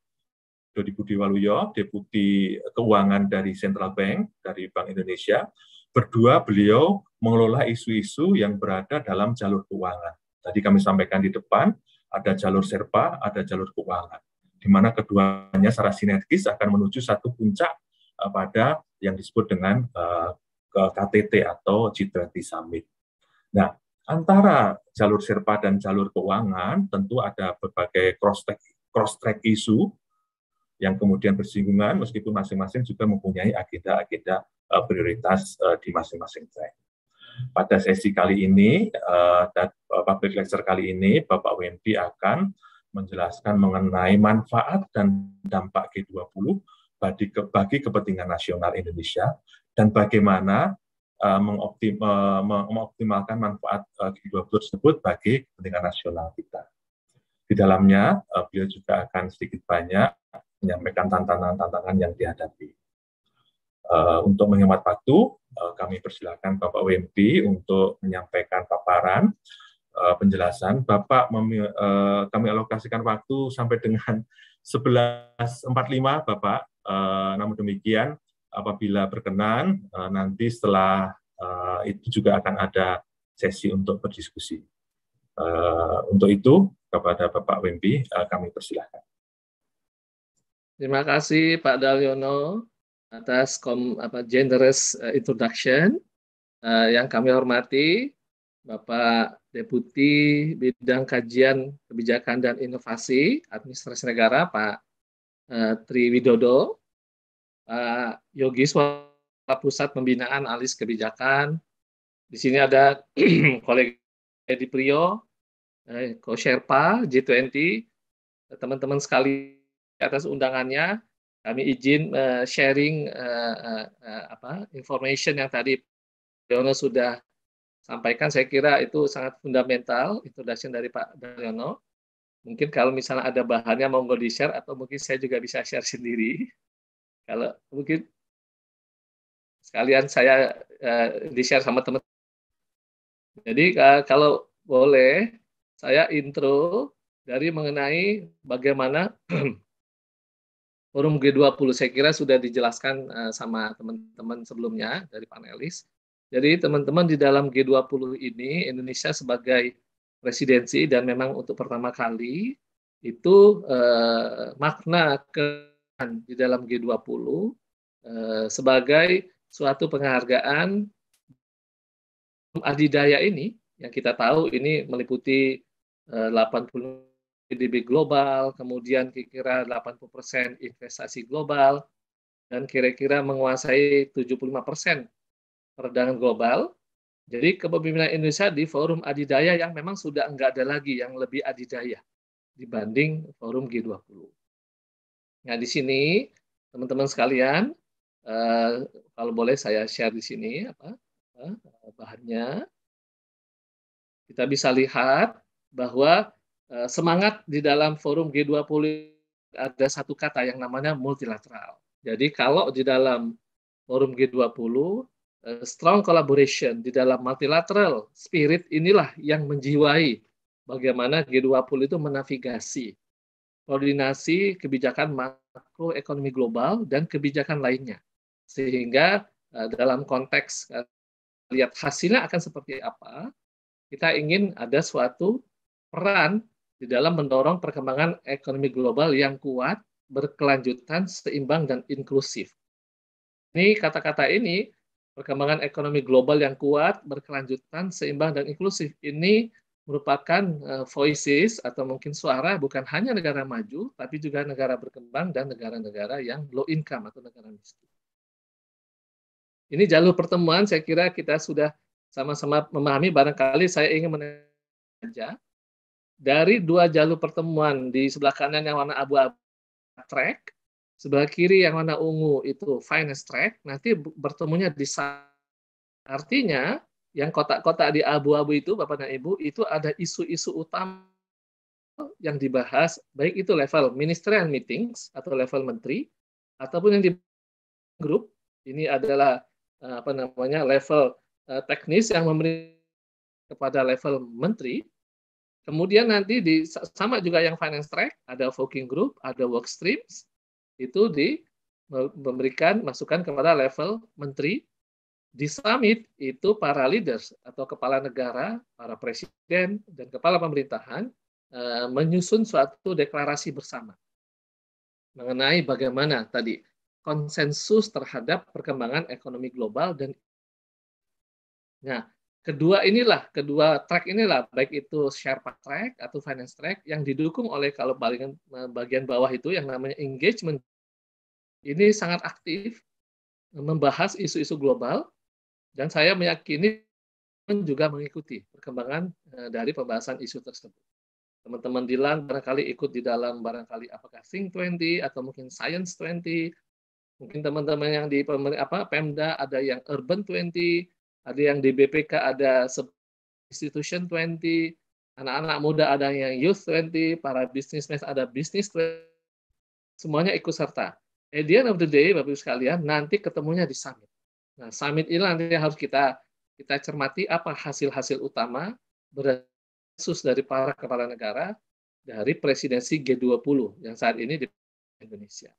Dodi Budi Waluyo, Deputi Keuangan dari Central Bank, dari Bank Indonesia. Berdua beliau mengelola isu-isu yang berada dalam jalur keuangan. Tadi kami sampaikan di depan, ada jalur serpa, ada jalur keuangan. Di mana keduanya secara sinergis akan menuju satu puncak eh, pada yang disebut dengan eh, KTT atau G20 Summit. Nah, antara jalur serpa dan jalur keuangan tentu ada berbagai cross track cross track isu yang kemudian bersinggungan meskipun masing-masing juga mempunyai agenda-agenda eh, prioritas eh, di masing-masing track. Pada sesi kali ini, eh, dan public lecture kali ini, Bapak WMP akan menjelaskan mengenai manfaat dan dampak G20 bagi, bagi kepentingan nasional Indonesia dan bagaimana mengoptimalkan manfaat G20 tersebut bagi kepentingan nasional kita. Di dalamnya, beliau juga akan sedikit banyak menyampaikan tantangan-tantangan yang dihadapi. Uh, untuk menghemat waktu, uh, kami persilakan Bapak WMP untuk menyampaikan paparan uh, penjelasan. Bapak uh, kami alokasikan waktu sampai dengan 11.45, Bapak. Uh, namun demikian, apabila berkenan, uh, nanti setelah uh, itu juga akan ada sesi untuk berdiskusi. Uh, untuk itu, kepada Bapak Wempi, uh, kami persilahkan. Terima kasih Pak Dalyono atas kom, apa, generous eh, introduction. Uh, yang kami hormati Bapak Deputi Bidang Kajian Kebijakan dan Inovasi Administrasi Negara Pak uh, Tri Widodo, Pak Yogi Swala Pusat Pembinaan Alis Kebijakan. Di sini ada kolega Edi Priyo, Ko Sherpa G20, teman-teman sekalian atas undangannya. Kami izin uh, sharing uh, uh, apa, information yang tadi Dono sudah sampaikan. Saya kira itu sangat fundamental introduction dari Pak Daryono. Mungkin kalau misalnya ada bahannya monggo di share atau mungkin saya juga bisa share sendiri. Kalau mungkin sekalian saya uh, di share sama teman. Jadi kalau boleh saya intro dari mengenai bagaimana forum G20 saya kira sudah dijelaskan eh, sama teman-teman sebelumnya dari panelis. Jadi teman-teman di dalam G20 ini Indonesia sebagai presidensi dan memang untuk pertama kali itu eh, makna ke di dalam G20 eh, sebagai suatu penghargaan adidaya ini yang kita tahu ini meliputi eh, 80 PDB global, kemudian kira-kira 80% investasi global, dan kira-kira menguasai 75% perdagangan global. Jadi kepemimpinan Indonesia di forum adidaya yang memang sudah enggak ada lagi yang lebih adidaya dibanding forum G20. Nah di sini teman-teman sekalian, eh, kalau boleh saya share di sini apa eh, bahannya, kita bisa lihat bahwa Eh, semangat di dalam forum G20 ada satu kata yang namanya multilateral. Jadi kalau di dalam forum G20 eh, strong collaboration di dalam multilateral spirit inilah yang menjiwai bagaimana G20 itu menavigasi koordinasi kebijakan makroekonomi global dan kebijakan lainnya. Sehingga eh, dalam konteks lihat hasilnya akan seperti apa, kita ingin ada suatu peran di dalam mendorong perkembangan ekonomi global yang kuat, berkelanjutan, seimbang, dan inklusif. Ini kata-kata ini, perkembangan ekonomi global yang kuat, berkelanjutan, seimbang, dan inklusif. Ini merupakan eh, voices atau mungkin suara bukan hanya negara maju, tapi juga negara berkembang dan negara-negara yang low income atau negara miskin. Ini jalur pertemuan, saya kira kita sudah sama-sama memahami, barangkali saya ingin menanyakan dari dua jalur pertemuan di sebelah kanan yang warna abu-abu track, sebelah kiri yang warna ungu itu finance track, nanti bertemunya di artinya yang kotak-kotak di abu-abu itu Bapak dan Ibu itu ada isu-isu utama yang dibahas baik itu level ministerial meetings atau level menteri ataupun yang di grup ini adalah eh, apa namanya level eh, teknis yang memberi kepada level menteri Kemudian nanti di sama juga yang finance track, ada working group, ada work streams, itu di memberikan masukan kepada level menteri. Di summit itu para leaders atau kepala negara, para presiden dan kepala pemerintahan eh, menyusun suatu deklarasi bersama mengenai bagaimana tadi konsensus terhadap perkembangan ekonomi global dan Nah, kedua inilah kedua track inilah baik itu Sherpa track atau finance track yang didukung oleh kalau bagian eh, bagian bawah itu yang namanya engagement ini sangat aktif membahas isu-isu global dan saya meyakini juga mengikuti perkembangan eh, dari pembahasan isu tersebut. Teman-teman Dilan barangkali ikut di dalam barangkali apakah Think 20 atau mungkin Science 20. Mungkin teman-teman yang di apa Pemda ada yang Urban 20 ada yang di BPK ada institution 20, anak-anak muda ada yang youth 20, para businessmen ada business 20, semuanya ikut serta. At the end of the day, Bapak-Ibu sekalian, nanti ketemunya di summit. Nah, summit ini nanti harus kita kita cermati apa hasil-hasil utama berasus dari para kepala negara dari presidensi G20 yang saat ini di Indonesia.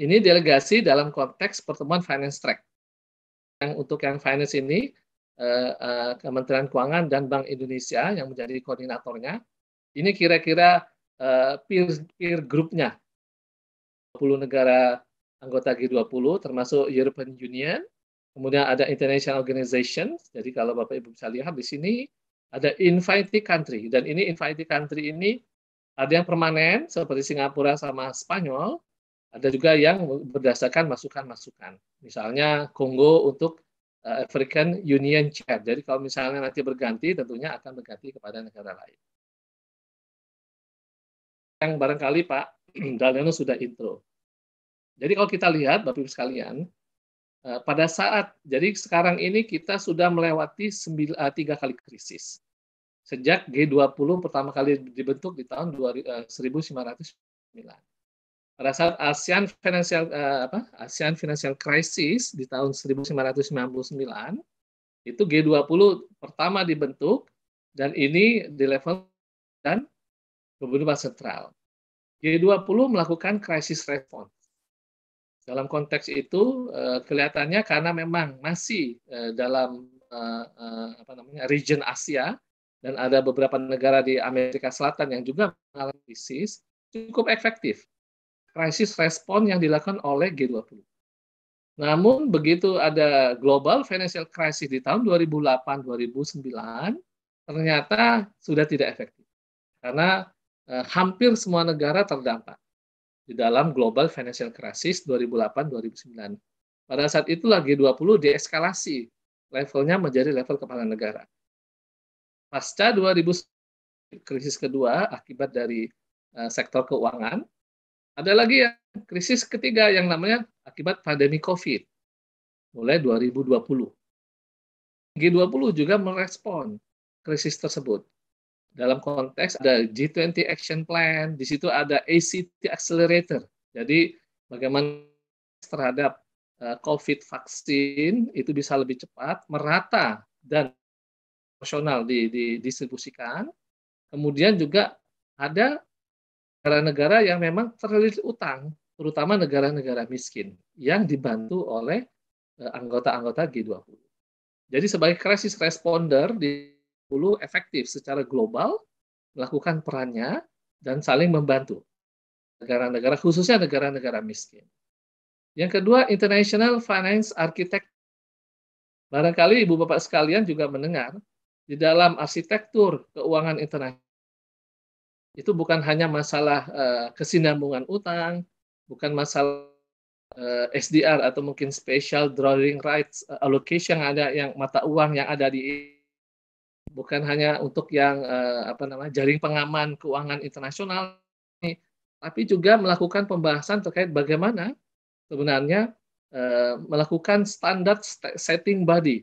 Ini delegasi dalam konteks pertemuan finance track yang untuk yang finance ini eh, eh, Kementerian Keuangan dan Bank Indonesia yang menjadi koordinatornya. Ini kira-kira eh, peer peer grupnya 20 negara anggota G20 termasuk European Union. Kemudian ada international organization. Jadi kalau Bapak Ibu bisa lihat di sini ada invited country dan ini invited country ini ada yang permanen seperti Singapura sama Spanyol, ada juga yang berdasarkan masukan-masukan. Misalnya Kongo untuk eh, African Union Chair. Jadi kalau misalnya nanti berganti, tentunya akan berganti kepada negara lain. Yang barangkali Pak Daliano sudah intro. Jadi kalau kita lihat, Bapak-Ibu sekalian, eh, pada saat, jadi sekarang ini kita sudah melewati eh, tiga kali krisis. Sejak G20 pertama kali dibentuk di tahun 1909. Pada saat ASEAN Financial uh, apa? ASEAN Financial Crisis di tahun 1999 itu G20 pertama dibentuk dan ini di level dan pemerintah sentral. G20 melakukan crisis response. Dalam konteks itu eh, kelihatannya karena memang masih eh, dalam apa namanya region Asia dan ada beberapa negara di Amerika Selatan yang juga mengalami krisis cukup efektif krisis respon yang dilakukan oleh G20. Namun begitu ada global financial crisis di tahun 2008-2009, ternyata sudah tidak efektif. Karena eh, hampir semua negara terdampak di dalam global financial crisis 2008-2009. Pada saat itulah G20 dieskalasi levelnya menjadi level kepala negara. Pasca 2000 krisis kedua akibat dari eh, sektor keuangan, ada lagi ya, krisis ketiga yang namanya akibat pandemi COVID mulai 2020. G20 juga merespon krisis tersebut. Dalam konteks ada G20 Action Plan, di situ ada ACT Accelerator. Jadi bagaimana terhadap eh, COVID vaksin itu bisa lebih cepat, merata dan nasional didistribusikan. Kemudian juga ada negara-negara yang memang terlilit utang, terutama negara-negara miskin yang dibantu oleh eh, anggota-anggota G20. Jadi sebagai crisis responder di perlu efektif secara global melakukan perannya dan saling membantu negara-negara khususnya negara-negara miskin. Yang kedua, International Finance Architect. Barangkali Ibu Bapak sekalian juga mendengar di dalam arsitektur keuangan internasional itu bukan hanya masalah eh, kesinambungan utang, bukan masalah eh, SDR atau mungkin special drawing rights eh, allocation yang ada yang mata uang yang ada di bukan hanya untuk yang apa namanya jaring pengaman keuangan internasional tapi juga melakukan pembahasan terkait bagaimana sebenarnya melakukan standar setting body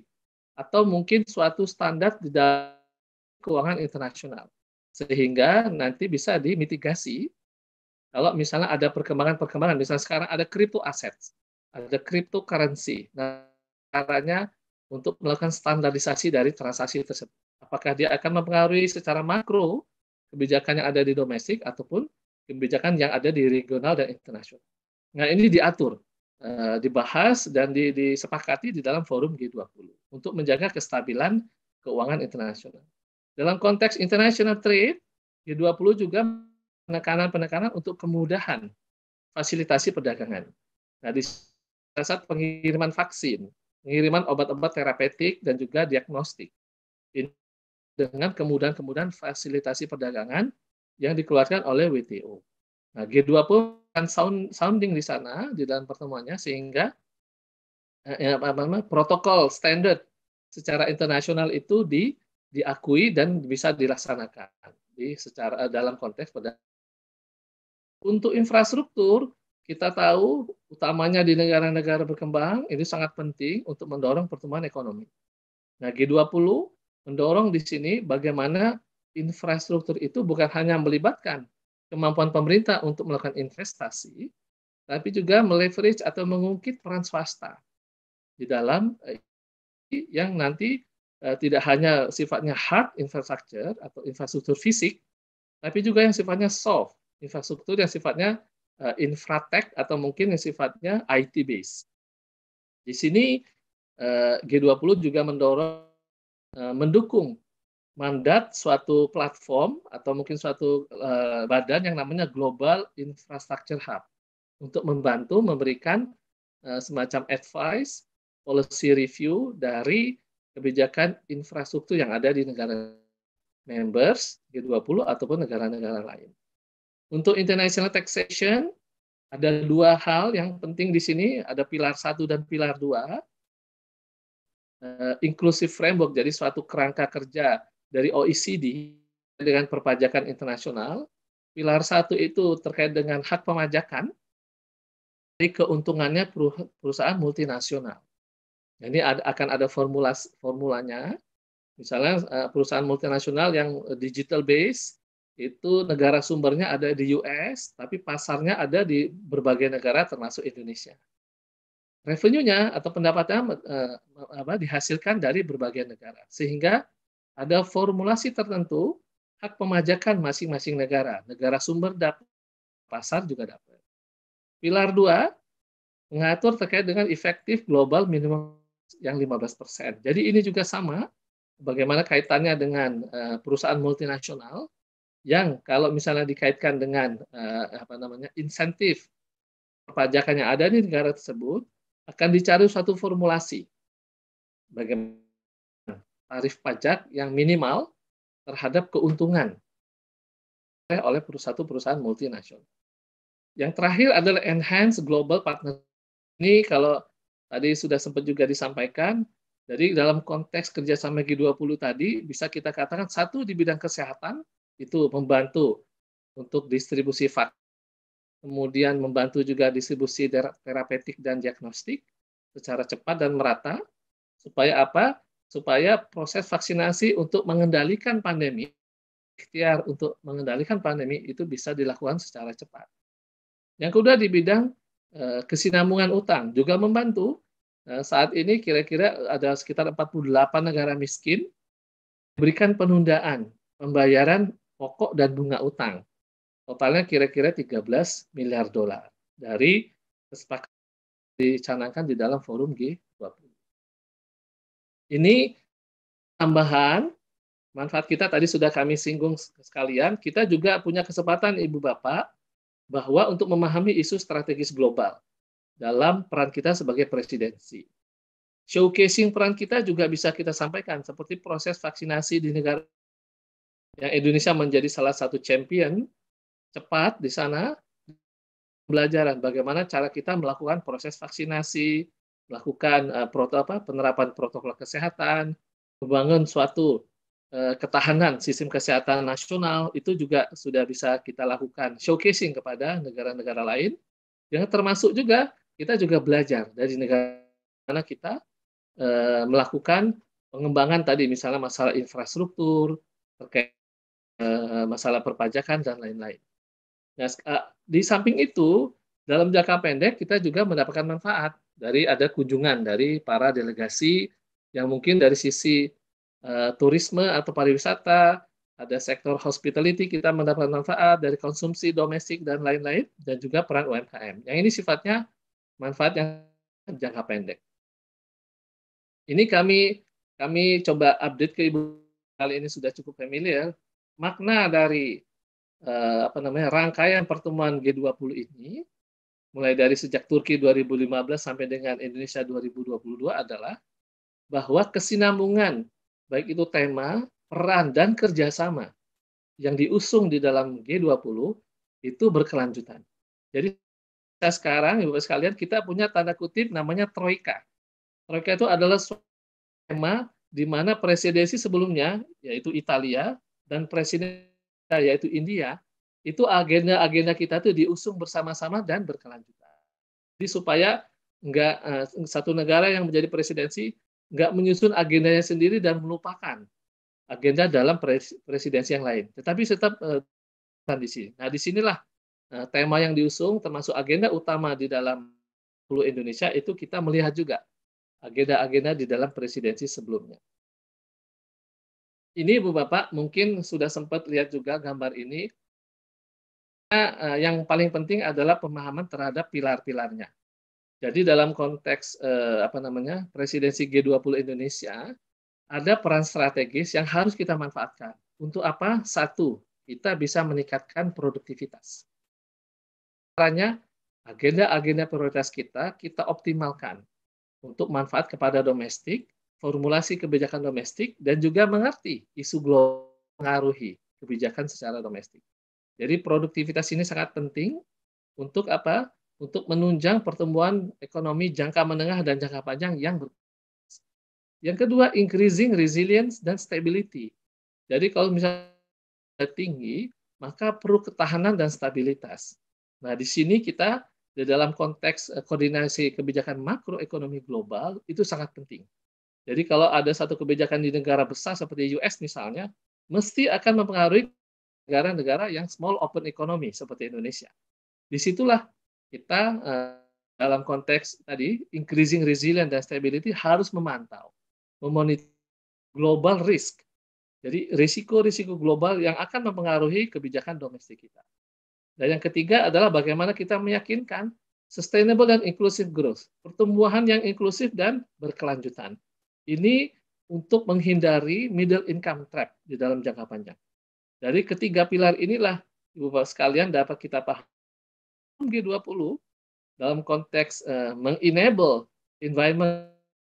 atau mungkin suatu standar di dalam keuangan internasional sehingga nanti bisa dimitigasi kalau misalnya ada perkembangan-perkembangan, misalnya sekarang ada kripto aset, ada kripto cryptocurrency. Nah, caranya untuk melakukan standarisasi dari transaksi tersebut. Apakah dia akan mempengaruhi secara makro kebijakan yang ada di domestik ataupun kebijakan yang ada di regional dan internasional. Nah, ini diatur, eh, dibahas dan disepakati di dalam forum G20 untuk menjaga kestabilan keuangan internasional. Dalam konteks international trade, G20 juga penekanan-penekanan untuk kemudahan fasilitasi perdagangan. Nah, di saat pengiriman vaksin, pengiriman obat-obat terapeutik dan juga diagnostik. dengan kemudahan-kemudahan fasilitasi perdagangan yang dikeluarkan oleh WTO. Nah, G20 akan sound, sounding di sana di dalam pertemuannya sehingga eh, eh apa -apa, protokol standar secara internasional itu di diakui dan bisa dilaksanakan di secara eh, dalam konteks pada untuk infrastruktur kita tahu utamanya di negara-negara berkembang ini sangat penting untuk mendorong pertumbuhan ekonomi. Nah, G20 mendorong di sini bagaimana infrastruktur itu bukan hanya melibatkan kemampuan pemerintah untuk melakukan investasi, tapi juga meleverage atau mengungkit peran swasta di dalam eh, yang nanti Eh, tidak hanya sifatnya hard infrastructure atau infrastruktur fisik, tapi juga yang sifatnya soft, infrastruktur yang sifatnya eh, infratech atau mungkin yang sifatnya IT base. Di sini eh, G20 juga mendorong mendukung mandat suatu platform atau mungkin suatu badan yang namanya Global Infrastructure Hub untuk membantu memberikan semacam advice, policy review dari kebijakan infrastruktur yang ada di negara members G20 ataupun negara-negara lain. Untuk international taxation, ada dua hal yang penting di sini, ada pilar satu dan pilar dua. Uh, inclusive framework, jadi suatu kerangka kerja dari OECD dengan perpajakan internasional. Pilar satu itu terkait dengan hak pemajakan dari keuntungannya perusahaan multinasional. Jadi ada, akan ada formula formulanya. Misalnya eh, perusahaan multinasional yang digital base itu negara sumbernya ada di US, tapi pasarnya ada di berbagai negara termasuk Indonesia. Revenue-nya atau pendapatnya eh, apa, dihasilkan dari berbagai negara. Sehingga ada formulasi tertentu hak pemajakan masing-masing negara. Negara sumber dapat, pasar juga dapat. Pilar dua mengatur terkait dengan efektif global minimum yang 15%. Jadi ini juga sama bagaimana kaitannya dengan eh, perusahaan multinasional yang kalau misalnya dikaitkan dengan eh, apa namanya insentif perpajakan yang ada di negara tersebut akan dicari suatu formulasi bagaimana tarif pajak yang minimal terhadap keuntungan oleh perusahaan-perusahaan multinasional. Yang terakhir adalah enhance global partner. Ini kalau Tadi sudah sempat juga disampaikan, jadi dalam konteks kerjasama G20 tadi, bisa kita katakan satu di bidang kesehatan, itu membantu untuk distribusi vaksin, kemudian membantu juga distribusi terapeutik dan diagnostik secara cepat dan merata, supaya apa? Supaya proses vaksinasi untuk mengendalikan pandemi, ikhtiar untuk mengendalikan pandemi itu bisa dilakukan secara cepat. Yang kedua di bidang Eh, kesinambungan utang juga membantu. Nah, saat ini kira-kira ada sekitar 48 negara miskin berikan penundaan pembayaran pokok dan bunga utang. Totalnya kira-kira 13 miliar dolar dari kesepakatan dicanangkan di dalam forum G20. Ini tambahan manfaat kita tadi sudah kami singgung sekalian. Kita juga punya kesempatan Ibu Bapak bahwa untuk memahami isu strategis global dalam peran kita sebagai presidensi. Showcasing peran kita juga bisa kita sampaikan seperti proses vaksinasi di negara yang Indonesia menjadi salah satu champion cepat di sana pembelajaran bagaimana cara kita melakukan proses vaksinasi, melakukan uh, eh, protokol apa penerapan protokol kesehatan, membangun suatu Eh, ketahanan sistem kesehatan nasional itu juga sudah bisa kita lakukan showcasing kepada negara-negara lain yang termasuk juga kita juga belajar dari negara kita eh, melakukan pengembangan tadi misalnya masalah infrastruktur terkait eh, masalah perpajakan dan lain-lain. Nah, di samping itu dalam jangka pendek kita juga mendapatkan manfaat dari ada kunjungan dari para delegasi yang mungkin dari sisi Eh, turisme atau pariwisata, ada sektor hospitality kita mendapat manfaat dari konsumsi domestik dan lain-lain, dan juga peran UMKM. Yang ini sifatnya manfaat yang jangka pendek. Ini kami kami coba update ke ibu kali ini sudah cukup familiar makna dari eh, apa namanya rangkaian pertemuan G20 ini mulai dari sejak Turki 2015 sampai dengan Indonesia 2022 adalah bahwa kesinambungan baik itu tema, peran, dan kerjasama yang diusung di dalam G20 itu berkelanjutan. Jadi kita sekarang, Ibu sekalian, kita punya tanda kutip namanya Troika. Troika itu adalah tema di mana presidensi sebelumnya, yaitu Italia, dan presiden yaitu India, itu agenda-agenda kita itu diusung bersama-sama dan berkelanjutan. Jadi supaya enggak eh, satu negara yang menjadi presidensi nggak menyusun agendanya sendiri dan melupakan agenda dalam presidensi yang lain. Tetapi tetap uh, eh, di sini. Nah, disinilah uh, tema yang diusung termasuk agenda utama di dalam Hulu Indonesia itu kita melihat juga agenda-agenda di dalam presidensi sebelumnya. Ini Bu Bapak mungkin sudah sempat lihat juga gambar ini. Nah, uh, yang paling penting adalah pemahaman terhadap pilar-pilarnya. Jadi dalam konteks eh, apa namanya presidensi G20 Indonesia ada peran strategis yang harus kita manfaatkan. Untuk apa? Satu, kita bisa meningkatkan produktivitas. Caranya agenda-agenda prioritas kita kita optimalkan untuk manfaat kepada domestik, formulasi kebijakan domestik dan juga mengerti isu global mengaruhi kebijakan secara domestik. Jadi produktivitas ini sangat penting untuk apa? untuk menunjang pertumbuhan ekonomi jangka menengah dan jangka panjang yang ber yang kedua increasing resilience dan stability. Jadi kalau misalnya tinggi, maka perlu ketahanan dan stabilitas. Nah, di sini kita di dalam konteks eh, koordinasi kebijakan makroekonomi global itu sangat penting. Jadi kalau ada satu kebijakan di negara besar seperti US misalnya, mesti akan mempengaruhi negara-negara yang small open economy seperti Indonesia. Disitulah kita uh, dalam konteks tadi increasing resilience dan stability harus memantau, memonitor global risk. Jadi risiko-risiko global yang akan mempengaruhi kebijakan domestik kita. Dan yang ketiga adalah bagaimana kita meyakinkan sustainable dan inclusive growth, pertumbuhan yang inklusif dan berkelanjutan. Ini untuk menghindari middle income trap di dalam jangka panjang. Dari ketiga pilar inilah Ibu Bapak sekalian dapat kita paham G20 dalam konteks uh, mengenable environment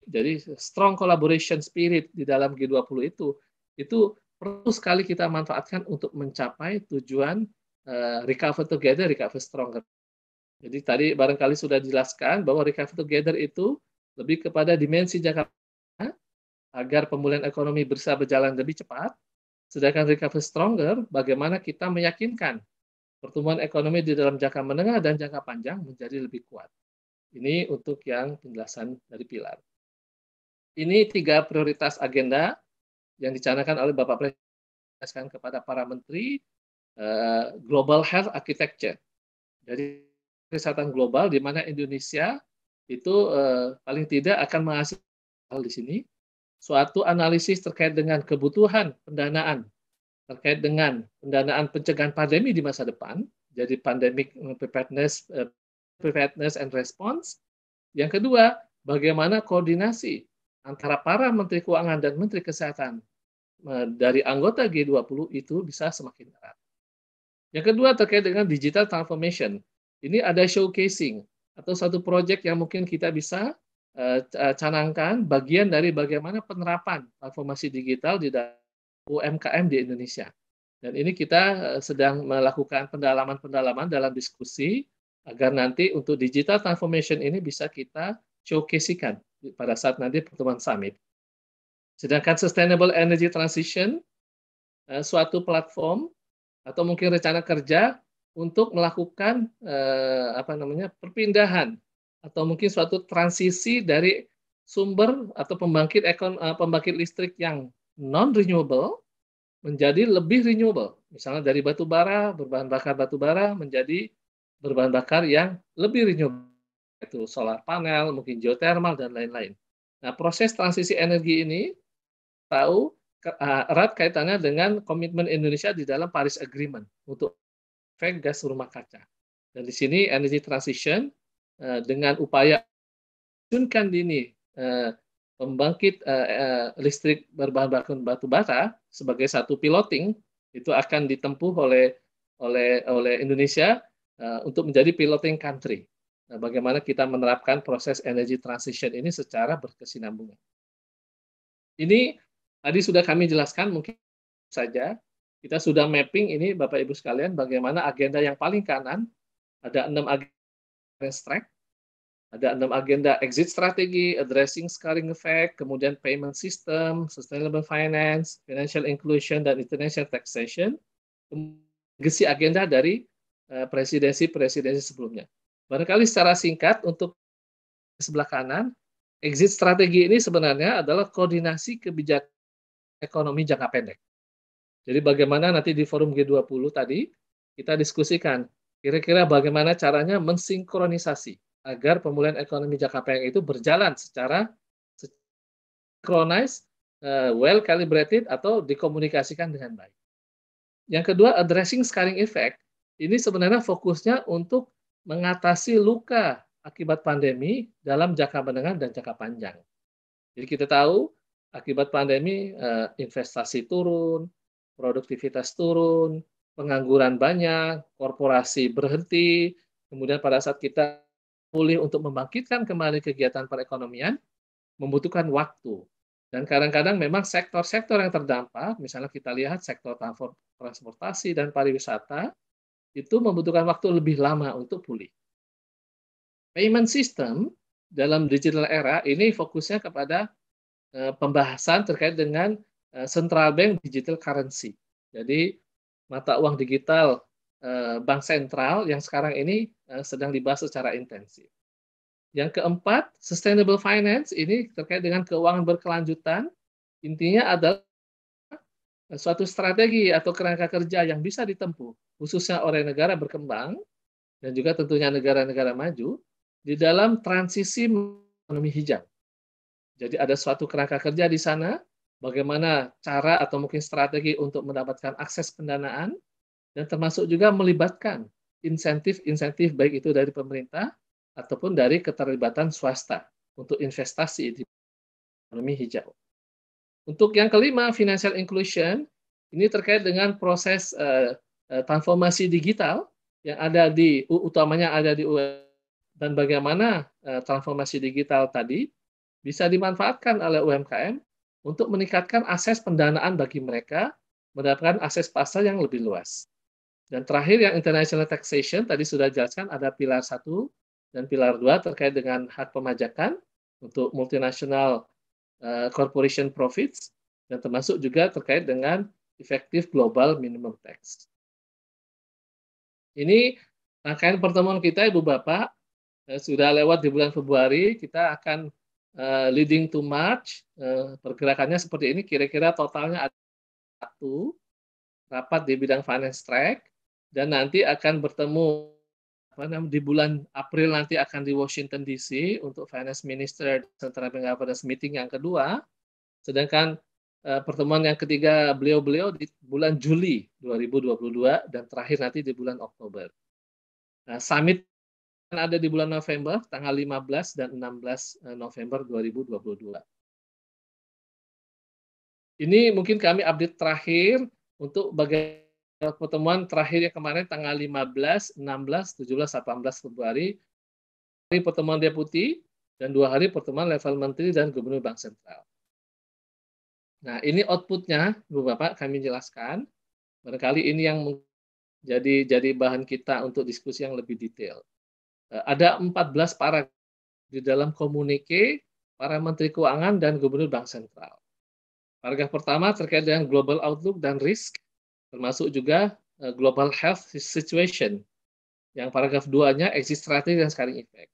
jadi strong collaboration spirit di dalam G20 itu itu perlu sekali kita manfaatkan untuk mencapai tujuan uh, recover together recover stronger. Jadi tadi barangkali sudah dijelaskan bahwa recover together itu lebih kepada dimensi jangka agar pemulihan ekonomi bisa berjalan lebih cepat, sedangkan recover stronger bagaimana kita meyakinkan pertumbuhan ekonomi di dalam jangka menengah dan jangka panjang menjadi lebih kuat. Ini untuk yang penjelasan dari pilar. Ini tiga prioritas agenda yang dicanakan oleh Bapak Presiden kepada para menteri eh, Global Health Architecture. Jadi kesehatan global di mana Indonesia itu eh, paling tidak akan menghasilkan di sini suatu analisis terkait dengan kebutuhan pendanaan terkait dengan pendanaan pencegahan pandemi di masa depan, jadi pandemic eh, preparedness, eh, preparedness and response. Yang kedua, bagaimana koordinasi antara para menteri keuangan dan menteri kesehatan eh, dari anggota G20 itu bisa semakin erat. Yang kedua terkait dengan digital transformation. Ini ada showcasing atau satu proyek yang mungkin kita bisa canangkan bagian dari bagaimana penerapan transformasi digital di dalam UMKM di Indonesia. Dan ini kita eh, sedang melakukan pendalaman-pendalaman dalam diskusi agar nanti untuk digital transformation ini bisa kita showcase-kan pada saat nanti pertemuan summit. Sedangkan sustainable energy transition eh, suatu platform atau mungkin rencana kerja untuk melakukan eh, apa namanya perpindahan atau mungkin suatu transisi dari sumber atau pembangkit ekon, pembangkit listrik yang non-renewable menjadi lebih renewable. Misalnya dari batu bara, berbahan bakar batu bara menjadi berbahan bakar yang lebih renewable. Itu solar panel, mungkin geothermal, dan lain-lain. Nah, proses transisi energi ini tahu ah, erat kaitannya dengan komitmen Indonesia di dalam Paris Agreement untuk efek gas rumah kaca. Dan di sini energy transition eh, dengan upaya dini eh, pembangkit uh, uh, listrik berbahan bakar batu bara sebagai satu piloting itu akan ditempuh oleh oleh oleh Indonesia uh, untuk menjadi piloting country. Nah, bagaimana kita menerapkan proses energy transition ini secara berkesinambungan. Ini tadi sudah kami jelaskan mungkin saja kita sudah mapping ini Bapak Ibu sekalian bagaimana agenda yang paling kanan ada enam agenda strike ada enam agenda exit strategi, addressing scarring effect, kemudian payment system, sustainable finance, financial inclusion, dan international taxation. Gesi agenda dari eh, presidensi-presidensi sebelumnya. Barangkali secara singkat untuk sebelah kanan, exit strategi ini sebenarnya adalah koordinasi kebijakan ekonomi jangka pendek. Jadi bagaimana nanti di forum G20 tadi kita diskusikan kira-kira bagaimana caranya mensinkronisasi agar pemulihan ekonomi jangka pendek itu berjalan secara synchronized, eh, well calibrated atau dikomunikasikan dengan baik. Yang kedua, addressing scarring effect. Ini sebenarnya fokusnya untuk mengatasi luka akibat pandemi dalam jangka menengah dan jangka panjang. Jadi kita tahu akibat pandemi eh, investasi turun, produktivitas turun, pengangguran banyak, korporasi berhenti, kemudian pada saat kita pulih untuk membangkitkan kembali kegiatan perekonomian membutuhkan waktu. Dan kadang-kadang memang sektor-sektor yang terdampak, misalnya kita lihat sektor transportasi dan pariwisata, itu membutuhkan waktu lebih lama untuk pulih. Payment system dalam digital era ini fokusnya kepada eh, pembahasan terkait dengan eh, central bank digital currency. Jadi mata uang digital Eh, bank sentral yang sekarang ini eh, sedang dibahas secara intensif. Yang keempat, sustainable finance ini terkait dengan keuangan berkelanjutan. Intinya adalah eh, suatu strategi atau kerangka kerja yang bisa ditempuh, khususnya oleh negara berkembang dan juga tentunya negara-negara maju di dalam transisi ekonomi hijau. Jadi ada suatu kerangka kerja di sana, bagaimana cara atau mungkin strategi untuk mendapatkan akses pendanaan, dan termasuk juga melibatkan insentif-insentif baik itu dari pemerintah ataupun dari keterlibatan swasta untuk investasi di ekonomi hijau. Untuk yang kelima, financial inclusion, ini terkait dengan proses uh, transformasi digital yang ada di utamanya ada di dan bagaimana uh, transformasi digital tadi bisa dimanfaatkan oleh UMKM untuk meningkatkan akses pendanaan bagi mereka mendapatkan akses pasar yang lebih luas. Dan terakhir yang international taxation tadi sudah jelaskan ada pilar satu dan pilar dua terkait dengan hak pemajakan untuk multinational uh, eh, corporation profits dan termasuk juga terkait dengan effective global minimum tax. Ini rangkaian pertemuan kita Ibu Bapak uh, sudah lewat di bulan Februari kita akan uh, leading to March uh, pergerakannya seperti ini kira-kira totalnya ada satu rapat di bidang finance track, dan nanti akan bertemu di bulan April nanti akan di Washington DC untuk Finance Minister Central Bank Governance Meeting yang kedua. Sedangkan eh, pertemuan yang ketiga beliau-beliau di bulan Juli 2022 dan terakhir nanti di bulan Oktober. Nah, summit ada di bulan November tanggal 15 dan 16 eh, November 2022. Ini mungkin kami update terakhir untuk bagaimana pertemuan terakhir yang kemarin tanggal 15, 16, 17, 18 Februari. Hari pertemuan deputi dan dua hari pertemuan level menteri dan gubernur bank sentral. Nah, ini outputnya, Bu Bapak, kami jelaskan. Barangkali ini yang jadi jadi bahan kita untuk diskusi yang lebih detail. Eh, ada 14 para di dalam komunike para menteri keuangan dan gubernur bank sentral. Paragraf pertama terkait dengan global outlook dan risk termasuk juga eh, global health situation yang paragraf 2-nya exit strategy dan scaring effect.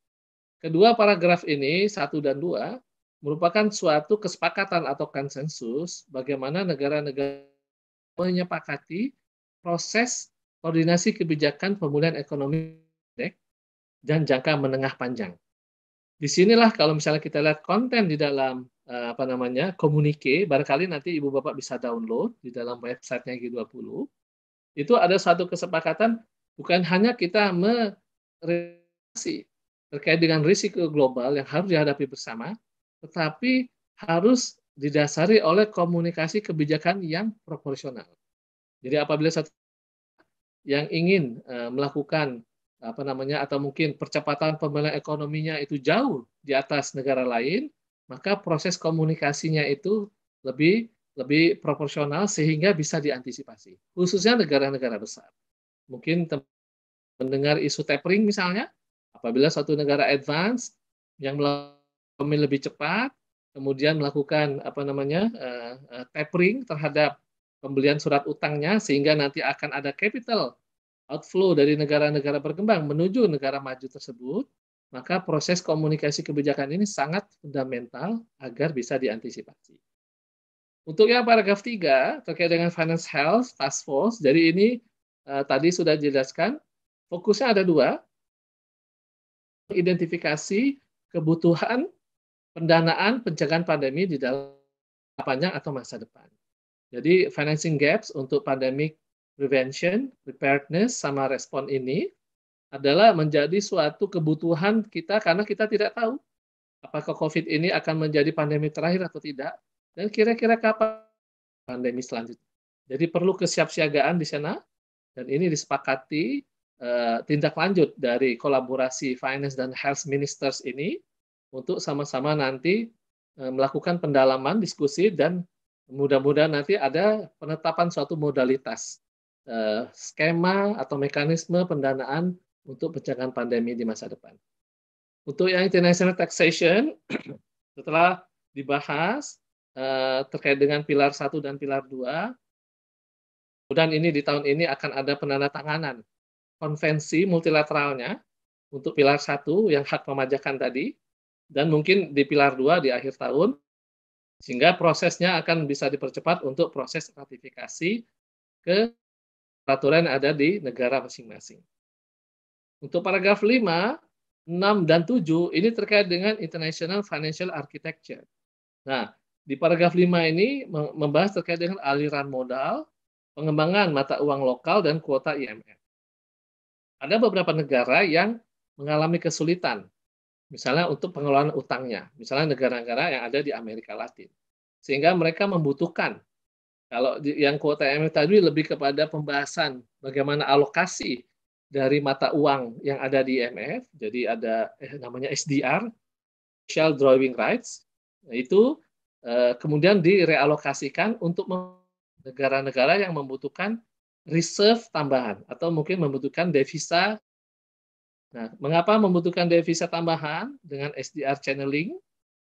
Kedua paragraf ini, satu dan dua, merupakan suatu kesepakatan atau konsensus bagaimana negara-negara menyepakati proses koordinasi kebijakan pemulihan ekonomi dan jangka menengah panjang. Di sinilah kalau misalnya kita lihat konten di dalam eh, apa namanya komunike, barangkali nanti ibu bapak bisa download di dalam websitenya G20. Itu ada satu kesepakatan bukan hanya kita mereaksi terkait dengan risiko global yang harus dihadapi bersama, tetapi harus didasari oleh komunikasi kebijakan yang proporsional. Jadi apabila satu yang ingin eh, melakukan apa namanya atau mungkin percepatan pembelian ekonominya itu jauh di atas negara lain, maka proses komunikasinya itu lebih lebih proporsional sehingga bisa diantisipasi. Khususnya negara-negara besar. Mungkin mendengar isu tapering misalnya, apabila suatu negara advance yang melakukan lebih cepat, kemudian melakukan apa namanya uh, uh, tapering terhadap pembelian surat utangnya sehingga nanti akan ada capital outflow dari negara-negara berkembang menuju negara maju tersebut, maka proses komunikasi kebijakan ini sangat fundamental agar bisa diantisipasi. Untuk yang paragraf 3 terkait dengan finance health task force, jadi ini uh, tadi sudah dijelaskan, fokusnya ada dua, identifikasi kebutuhan pendanaan pencegahan pandemi di dalam panjang atau masa depan. Jadi financing gaps untuk pandemic prevention, preparedness, sama respon ini adalah menjadi suatu kebutuhan kita karena kita tidak tahu apakah COVID ini akan menjadi pandemi terakhir atau tidak, dan kira-kira kapan pandemi selanjutnya. Jadi perlu kesiapsiagaan di sana, dan ini disepakati uh, tindak lanjut dari kolaborasi Finance dan Health Ministers ini untuk sama-sama nanti uh, melakukan pendalaman, diskusi, dan mudah-mudahan nanti ada penetapan suatu modalitas Eh, skema atau mekanisme pendanaan untuk pencegahan pandemi di masa depan. Untuk yang international taxation, setelah dibahas eh, terkait dengan pilar 1 dan pilar 2, Kemudian ini di tahun ini akan ada penandatanganan konvensi multilateralnya untuk pilar 1 yang hak pemajakan tadi dan mungkin di pilar 2 di akhir tahun sehingga prosesnya akan bisa dipercepat untuk proses ratifikasi ke peraturan ada di negara masing-masing. Untuk paragraf 5, 6, dan 7 ini terkait dengan International Financial Architecture. Nah, di paragraf 5 ini membahas terkait dengan aliran modal, pengembangan mata uang lokal, dan kuota IMF. Ada beberapa negara yang mengalami kesulitan, misalnya untuk pengelolaan utangnya, misalnya negara-negara yang ada di Amerika Latin. Sehingga mereka membutuhkan kalau yang kuota IMF tadi lebih kepada pembahasan bagaimana alokasi dari mata uang yang ada di IMF, jadi ada eh, namanya SDR, Special Drawing Rights, nah, itu eh, kemudian direalokasikan untuk negara-negara yang membutuhkan reserve tambahan atau mungkin membutuhkan devisa. Nah, mengapa membutuhkan devisa tambahan dengan SDR channeling?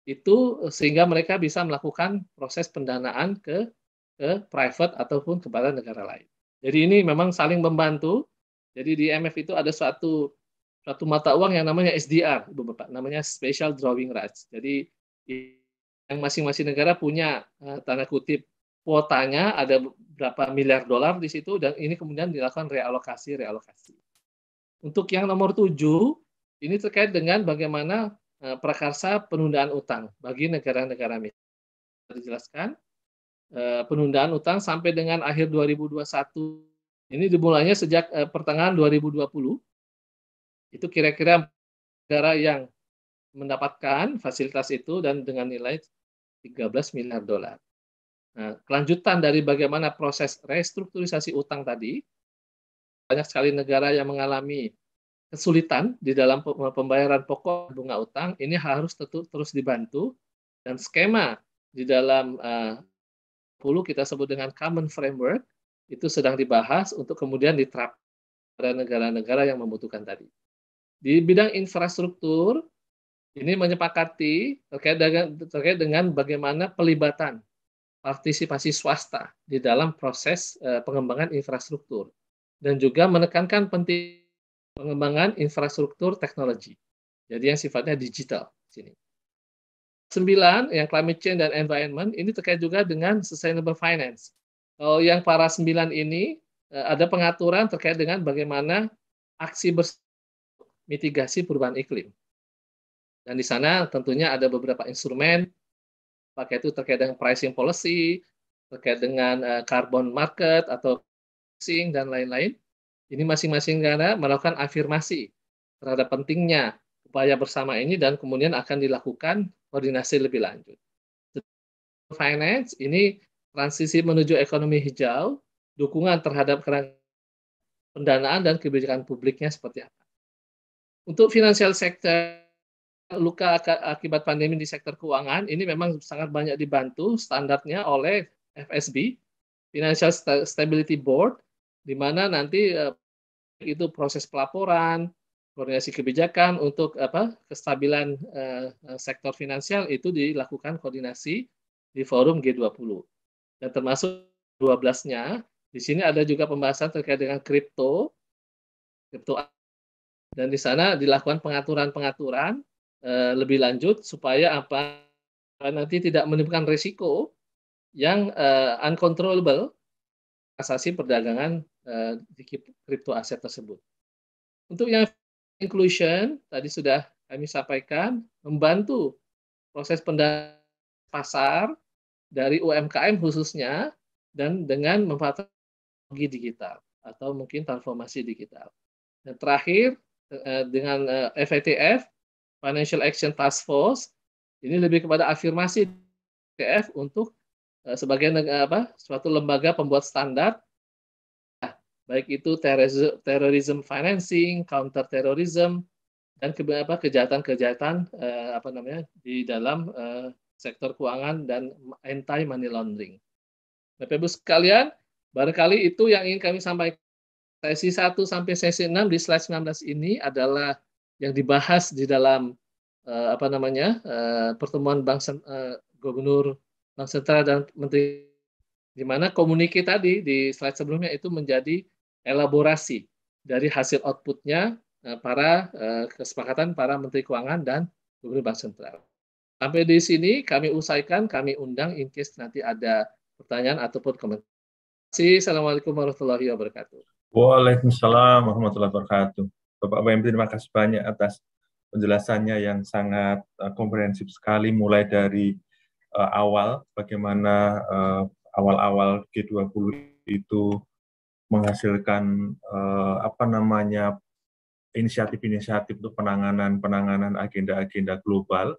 Itu eh, sehingga mereka bisa melakukan proses pendanaan ke ke private ataupun kepada negara lain. Jadi ini memang saling membantu. Jadi di IMF itu ada suatu suatu mata uang yang namanya SDR, Ibu Bapak, namanya Special Drawing Rights. Jadi yang masing-masing negara punya eh, tanda kutip kuotanya ada berapa miliar dolar di situ dan ini kemudian dilakukan realokasi realokasi. Untuk yang nomor tujuh ini terkait dengan bagaimana eh, prakarsa penundaan utang bagi negara-negara miskin. Dijelaskan Eh, penundaan utang sampai dengan akhir 2021. Ini dimulainya sejak eh, pertengahan 2020. Itu kira-kira negara yang mendapatkan fasilitas itu dan dengan nilai 13 miliar dolar. Nah, kelanjutan dari bagaimana proses restrukturisasi utang tadi, banyak sekali negara yang mengalami kesulitan di dalam pembayaran pokok bunga utang, ini harus tetap terus dibantu dan skema di dalam eh, kita sebut dengan Common Framework, itu sedang dibahas untuk kemudian diterap pada negara-negara yang membutuhkan tadi. Di bidang infrastruktur, ini menyepakati terkait dengan, terkait dengan bagaimana pelibatan partisipasi swasta di dalam proses uh, pengembangan infrastruktur dan juga menekankan penting pengembangan infrastruktur teknologi. Jadi yang sifatnya digital sini. Sembilan, yang climate change dan environment, ini terkait juga dengan sustainable finance. Kalau yang para sembilan ini, eh, ada pengaturan terkait dengan bagaimana aksi mitigasi perubahan iklim. Dan di sana tentunya ada beberapa instrumen, pakai itu terkait dengan pricing policy, terkait dengan eh, carbon market atau pricing dan lain-lain. Ini masing-masing negara melakukan afirmasi terhadap pentingnya upaya bersama ini dan kemudian akan dilakukan koordinasi lebih lanjut. Finance ini transisi menuju ekonomi hijau, dukungan terhadap pendanaan dan kebijakan publiknya seperti apa. Untuk financial sector, luka akibat pandemi di sektor keuangan ini memang sangat banyak dibantu standarnya oleh FSB, Financial Stability Board, di mana nanti eh, itu proses pelaporan, koordinasi kebijakan untuk apa kestabilan uh, sektor finansial itu dilakukan koordinasi di forum G20. Dan termasuk 12-nya di sini ada juga pembahasan terkait dengan kripto, kripto dan di sana dilakukan pengaturan-pengaturan uh, lebih lanjut supaya apa nanti tidak menimbulkan risiko yang uh, uncontrollable asasi perdagangan uh, di kripto aset tersebut. Untuk yang inclusion tadi sudah kami sampaikan membantu proses pendanaan pasar dari UMKM khususnya dan dengan memanfaatkan teknologi digital atau mungkin transformasi digital. Dan terakhir eh, dengan FATF eh, Financial Action Task Force ini lebih kepada afirmasi TF untuk eh, sebagai apa suatu lembaga pembuat standar baik itu terorisme financing, counter terrorism, dan ke, kejahatan-kejahatan eh, apa namanya di dalam eh, sektor keuangan dan anti money laundering. Bapak nah, Ibu sekalian, barangkali itu yang ingin kami sampaikan. Sesi 1 sampai sesi 6 di slide 19 ini adalah yang dibahas di dalam eh, apa namanya eh, pertemuan Bank eh, Gubernur Bank Sentral dan Menteri di mana komunikasi tadi di slide sebelumnya itu menjadi elaborasi dari hasil outputnya eh, para eh, kesepakatan para Menteri Keuangan dan Gubernur Bank Sentral. Sampai di sini kami usaikan, kami undang in case nanti ada pertanyaan ataupun komentar. Assalamualaikum warahmatullahi wabarakatuh. Waalaikumsalam warahmatullahi wabarakatuh. Bapak BM terima kasih banyak atas penjelasannya yang sangat eh, komprehensif sekali mulai dari awal bagaimana awal-awal G20 itu menghasilkan uh, apa namanya inisiatif-inisiatif untuk penanganan penanganan agenda-agenda global.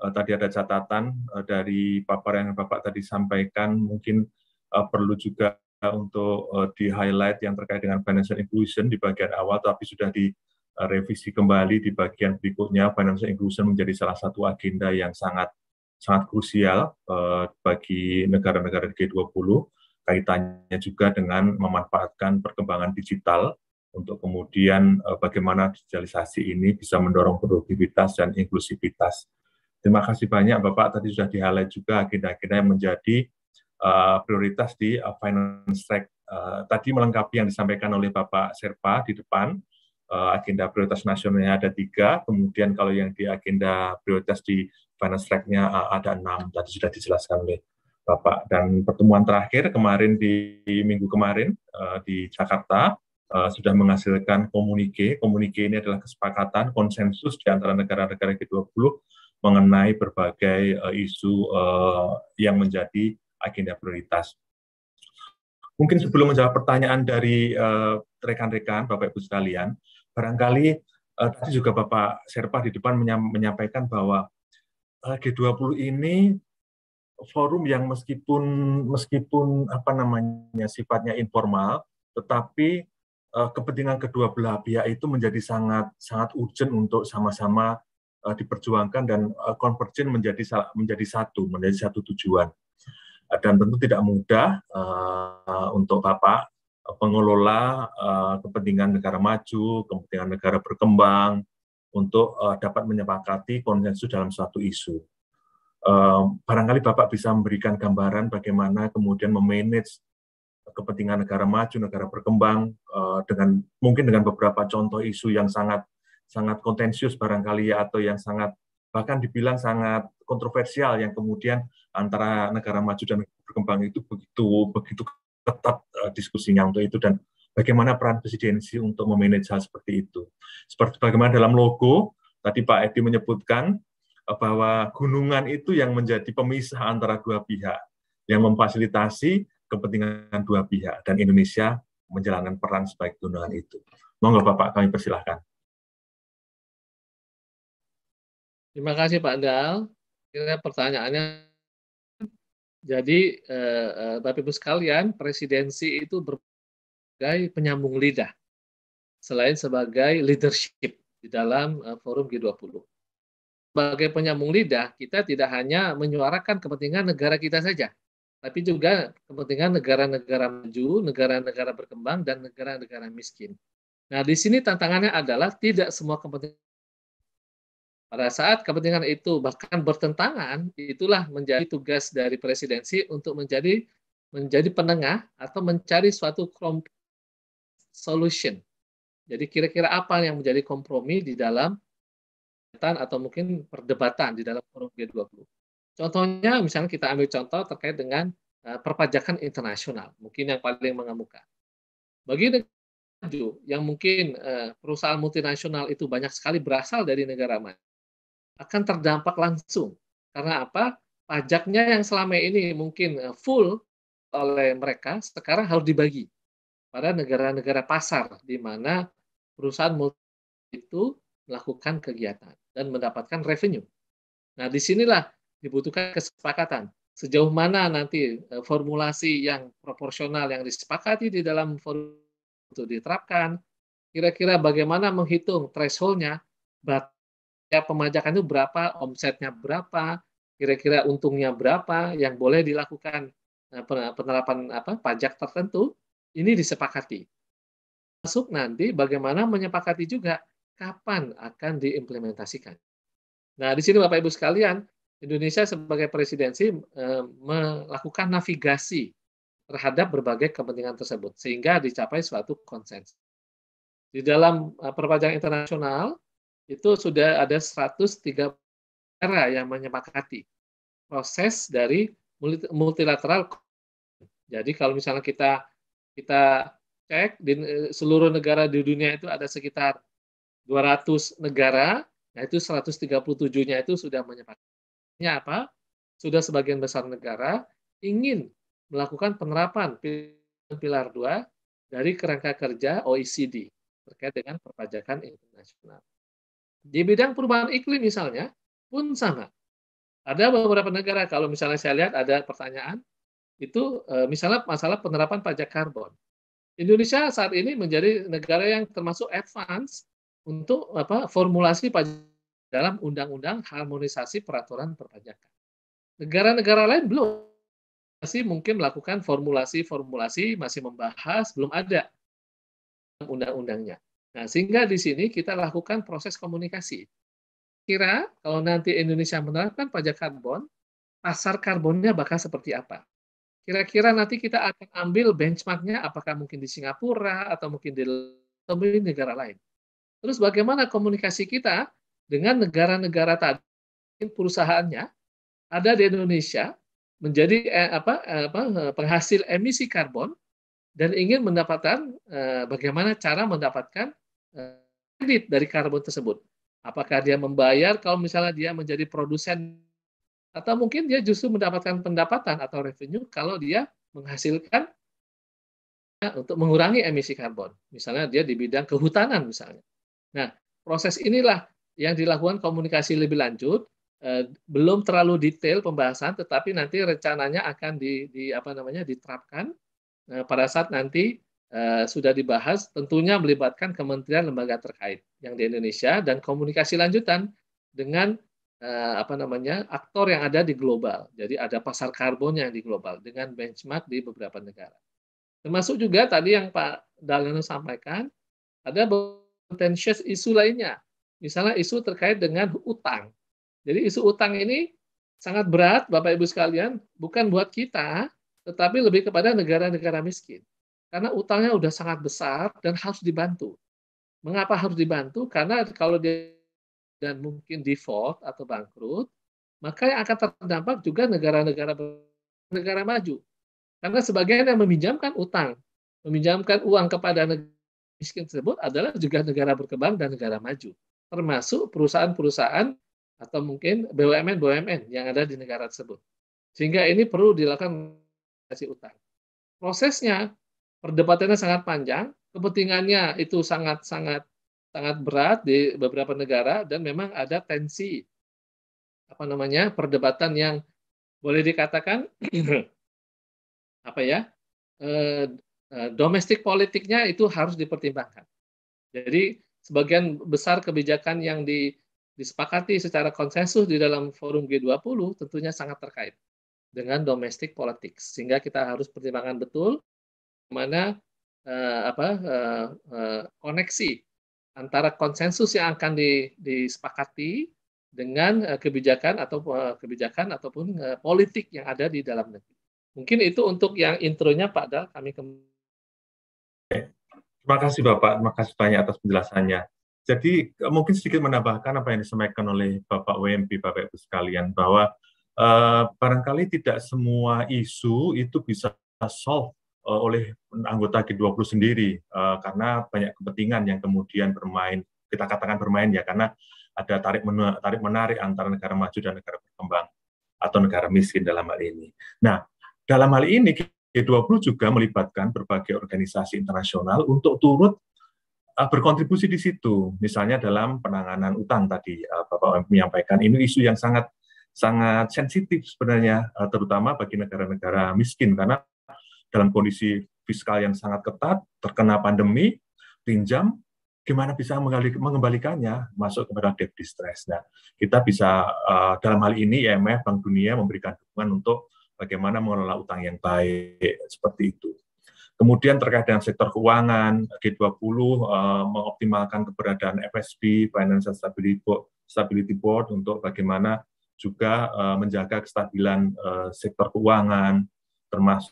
Uh, tadi ada catatan uh, dari paparan yang Bapak tadi sampaikan mungkin uh, perlu juga untuk uh, di highlight yang terkait dengan financial inclusion di bagian awal tapi sudah di revisi kembali di bagian berikutnya financial inclusion menjadi salah satu agenda yang sangat sangat krusial uh, bagi negara-negara G20 kaitannya juga dengan memanfaatkan perkembangan digital untuk kemudian eh, bagaimana digitalisasi ini bisa mendorong produktivitas dan inklusivitas. Terima kasih banyak Bapak tadi sudah dihalai juga agenda-agenda yang menjadi eh, prioritas di eh, finance track. tadi melengkapi yang disampaikan oleh Bapak Serpa di depan, agenda prioritas nasionalnya ada tiga, kemudian kalau yang di agenda prioritas di finance track-nya ada enam, tadi sudah dijelaskan oleh Bapak dan pertemuan terakhir kemarin di, di minggu kemarin uh, di Jakarta uh, sudah menghasilkan komunike. Komunike ini adalah kesepakatan konsensus di antara negara-negara G20 mengenai berbagai uh, isu uh, yang menjadi agenda prioritas. Mungkin sebelum menjawab pertanyaan dari rekan-rekan, Bapak Ibu sekalian, barangkali uh, tadi juga Bapak Serpa di depan menyampaikan bahwa G20 ini forum yang meskipun meskipun apa namanya sifatnya informal, tetapi uh, kepentingan kedua belah pihak itu menjadi sangat sangat urgent untuk sama-sama uh, diperjuangkan dan uh, menjadi menjadi satu menjadi satu tujuan. Dan tentu tidak mudah uh, untuk Bapak pengelola uh, kepentingan negara maju, kepentingan negara berkembang untuk uh, dapat menyepakati konsensus dalam suatu isu. Ehm, barangkali Bapak bisa memberikan gambaran bagaimana kemudian memanage kepentingan negara maju, negara berkembang ehm, dengan mungkin dengan beberapa contoh isu yang sangat sangat kontensius barangkali ya atau yang sangat bahkan dibilang sangat kontroversial yang kemudian antara negara maju dan negara berkembang itu begitu begitu ketat ehm, diskusinya untuk itu dan bagaimana peran presidensi untuk memanage hal seperti itu. Seperti bagaimana dalam logo tadi Pak Edi menyebutkan bahwa gunungan itu yang menjadi pemisah antara dua pihak, yang memfasilitasi kepentingan dua pihak, dan Indonesia menjalankan peran sebagai gunungan itu. Monggo Bapak, kami persilahkan. Terima kasih Pak Dal. Kira pertanyaannya, jadi eh, eh Bapak-Ibu sekalian, presidensi itu sebagai penyambung lidah, selain sebagai leadership di dalam eh, forum G20 sebagai penyambung lidah, kita tidak hanya menyuarakan kepentingan negara kita saja, tapi juga kepentingan negara-negara maju, negara-negara berkembang, dan negara-negara miskin. Nah, di sini tantangannya adalah tidak semua kepentingan. Pada saat kepentingan itu bahkan bertentangan, itulah menjadi tugas dari presidensi untuk menjadi menjadi penengah atau mencari suatu solution. Jadi kira-kira apa yang menjadi kompromi di dalam perdebatan atau mungkin perdebatan di dalam forum G20. Contohnya misalnya kita ambil contoh terkait dengan eh, perpajakan internasional, mungkin yang paling mengemuka. Bagi negara maju yang mungkin eh, perusahaan multinasional itu banyak sekali berasal dari negara maju akan terdampak langsung. Karena apa? Pajaknya yang selama ini mungkin eh, full oleh mereka sekarang harus dibagi pada negara-negara pasar di mana perusahaan multinasional itu melakukan kegiatan dan mendapatkan revenue. Nah, disinilah dibutuhkan kesepakatan. Sejauh mana nanti e, formulasi yang proporsional yang disepakati di dalam forum itu diterapkan, kira-kira bagaimana menghitung thresholdnya, ya pemajakan itu berapa, omsetnya berapa, kira-kira untungnya berapa yang boleh dilakukan e, penerapan apa pajak tertentu ini disepakati. Masuk nanti bagaimana menyepakati juga kapan akan diimplementasikan. Nah, di sini Bapak Ibu sekalian, Indonesia sebagai presidensi eh, melakukan navigasi terhadap berbagai kepentingan tersebut sehingga dicapai suatu konsensus. Di dalam eh, perpajakan internasional itu sudah ada 103 negara yang menyepakati proses dari multilateral. Jadi kalau misalnya kita kita cek di eh, seluruh negara di dunia itu ada sekitar 200 negara, nah itu 137-nya itu sudah menyepakati. apa? Sudah sebagian besar negara ingin melakukan penerapan pilar 2 dari kerangka kerja OECD terkait dengan perpajakan internasional. Di bidang perubahan iklim misalnya pun sama. Ada beberapa negara kalau misalnya saya lihat ada pertanyaan itu e, misalnya masalah penerapan pajak karbon. Indonesia saat ini menjadi negara yang termasuk advance untuk apa formulasi pajak dalam undang-undang harmonisasi peraturan perpajakan. Negara-negara lain belum masih mungkin melakukan formulasi-formulasi masih membahas belum ada undang-undangnya. Nah, sehingga di sini kita lakukan proses komunikasi. Kira kalau nanti Indonesia menerapkan pajak karbon, pasar karbonnya bakal seperti apa? Kira-kira nanti kita akan ambil benchmarknya apakah mungkin di Singapura atau mungkin di, negara lain. Terus bagaimana komunikasi kita dengan negara-negara tadi perusahaannya ada di Indonesia menjadi eh, apa, eh, apa eh, penghasil emisi karbon dan ingin mendapatkan eh, bagaimana cara mendapatkan eh, kredit dari karbon tersebut. Apakah dia membayar kalau misalnya dia menjadi produsen atau mungkin dia justru mendapatkan pendapatan atau revenue kalau dia menghasilkan eh, untuk mengurangi emisi karbon. Misalnya dia di bidang kehutanan misalnya. Nah, proses inilah yang dilakukan komunikasi lebih lanjut eh, belum terlalu detail pembahasan tetapi nanti rencananya akan di, di apa namanya diterapkan nah, pada saat nanti eh, sudah dibahas tentunya melibatkan kementerian lembaga terkait yang di Indonesia dan komunikasi lanjutan dengan eh, apa namanya aktor yang ada di global jadi ada pasar karbon yang di global dengan benchmark di beberapa negara termasuk juga tadi yang Pak Dalino sampaikan ada contentious isu lainnya. Misalnya isu terkait dengan utang. Jadi isu utang ini sangat berat Bapak Ibu sekalian, bukan buat kita, tetapi lebih kepada negara-negara miskin. Karena utangnya sudah sangat besar dan harus dibantu. Mengapa harus dibantu? Karena kalau dia dan mungkin default atau bangkrut, maka yang akan terdampak juga negara-negara negara maju. Karena sebagian yang meminjamkan utang, meminjamkan uang kepada negara miskin tersebut adalah juga negara berkembang dan negara maju, termasuk perusahaan-perusahaan atau mungkin BUMN-BUMN yang ada di negara tersebut. Sehingga ini perlu dilakukan kasih utang. Prosesnya perdebatannya sangat panjang, kepentingannya itu sangat-sangat sangat berat di beberapa negara dan memang ada tensi apa namanya perdebatan yang boleh dikatakan apa ya eh, Eh, domestik politiknya itu harus dipertimbangkan. Jadi sebagian besar kebijakan yang di, disepakati secara konsensus di dalam forum G20 tentunya sangat terkait dengan domestik politik sehingga kita harus pertimbangkan betul mana eh, apa eh, eh, koneksi antara konsensus yang akan di, disepakati dengan eh, kebijakan atau eh, kebijakan ataupun politik yang ada di dalam negeri. Mungkin itu untuk yang intronya Pak Dal kami kembali Terima kasih Bapak, terima kasih banyak atas penjelasannya. Jadi eh, mungkin sedikit menambahkan apa yang disampaikan oleh Bapak WMP, Bapak Ibu sekalian, bahwa uh, barangkali tidak semua isu itu bisa solve uh, oleh anggota G20 sendiri, uh, karena banyak kepentingan yang kemudian bermain, kita katakan bermain ya, karena ada tarik menarik, tarik menarik antara negara maju dan negara berkembang atau negara miskin dalam hal ini. Nah, dalam hal ini juga melibatkan berbagai organisasi internasional untuk turut eh, berkontribusi di situ, misalnya dalam penanganan utang tadi eh, Bapak menyampaikan ini isu yang sangat sangat sensitif sebenarnya, eh, terutama bagi negara-negara miskin karena dalam kondisi fiskal yang sangat ketat, terkena pandemi, pinjam, gimana bisa mengembalikannya masuk kepada debt distress. Nah, kita bisa dalam hal ini IMF, Bank Dunia memberikan dukungan untuk bagaimana mengelola utang yang baik seperti itu. Kemudian terkait dengan sektor keuangan, G20 uh, eh, mengoptimalkan keberadaan FSB, Financial Stability Board, untuk bagaimana juga uh, menjaga kestabilan uh, sektor keuangan, termasuk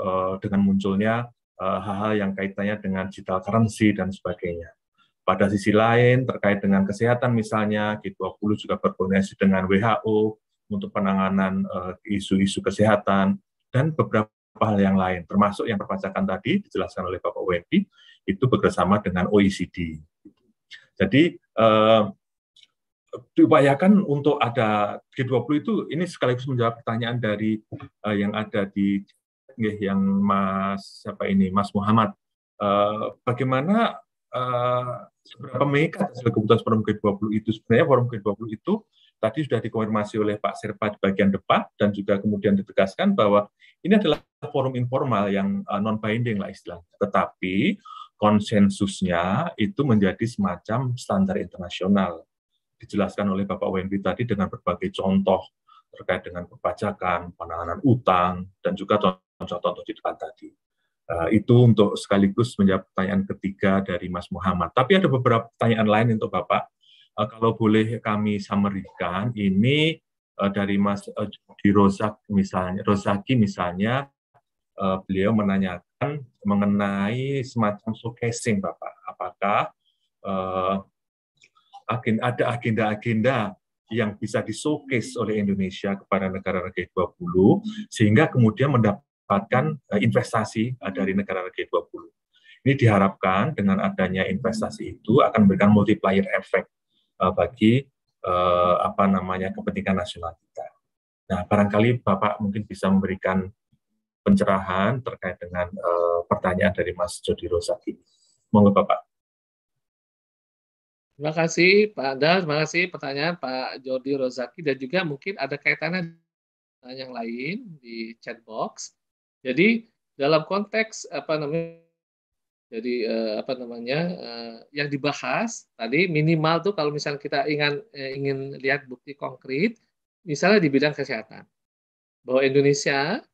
uh, dengan munculnya hal-hal uh, yang kaitannya dengan digital currency dan sebagainya. Pada sisi lain, terkait dengan kesehatan misalnya, G20 juga berkoordinasi dengan WHO untuk penanganan eh, isu-isu uh, kesehatan dan beberapa hal yang lain, termasuk yang perpajakan tadi dijelaskan oleh Bapak Wendy itu bekerjasama dengan OECD. Jadi uh, diupayakan untuk ada G20 itu ini sekaligus menjawab pertanyaan dari uh, yang ada di yang Mas siapa ini Mas Muhammad. uh, bagaimana uh, seberapa mengikat hasil keputusan forum G20 itu sebenarnya forum G20 itu tadi sudah dikonfirmasi oleh Pak Serpa di bagian depan dan juga kemudian ditegaskan bahwa ini adalah forum informal yang eh, non binding lah istilahnya. Tetapi konsensusnya itu menjadi semacam standar internasional. Dijelaskan oleh Bapak Wendy tadi dengan berbagai contoh terkait dengan perpajakan, penanganan utang, dan juga contoh-contoh di depan tadi. Uh, itu untuk sekaligus menjawab pertanyaan ketiga dari Mas Muhammad. Tapi ada beberapa pertanyaan lain untuk Bapak uh, kalau boleh kami samerikan ini uh, dari Mas uh, di Rosak misalnya Rosaki misalnya uh, beliau menanyakan mengenai semacam showcasing Bapak apakah uh, agen, ada agenda-agenda yang bisa di-showcase oleh Indonesia kepada negara negara G20 sehingga kemudian mendapatkan investasi dari negara G20. Ini diharapkan dengan adanya investasi itu akan memberikan multiplier effect uh, bagi uh, apa namanya kepentingan nasional kita. Nah, barangkali Bapak mungkin bisa memberikan pencerahan terkait dengan uh, pertanyaan dari Mas Jody Rosaki. Monggo Bapak. Terima kasih Pak Anda, terima kasih pertanyaan Pak Jody Rozaki dan juga mungkin ada kaitannya dengan yang lain di chat box. Jadi dalam konteks apa namanya jadi eh, apa namanya eh, yang dibahas tadi minimal tuh kalau misalnya kita ingin eh, ingin lihat bukti konkret, misalnya di bidang kesehatan bahwa Indonesia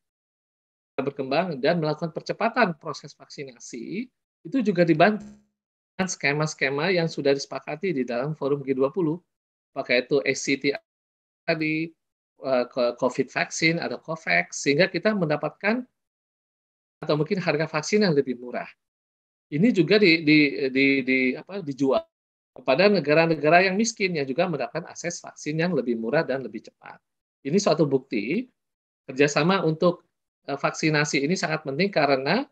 berkembang dan melakukan percepatan proses vaksinasi itu juga dibantu dengan skema-skema yang sudah disepakati di dalam forum G20 pakai itu ACT tadi eh, COVID vaksin atau COVAX sehingga kita mendapatkan atau mungkin harga vaksin yang lebih murah ini juga di, di, di, di apa, dijual kepada negara-negara yang miskin yang juga mendapatkan akses vaksin yang lebih murah dan lebih cepat. Ini suatu bukti kerjasama untuk e, vaksinasi ini sangat penting karena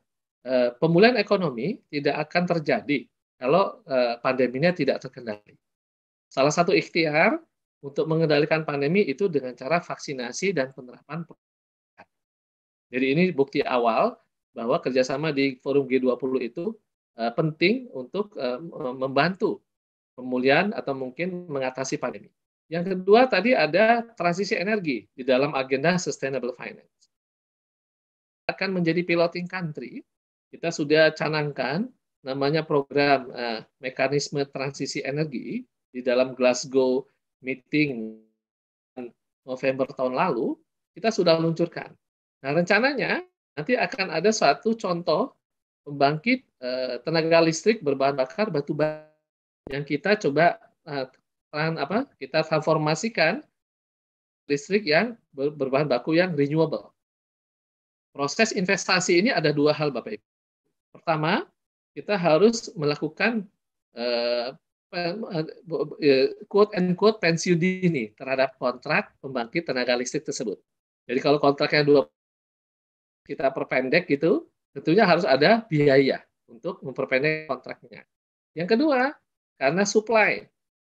e, pemulihan ekonomi tidak akan terjadi kalau e, pandeminya tidak terkendali. Salah satu ikhtiar untuk mengendalikan pandemi itu dengan cara vaksinasi dan penerapan jadi ini bukti awal bahwa kerjasama di forum G20 itu Eh, penting untuk eh, membantu pemulihan atau mungkin mengatasi pandemi. Yang kedua tadi ada transisi energi di dalam agenda sustainable finance. Akan menjadi piloting country, kita sudah canangkan namanya program uh, mekanisme transisi energi di dalam Glasgow meeting November tahun lalu, kita sudah meluncurkan. Nah, rencananya nanti akan ada satu contoh pembangkit eh, tenaga listrik berbahan bakar batu bara yang kita coba eh, apa kita transformasikan listrik yang berbahan baku yang renewable. Proses investasi ini ada dua hal Bapak Ibu. Pertama, kita harus melakukan eh, eh, quote and quote pensiun dini terhadap kontrak pembangkit tenaga listrik tersebut. Jadi kalau kontraknya dua kita perpendek gitu, tentunya harus ada biaya untuk memperpendek kontraknya. Yang kedua, karena supply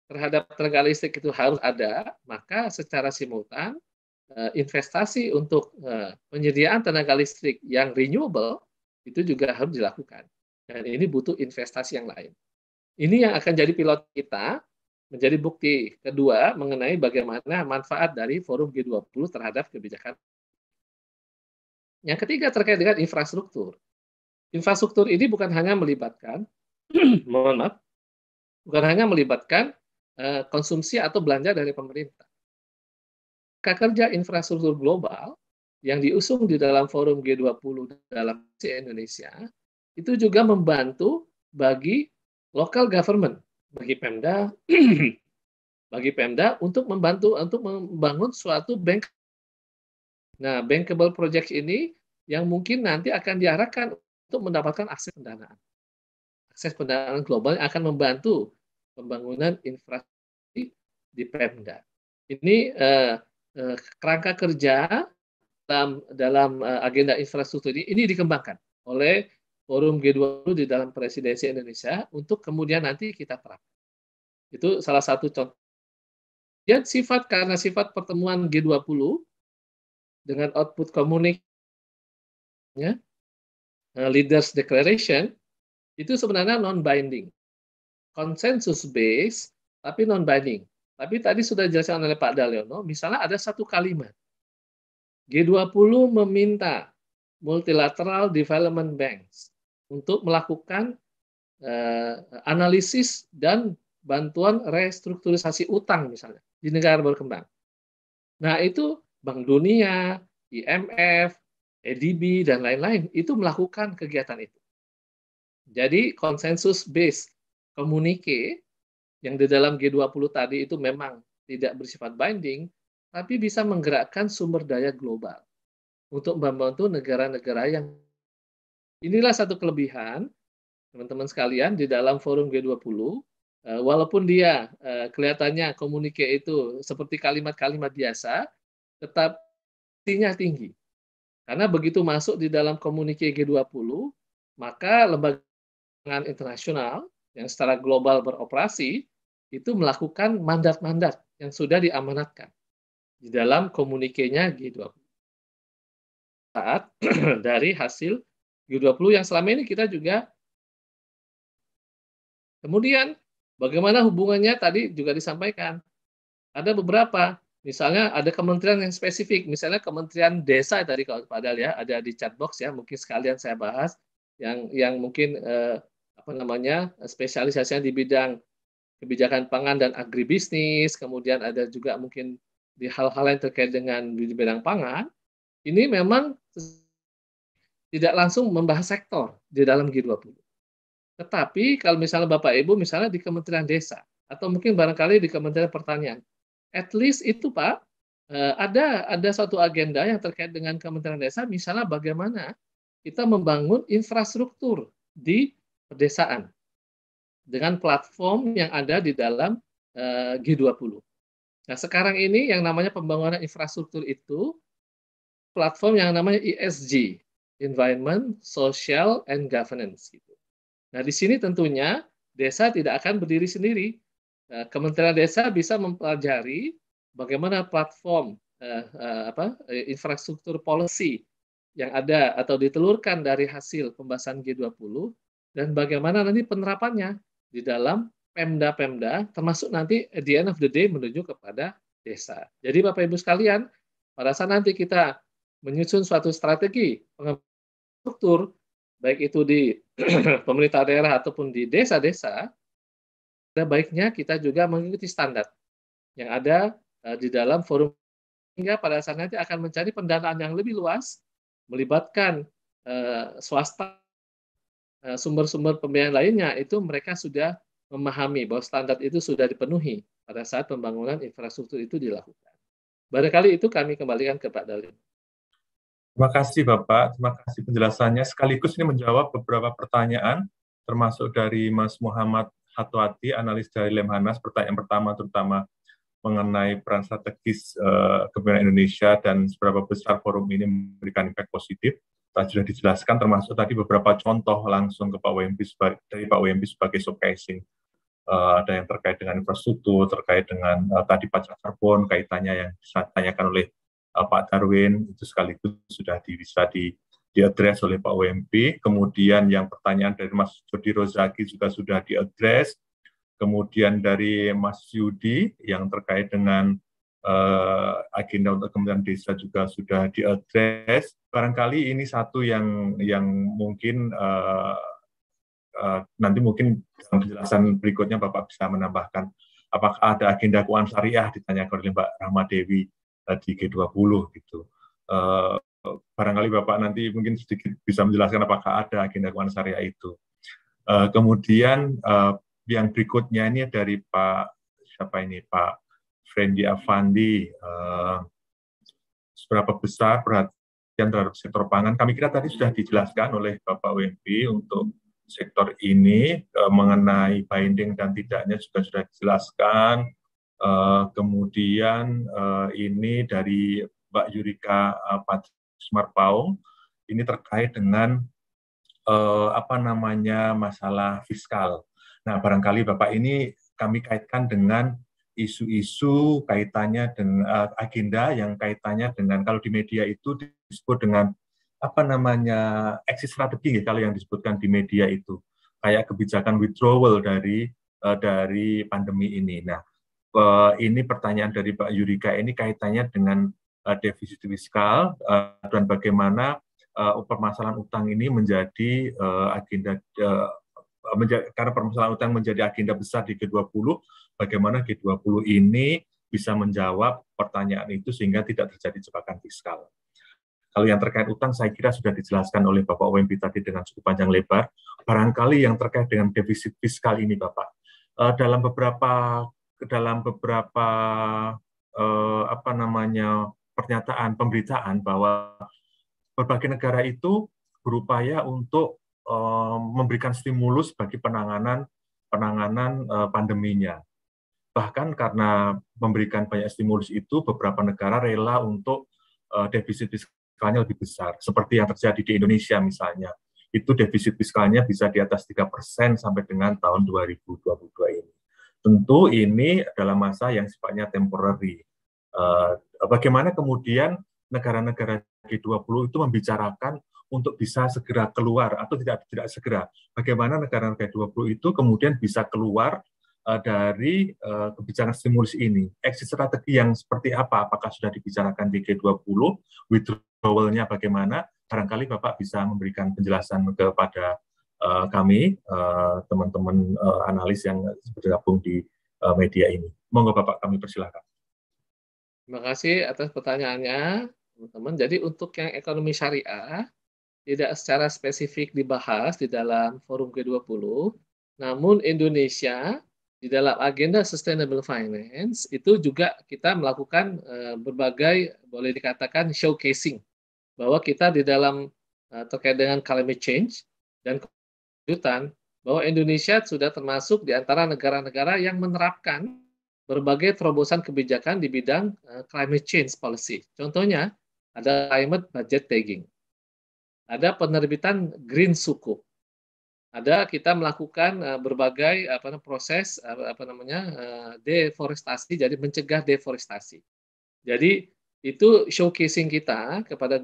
terhadap tenaga listrik itu harus ada, maka secara simultan eh, investasi untuk eh, penyediaan tenaga listrik yang renewable itu juga harus dilakukan. Dan ini butuh investasi yang lain. Ini yang akan jadi pilot kita menjadi bukti kedua mengenai bagaimana manfaat dari forum G20 terhadap kebijakan yang ketiga terkait dengan infrastruktur. Infrastruktur ini bukan hanya melibatkan, mohon maaf, bukan hanya melibatkan eh, konsumsi atau belanja dari pemerintah. Kerja infrastruktur global yang diusung di dalam forum G20 dalam Indonesia itu juga membantu bagi local government, bagi Pemda, bagi Pemda untuk membantu untuk membangun suatu bank Nah, bankable project ini yang mungkin nanti akan diarahkan untuk mendapatkan akses pendanaan. Akses pendanaan global yang akan membantu pembangunan infrastruktur di Pemda. Ini eh, eh, kerangka kerja dalam dalam eh, agenda infrastruktur ini, ini dikembangkan oleh forum G20 di dalam presidensi Indonesia untuk kemudian nanti kita terapkan. Itu salah satu contoh. Dan sifat karena sifat pertemuan G20 dengan output ya leaders declaration, itu sebenarnya non-binding. Consensus based, tapi non-binding. Tapi tadi sudah dijelaskan oleh Pak Dalyono, misalnya ada satu kalimat. G20 meminta Multilateral Development Banks untuk melakukan uh, analisis dan bantuan restrukturisasi utang misalnya di negara berkembang. Nah itu Bank Dunia, IMF, EDB, dan lain-lain itu melakukan kegiatan itu. Jadi konsensus base komunike yang di dalam G20 tadi itu memang tidak bersifat binding, tapi bisa menggerakkan sumber daya global untuk membantu negara-negara yang inilah satu kelebihan teman-teman sekalian di dalam forum G20 eh, walaupun dia eh, kelihatannya komunike itu seperti kalimat-kalimat biasa tetap tingginya tinggi. Karena begitu masuk di dalam komunike G20, maka lembaga internasional yang secara global beroperasi itu melakukan mandat-mandat yang sudah diamanatkan di dalam komunikenya G20. Saat dari hasil G20 yang selama ini kita juga kemudian bagaimana hubungannya tadi juga disampaikan. Ada beberapa Misalnya ada kementerian yang spesifik, misalnya Kementerian Desa tadi kalau padahal ya ada di chat box ya, mungkin sekalian saya bahas yang yang mungkin eh, apa namanya spesialisasinya di bidang kebijakan pangan dan agribisnis, kemudian ada juga mungkin di hal-hal yang terkait dengan di bidang pangan. Ini memang tidak langsung membahas sektor di dalam G20. Tetapi kalau misalnya Bapak Ibu misalnya di Kementerian Desa atau mungkin barangkali di Kementerian Pertanian, at least itu Pak, eh, ada ada suatu agenda yang terkait dengan Kementerian Desa, misalnya bagaimana kita membangun infrastruktur di pedesaan dengan platform yang ada di dalam eh, G20. Nah sekarang ini yang namanya pembangunan infrastruktur itu platform yang namanya ESG, Environment, Social, and Governance. Gitu. Nah di sini tentunya desa tidak akan berdiri sendiri, Eh, Kementerian Desa bisa mempelajari bagaimana platform eh, eh, apa infrastruktur policy yang ada atau ditelurkan dari hasil pembahasan G20 dan bagaimana nanti penerapannya di dalam pemda-pemda termasuk nanti at the end of the day menuju kepada desa. Jadi Bapak Ibu sekalian, pada saat nanti kita menyusun suatu strategi struktur baik itu di pemerintah daerah ataupun di desa-desa ada baiknya kita juga mengikuti standar yang ada eh, di dalam forum hingga pada saat nanti akan mencari pendanaan yang lebih luas melibatkan eh, swasta eh, sumber-sumber pembiayaan lainnya itu mereka sudah memahami bahwa standar itu sudah dipenuhi pada saat pembangunan infrastruktur itu dilakukan. Barangkali itu kami kembalikan ke Pak Dalim. Terima kasih Bapak, terima kasih penjelasannya. Sekaligus ini menjawab beberapa pertanyaan, termasuk dari Mas Muhammad satu hati analis dari Lemhanas, pertanyaan pertama terutama mengenai peran strategis uh, kepemimpinan Indonesia dan seberapa besar forum ini memberikan efek positif. Tadi sudah dijelaskan termasuk tadi beberapa contoh langsung ke Pak WMP dari Pak WMP sebagai showcasing. Uh, ada yang terkait dengan infrastruktur, terkait dengan uh, tadi pajak karbon, kaitannya yang ditanyakan oleh uh, Pak Darwin, itu sekaligus sudah di, bisa di, diadres oleh Pak WMP. Kemudian yang pertanyaan dari Mas Jody Rozaki juga sudah diadres. Kemudian dari Mas Yudi yang terkait dengan uh, agenda untuk Kementerian Desa juga sudah diadres. Barangkali ini satu yang yang mungkin uh, uh, nanti mungkin dalam penjelasan berikutnya Bapak bisa menambahkan apakah ada agenda keuangan syariah ditanyakan oleh Mbak Rahmadewi Dewi tadi G20 gitu. Uh, barangkali Bapak nanti mungkin sedikit bisa menjelaskan apakah ada agenda keuangan syariah itu. Uh, kemudian uh, yang berikutnya ini dari Pak siapa ini Pak Fendi Avandi uh, seberapa besar perhatian terhadap sektor pangan? Kami kira tadi sudah dijelaskan oleh Bapak WMP untuk sektor ini uh, mengenai binding dan tidaknya juga sudah dijelaskan. Uh, kemudian uh, ini dari Mbak Yurika uh, Smart Paung ini terkait dengan eh, apa namanya masalah fiskal. Nah, barangkali Bapak ini kami kaitkan dengan isu-isu kaitannya dengan uh, eh, agenda yang kaitannya dengan kalau di media itu disebut dengan apa namanya exit strategi ya, kalau yang disebutkan di media itu kayak kebijakan withdrawal dari uh, dari pandemi ini. Nah, uh, ini pertanyaan dari Pak Yurika ini kaitannya dengan uh, defisit fiskal uh, dan bagaimana uh, permasalahan utang ini menjadi uh, agenda uh, menja karena permasalahan utang menjadi agenda besar di G20, bagaimana G20 ini bisa menjawab pertanyaan itu sehingga tidak terjadi jebakan fiskal. Kalau yang terkait utang, saya kira sudah dijelaskan oleh Bapak OMP tadi dengan cukup panjang lebar. Barangkali yang terkait dengan defisit fiskal ini, Bapak, uh, dalam beberapa dalam beberapa uh, apa namanya pernyataan pemberitaan bahwa berbagai negara itu berupaya untuk eh, memberikan stimulus bagi penanganan penanganan eh, pandeminya. Bahkan karena memberikan banyak stimulus itu, beberapa negara rela untuk eh, defisit fiskalnya lebih besar, seperti yang terjadi di Indonesia misalnya. Itu defisit fiskalnya bisa di atas 3 persen sampai dengan tahun 2022 ini. Tentu ini adalah masa yang sifatnya temporary. Eh, bagaimana kemudian negara-negara G20 itu membicarakan untuk bisa segera keluar atau tidak tidak segera. Bagaimana negara-negara G20 itu kemudian bisa keluar uh, dari uh, kebijakan stimulus ini? Exit strategi yang seperti apa? Apakah sudah dibicarakan di G20? Withdrawalnya nya bagaimana? Barangkali Bapak bisa memberikan penjelasan kepada uh, kami, teman-teman uh, uh, analis yang bergabung di uh, media ini. Monggo Bapak kami persilahkan. Terima kasih atas pertanyaannya, teman-teman. Jadi untuk yang ekonomi syariah tidak secara spesifik dibahas di dalam forum G20, namun Indonesia di dalam agenda sustainable finance itu juga kita melakukan eh, berbagai boleh dikatakan showcasing bahwa kita di dalam eh, terkait dengan climate change dan kelanjutan bahwa Indonesia sudah termasuk di antara negara-negara yang menerapkan berbagai terobosan kebijakan di bidang eh, climate change policy. Contohnya ada climate budget tagging, ada penerbitan green suku, ada kita melakukan eh, berbagai apa proses eh, apa, namanya deforestasi, jadi mencegah deforestasi. Jadi itu showcasing kita kepada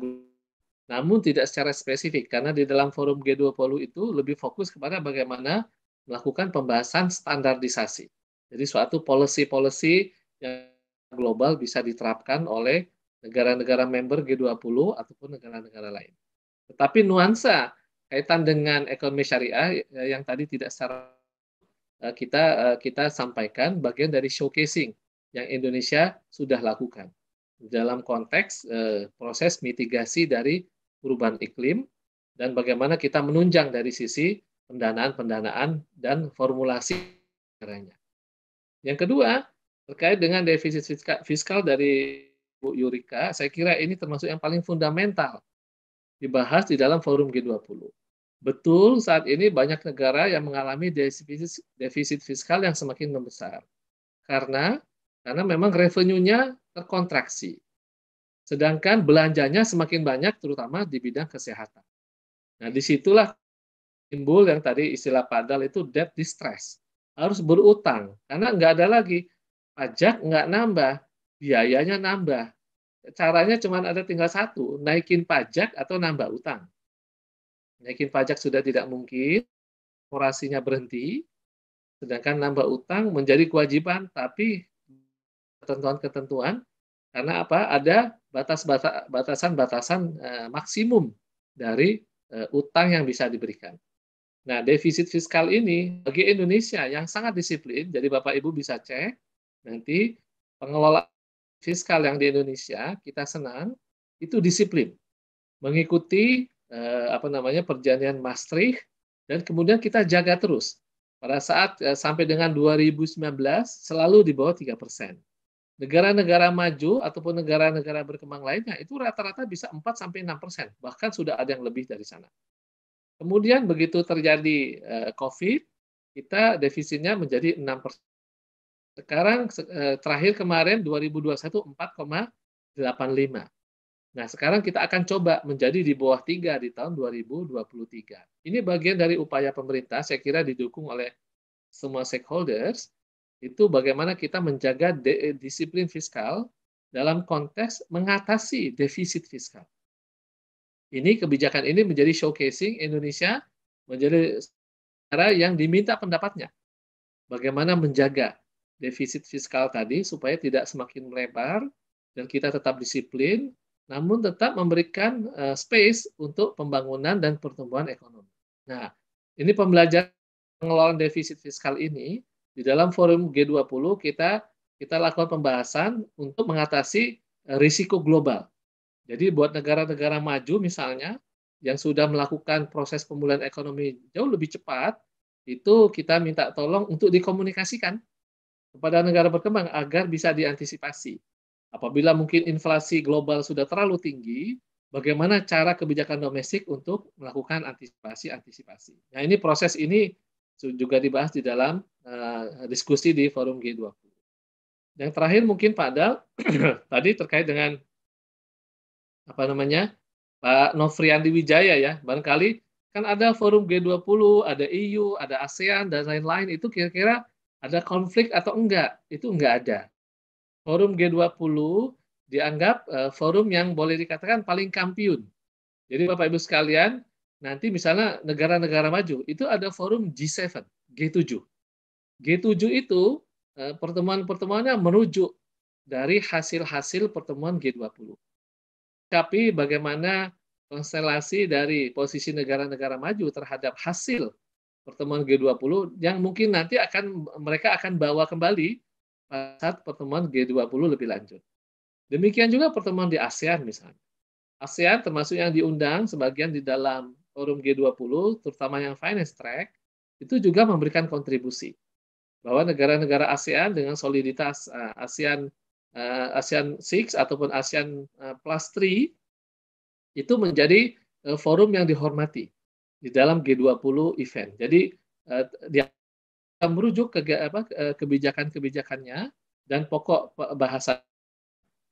namun tidak secara spesifik karena di dalam forum G20 itu lebih fokus kepada bagaimana melakukan pembahasan standarisasi. Jadi suatu policy-policy yang global bisa diterapkan oleh negara-negara member G20 ataupun negara-negara lain. Tetapi nuansa kaitan dengan ekonomi syariah ya, yang tadi tidak secara eh, kita eh, kita sampaikan bagian dari showcasing yang Indonesia sudah lakukan dalam konteks eh, proses mitigasi dari perubahan iklim dan bagaimana kita menunjang dari sisi pendanaan-pendanaan dan formulasi caranya. Yang kedua, terkait dengan defisit fiskal dari Bu Yurika, saya kira ini termasuk yang paling fundamental dibahas di dalam forum G20. Betul saat ini banyak negara yang mengalami defisit, defisit fiskal yang semakin membesar. Karena karena memang revenue-nya terkontraksi. Sedangkan belanjanya semakin banyak terutama di bidang kesehatan. Nah, disitulah timbul yang tadi istilah padal itu debt distress harus berutang karena nggak ada lagi pajak nggak nambah biayanya nambah caranya cuma ada tinggal satu naikin pajak atau nambah utang naikin pajak sudah tidak mungkin korasinya berhenti sedangkan nambah utang menjadi kewajiban tapi ketentuan-ketentuan karena apa ada batas batasan batasan eh, maksimum dari eh, utang yang bisa diberikan Nah, defisit fiskal ini bagi Indonesia yang sangat disiplin, jadi Bapak Ibu bisa cek nanti pengelola fiskal yang di Indonesia kita senang itu disiplin mengikuti eh, apa namanya perjanjian Maastricht dan kemudian kita jaga terus pada saat eh, sampai dengan 2019 selalu di bawah 3 persen. Negara-negara maju ataupun negara-negara berkembang lainnya itu rata-rata bisa 4 sampai 6 persen, bahkan sudah ada yang lebih dari sana. Kemudian begitu terjadi eh, COVID, kita defisitnya menjadi 6 persen. Sekarang eh, terakhir kemarin 2021 4,85. Nah, sekarang kita akan coba menjadi di bawah 3 di tahun 2023. Ini bagian dari upaya pemerintah, saya kira didukung oleh semua stakeholders, itu bagaimana kita menjaga eh, disiplin fiskal dalam konteks mengatasi defisit fiskal. Ini kebijakan ini menjadi showcasing Indonesia menjadi cara yang diminta pendapatnya. Bagaimana menjaga defisit fiskal tadi supaya tidak semakin melebar dan kita tetap disiplin, namun tetap memberikan uh, space untuk pembangunan dan pertumbuhan ekonomi. Nah, ini pembelajaran pengelolaan defisit fiskal ini di dalam forum G20 kita kita lakukan pembahasan untuk mengatasi eh, risiko global. Jadi buat negara-negara maju misalnya yang sudah melakukan proses pemulihan ekonomi jauh lebih cepat, itu kita minta tolong untuk dikomunikasikan kepada negara berkembang agar bisa diantisipasi. Apabila mungkin inflasi global sudah terlalu tinggi, bagaimana cara kebijakan domestik untuk melakukan antisipasi-antisipasi. Nah, ini proses ini juga dibahas di dalam uh, diskusi di forum G20. Yang terakhir mungkin Pak Dal tadi terkait dengan apa namanya Pak Nofriandi Wijaya ya barangkali kan ada forum G20 ada EU ada ASEAN dan lain-lain itu kira-kira ada konflik atau enggak itu enggak ada forum G20 dianggap uh, forum yang boleh dikatakan paling kampiun jadi Bapak Ibu sekalian nanti misalnya negara-negara maju itu ada forum G7 G7 G7 itu eh, pertemuan-pertemuannya merujuk dari hasil-hasil pertemuan G20 tapi bagaimana konstelasi dari posisi negara-negara maju terhadap hasil pertemuan G20 yang mungkin nanti akan mereka akan bawa kembali saat pertemuan G20 lebih lanjut. Demikian juga pertemuan di ASEAN misalnya. ASEAN termasuk yang diundang sebagian di dalam forum G20, terutama yang finance track, itu juga memberikan kontribusi bahwa negara-negara ASEAN dengan soliditas eh, ASEAN Eh, ASEAN 6 ataupun ASEAN eh, Plus 3 itu menjadi eh, forum yang dihormati di dalam G20 event. Jadi dia merujuk ke apa, kebijakan-kebijakannya dan pokok bahasa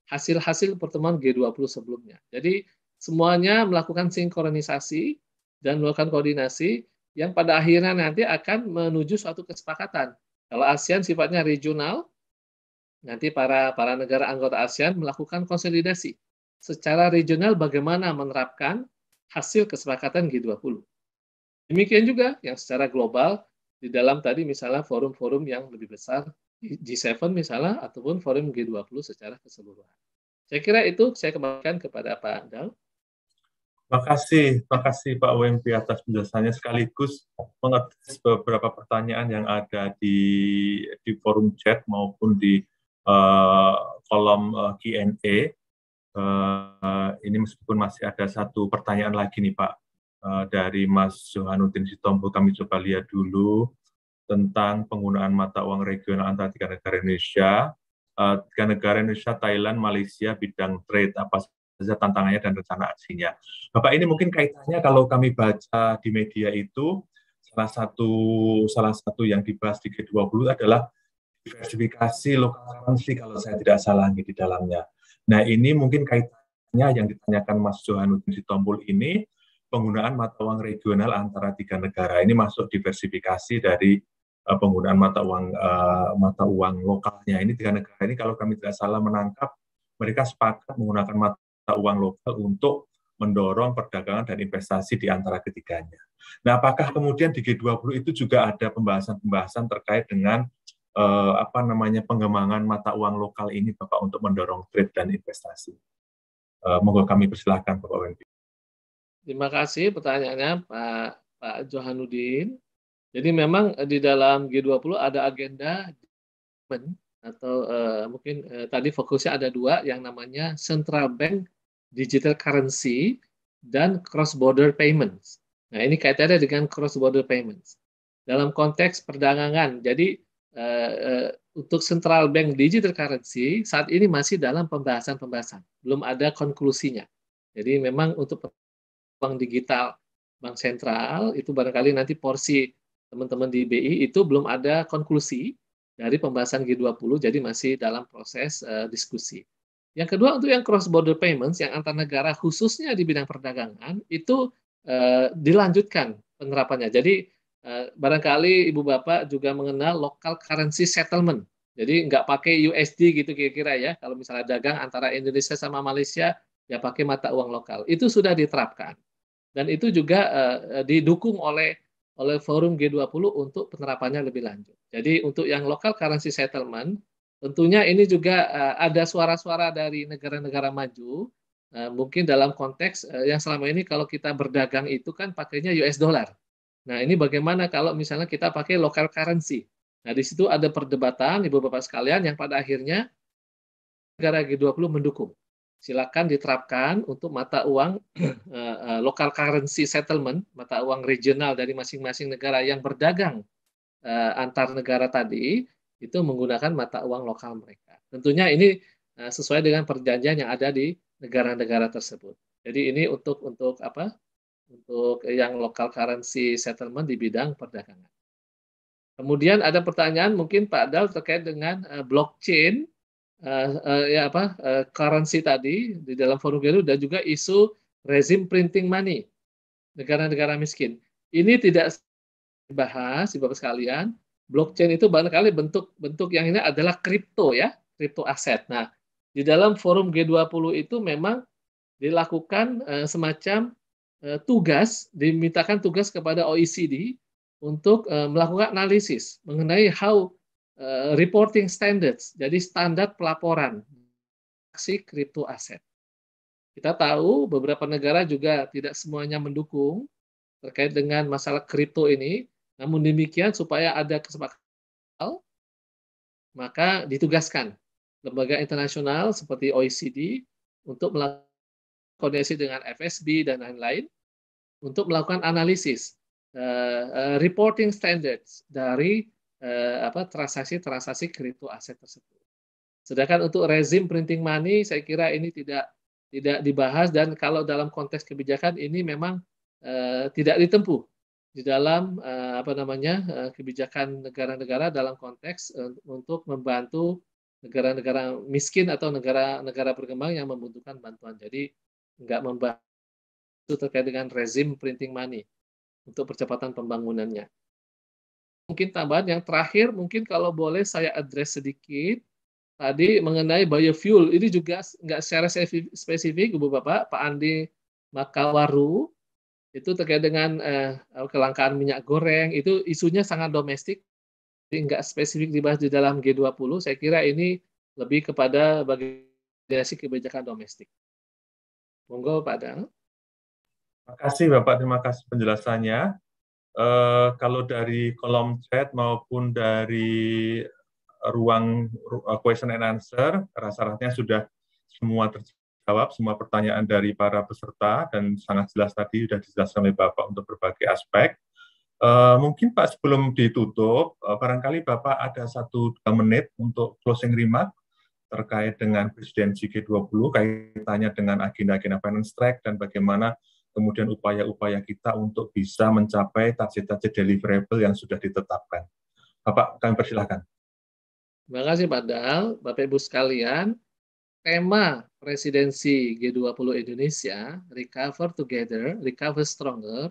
hasil-hasil pertemuan G20 sebelumnya. Jadi semuanya melakukan sinkronisasi dan melakukan koordinasi yang pada akhirnya nanti akan menuju suatu kesepakatan. Kalau ASEAN sifatnya regional, nanti para para negara anggota ASEAN melakukan konsolidasi secara regional bagaimana menerapkan hasil kesepakatan G20. Demikian juga yang secara global di dalam tadi misalnya forum-forum yang lebih besar G7 misalnya ataupun forum G20 secara keseluruhan. Saya kira itu saya kembalikan kepada Pak Andal. Terima kasih, terima kasih Pak WMP atas penjelasannya sekaligus mengetes beberapa pertanyaan yang ada di di forum chat maupun di Eh, kolom uh, eh, Q&A. Eh, ini meskipun masih ada satu pertanyaan lagi nih Pak dari Mas Johanuddin Sitombo, kami coba lihat dulu tentang penggunaan mata uang regional antara tiga negara Indonesia, uh, tiga negara Indonesia, Thailand, Malaysia, bidang trade apa saja tantangannya dan rencana aksinya. Bapak ini mungkin kaitannya kalau kami baca di media itu salah satu salah satu yang dibahas di G20 adalah diversifikasi lokal currency kalau saya tidak salah di dalamnya. Nah ini mungkin kaitannya yang ditanyakan Mas Johanuddin Sitompul ini penggunaan mata uang regional antara tiga negara ini masuk diversifikasi dari eh, penggunaan mata uang uh, mata uang lokalnya ini tiga negara ini kalau kami tidak salah menangkap mereka sepakat menggunakan mata uang lokal untuk mendorong perdagangan dan investasi di antara ketiganya. Nah, apakah kemudian di G20 itu juga ada pembahasan-pembahasan terkait dengan uh, apa namanya pengembangan mata uang lokal ini Bapak untuk mendorong trade dan investasi. Uh, monggo kami persilahkan Bapak Wendy. Terima kasih pertanyaannya Pak Pak Johanudin. Jadi memang eh, di dalam G20 ada agenda atau uh, mungkin uh, tadi fokusnya ada dua yang namanya central bank digital currency dan cross border payments. Nah, ini kaitannya dengan cross border payments. Dalam konteks perdagangan, jadi Eh, eh, untuk central bank digital currency saat ini masih dalam pembahasan-pembahasan, belum ada konklusinya. Jadi memang untuk bank digital bank sentral itu barangkali nanti porsi teman-teman di BI itu belum ada konklusi dari pembahasan G20 jadi masih dalam proses uh, diskusi. Yang kedua untuk yang cross border payments yang antar negara khususnya di bidang perdagangan itu uh, dilanjutkan penerapannya. Jadi Eh, barangkali ibu bapak juga mengenal local currency settlement. Jadi nggak pakai USD gitu kira-kira ya. Kalau misalnya dagang antara Indonesia sama Malaysia ya pakai mata uang lokal. Itu sudah diterapkan dan itu juga uh, didukung oleh oleh forum G20 untuk penerapannya lebih lanjut. Jadi untuk yang local currency settlement tentunya ini juga uh, ada suara-suara dari negara-negara maju uh, mungkin dalam konteks uh, yang selama ini kalau kita berdagang itu kan pakainya US dollar Nah, ini bagaimana kalau misalnya kita pakai local currency? Nah, di situ ada perdebatan Ibu Bapak sekalian yang pada akhirnya negara G20 mendukung. Silakan diterapkan untuk mata uang eh, eh, local currency settlement, mata uang regional dari masing-masing negara yang berdagang eh, antar negara tadi itu menggunakan mata uang lokal mereka. Tentunya ini sesuai dengan perjanjian yang ada di negara-negara tersebut. Jadi ini untuk untuk apa? untuk yang lokal currency settlement di bidang perdagangan. Kemudian ada pertanyaan mungkin Pak Dal terkait dengan eh, blockchain eh, eh, ya apa uh, currency tadi di dalam forum itu dan juga isu rezim printing money negara-negara miskin. Ini tidak dibahas Bapak sekalian. Blockchain itu banyak kali bentuk-bentuk yang ini adalah kripto ya, kripto aset. Nah, di dalam forum G20 itu memang dilakukan semacam Eh, tugas dimintakan tugas kepada OECD untuk eh, melakukan analisis mengenai how eh, reporting standards, jadi standar pelaporan aksi kripto aset. Kita tahu beberapa negara juga tidak semuanya mendukung terkait dengan masalah kripto ini. Namun demikian supaya ada kesepakatan, maka ditugaskan lembaga internasional seperti OECD untuk melakukan koordinasi dengan FSB dan lain-lain untuk melakukan analisis uh, uh, reporting standards dari uh, apa transaksi-transaksi kripto aset tersebut. Sedangkan untuk rezim printing money saya kira ini tidak tidak dibahas dan kalau dalam konteks kebijakan ini memang uh, tidak ditempuh di dalam uh, apa namanya uh, kebijakan negara-negara dalam konteks uh, untuk membantu negara-negara miskin atau negara-negara berkembang yang membutuhkan bantuan. Jadi nggak membahas itu terkait dengan rezim printing money untuk percepatan pembangunannya. Mungkin tambahan yang terakhir, mungkin kalau boleh saya address sedikit tadi mengenai biofuel. Ini juga nggak secara spesifik, Bu Bapak, Pak Andi Makawaru itu terkait dengan eh, kelangkaan minyak goreng. Itu isunya sangat domestik, jadi nggak spesifik dibahas di dalam G20. Saya kira ini lebih kepada bagi kebijakan domestik. Monggo Pak Dang. Terima kasih Bapak, terima kasih penjelasannya. E, kalau dari kolom chat maupun dari ruang eh, question and answer, rasa-rasanya sudah semua terjawab, semua pertanyaan dari para peserta, dan sangat jelas tadi sudah dijelaskan oleh Bapak untuk berbagai aspek. Uh, mungkin Pak sebelum ditutup, uh, barangkali Bapak ada satu dua menit untuk closing remark terkait dengan presidensi G20, kaitannya dengan agenda-agenda finance track, dan bagaimana kemudian upaya-upaya kita untuk bisa mencapai target-target deliverable yang sudah ditetapkan. Bapak, kami persilahkan. Terima kasih Pak Dal, Bapak-Ibu sekalian. Tema presidensi G20 Indonesia, Recover Together, Recover Stronger,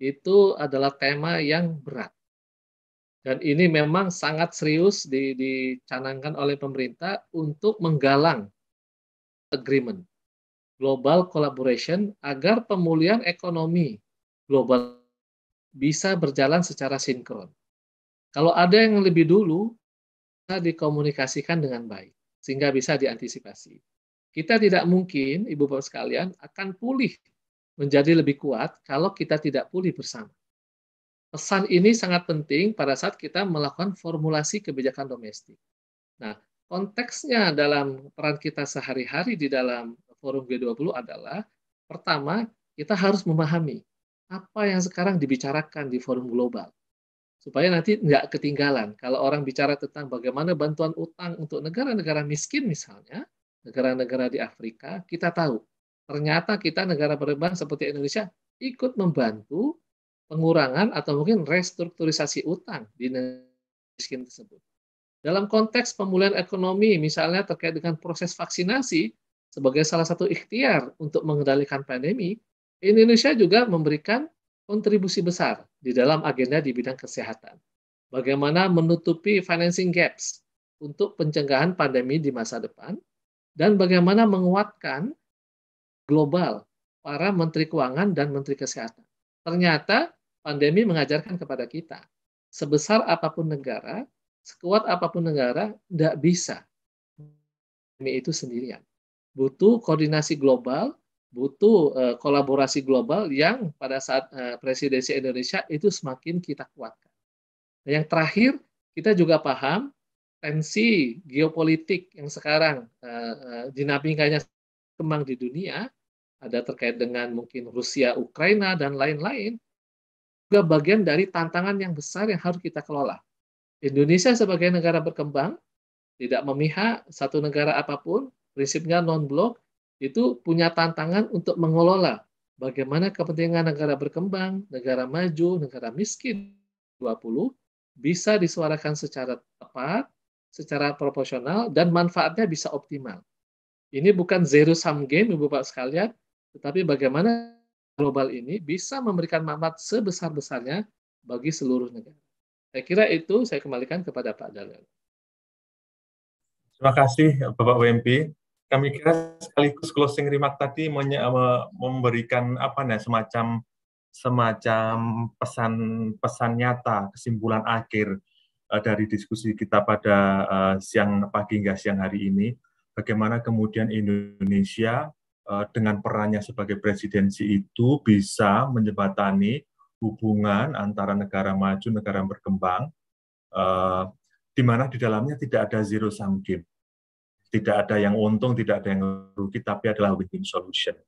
itu adalah tema yang berat. Dan ini memang sangat serius di, dicanangkan oleh pemerintah untuk menggalang agreement, global collaboration agar pemulihan ekonomi global bisa berjalan secara sinkron. Kalau ada yang lebih dulu, bisa dikomunikasikan dengan baik, sehingga bisa diantisipasi. Kita tidak mungkin, Ibu Bapak sekalian, akan pulih menjadi lebih kuat kalau kita tidak pulih bersama. Pesan ini sangat penting pada saat kita melakukan formulasi kebijakan domestik. Nah, konteksnya dalam peran kita sehari-hari di dalam forum G20 adalah pertama, kita harus memahami apa yang sekarang dibicarakan di forum global. Supaya nanti nggak ketinggalan. Kalau orang bicara tentang bagaimana bantuan utang untuk negara-negara miskin misalnya, negara-negara di Afrika, kita tahu. Ternyata kita negara berkembang seperti Indonesia ikut membantu pengurangan atau mungkin restrukturisasi utang di negara miskin tersebut. Dalam konteks pemulihan ekonomi, misalnya terkait dengan proses vaksinasi sebagai salah satu ikhtiar untuk mengendalikan pandemi, Indonesia juga memberikan kontribusi besar di dalam agenda di bidang kesehatan. Bagaimana menutupi financing gaps untuk pencegahan pandemi di masa depan, dan bagaimana menguatkan global para menteri keuangan dan menteri kesehatan. Ternyata pandemi mengajarkan kepada kita, sebesar apapun negara, sekuat apapun negara, tidak bisa. Pandemi itu sendirian. Butuh koordinasi global, butuh eh, kolaborasi global yang pada saat eh, presidensi Indonesia itu semakin kita kuatkan. yang terakhir, kita juga paham tensi geopolitik yang sekarang eh, dinamikanya kembang di dunia ada terkait dengan mungkin Rusia, Ukraina dan lain-lain juga bagian dari tantangan yang besar yang harus kita kelola. Indonesia sebagai negara berkembang tidak memihak satu negara apapun, prinsipnya non-blok, itu punya tantangan untuk mengelola bagaimana kepentingan negara berkembang, negara maju, negara miskin 20 bisa disuarakan secara tepat, secara proporsional, dan manfaatnya bisa optimal. Ini bukan zero sum game, Ibu Bapak sekalian, tetapi bagaimana global ini bisa memberikan manfaat sebesar-besarnya bagi seluruh negara. Saya kira itu saya kembalikan kepada Pak Dalil. Terima kasih Bapak WMP. Kami kira sekaligus closing remark tadi memberikan apa nih semacam semacam pesan-pesan nyata kesimpulan akhir eh, dari diskusi kita pada eh, siang pagi hingga siang hari ini bagaimana kemudian Indonesia Eh, dengan perannya sebagai presidensi itu bisa menjembatani hubungan antara negara maju negara berkembang eh, di mana di dalamnya tidak ada zero sum game tidak ada yang untung tidak ada yang rugi tapi adalah win-win solution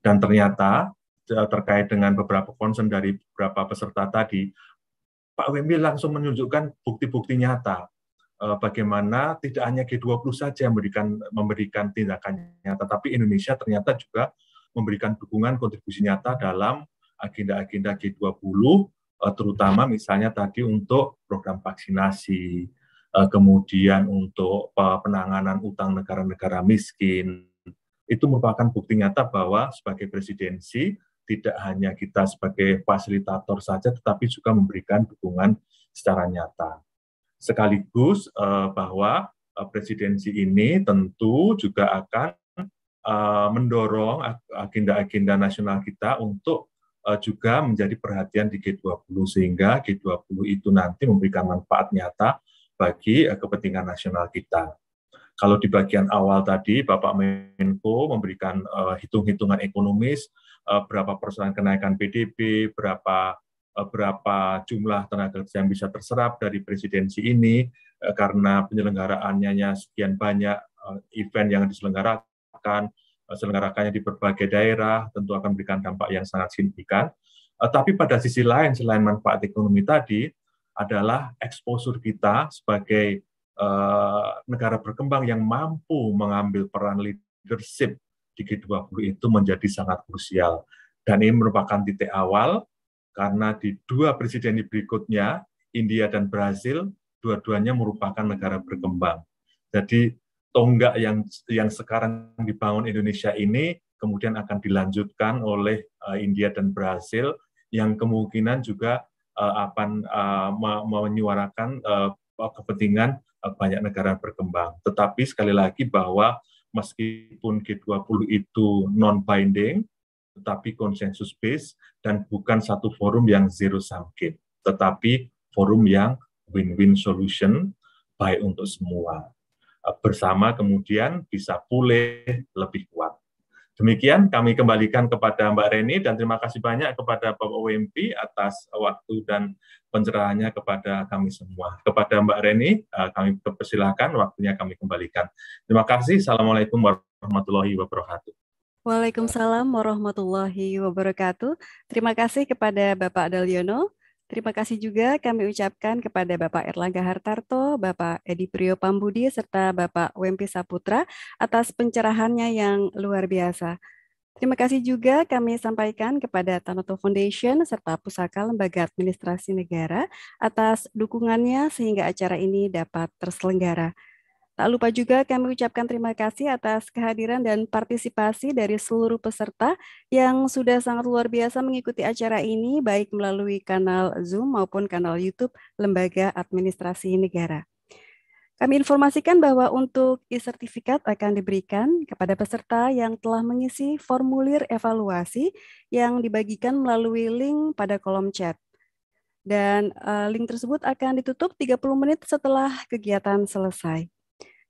dan ternyata eh, terkait dengan beberapa concern dari beberapa peserta tadi Pak Wemil langsung menunjukkan bukti-bukti nyata Eh, bagaimana tidak hanya G20 saja yang memberikan memberikan tindakannya, tetapi Indonesia ternyata juga memberikan dukungan kontribusi nyata dalam agenda-agenda G20, eh, terutama misalnya tadi untuk program vaksinasi, eh, kemudian untuk penanganan utang negara-negara miskin. Itu merupakan bukti nyata bahwa sebagai presidensi tidak hanya kita sebagai fasilitator saja, tetapi juga memberikan dukungan secara nyata. Sekaligus uh, bahwa uh, presidensi ini tentu juga akan uh, mendorong agenda-agenda nasional kita untuk uh, juga menjadi perhatian di G20 sehingga G20 itu nanti memberikan manfaat nyata bagi uh, kepentingan nasional kita. Kalau di bagian awal tadi Bapak Menko memberikan uh, hitung-hitungan ekonomis uh, berapa persen kenaikan PDB, berapa Eh, berapa jumlah tenaga kerja yang bisa terserap dari presidensi ini eh, karena penyelenggaraannya sekian banyak eh, event yang diselenggarakan, selenggarakannya di berbagai daerah tentu akan memberikan dampak yang sangat signifikan. Tapi pada sisi lain selain manfaat ekonomi tadi adalah eksposur kita sebagai negara berkembang yang mampu mengambil peran leadership di G20 itu menjadi sangat krusial. Dan ini merupakan titik awal karena di dua presiden berikutnya, India dan Brasil, dua-duanya merupakan negara berkembang. Jadi tonggak yang yang sekarang dibangun Indonesia ini kemudian akan dilanjutkan oleh uh, India dan Brasil yang kemungkinan juga uh, akan uh, menyuarakan uh, kepentingan uh, banyak negara berkembang. Tetapi sekali lagi bahwa meskipun G20 itu non binding, tetapi konsensus base dan bukan satu forum yang zero sum game, tetapi forum yang win-win solution baik untuk semua. Eh, bersama kemudian bisa pulih lebih kuat. Demikian kami kembalikan kepada Mbak Reni dan terima kasih banyak kepada Bapak OMP atas waktu dan pencerahannya kepada kami semua. Kepada Mbak Reni, eh, kami persilahkan waktunya kami kembalikan. Terima kasih. Assalamualaikum warahmatullahi wabarakatuh. Waalaikumsalam warahmatullahi wabarakatuh. Terima kasih kepada Bapak Dalyono. Terima kasih juga kami ucapkan kepada Bapak Erlangga Hartarto, Bapak Edi Priyo Pambudi, serta Bapak Wempi Saputra atas pencerahannya yang luar biasa. Terima kasih juga kami sampaikan kepada Tanoto Foundation serta Pusaka Lembaga Administrasi Negara atas dukungannya sehingga acara ini dapat terselenggara. Tak lupa juga kami ucapkan terima kasih atas kehadiran dan partisipasi dari seluruh peserta yang sudah sangat luar biasa mengikuti acara ini baik melalui kanal Zoom maupun kanal YouTube Lembaga Administrasi Negara. Kami informasikan bahwa untuk e-sertifikat akan diberikan kepada peserta yang telah mengisi formulir evaluasi yang dibagikan melalui link pada kolom chat. Dan eh, link tersebut akan ditutup 30 menit setelah kegiatan selesai.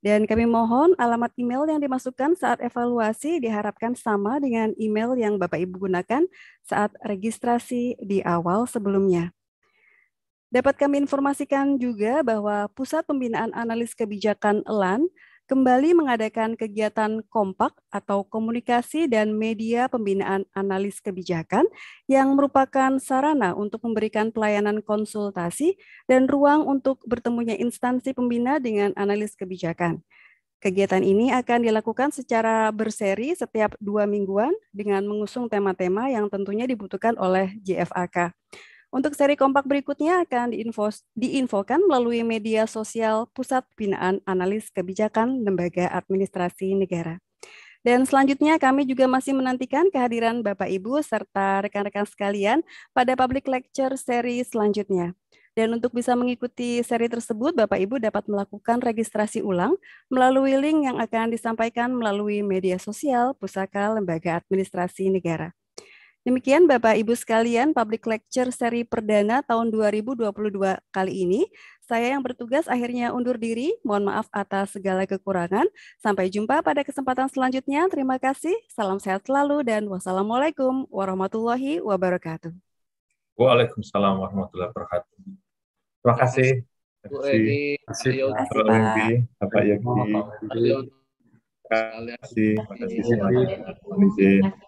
Dan kami mohon alamat email yang dimasukkan saat evaluasi diharapkan sama dengan email yang Bapak Ibu gunakan saat registrasi di awal sebelumnya. Dapat kami informasikan juga bahwa Pusat Pembinaan Analis Kebijakan ELAN kembali mengadakan kegiatan kompak atau komunikasi dan media pembinaan analis kebijakan yang merupakan sarana untuk memberikan pelayanan konsultasi dan ruang untuk bertemunya instansi pembina dengan analis kebijakan. Kegiatan ini akan dilakukan secara berseri setiap dua mingguan dengan mengusung tema-tema yang tentunya dibutuhkan oleh JFAK. Untuk seri kompak berikutnya akan diinfo, diinfokan melalui media sosial Pusat Binaan Analis Kebijakan Lembaga Administrasi Negara. Dan selanjutnya kami juga masih menantikan kehadiran Bapak Ibu serta rekan-rekan sekalian pada public lecture seri selanjutnya. Dan untuk bisa mengikuti seri tersebut, Bapak Ibu dapat melakukan registrasi ulang melalui link yang akan disampaikan melalui media sosial Pusaka Lembaga Administrasi Negara. Demikian Bapak Ibu sekalian public lecture seri perdana tahun 2022 kali ini. Saya yang bertugas akhirnya undur diri. Mohon maaf atas segala kekurangan. Sampai jumpa pada kesempatan selanjutnya. Terima kasih. Salam sehat selalu dan wassalamualaikum warahmatullahi wabarakatuh. Waalaikumsalam warahmatullahi wabarakatuh. Terima kasih. Terima kasih. Terima kasih Terima kasih. Terima kasih. Terima kasih.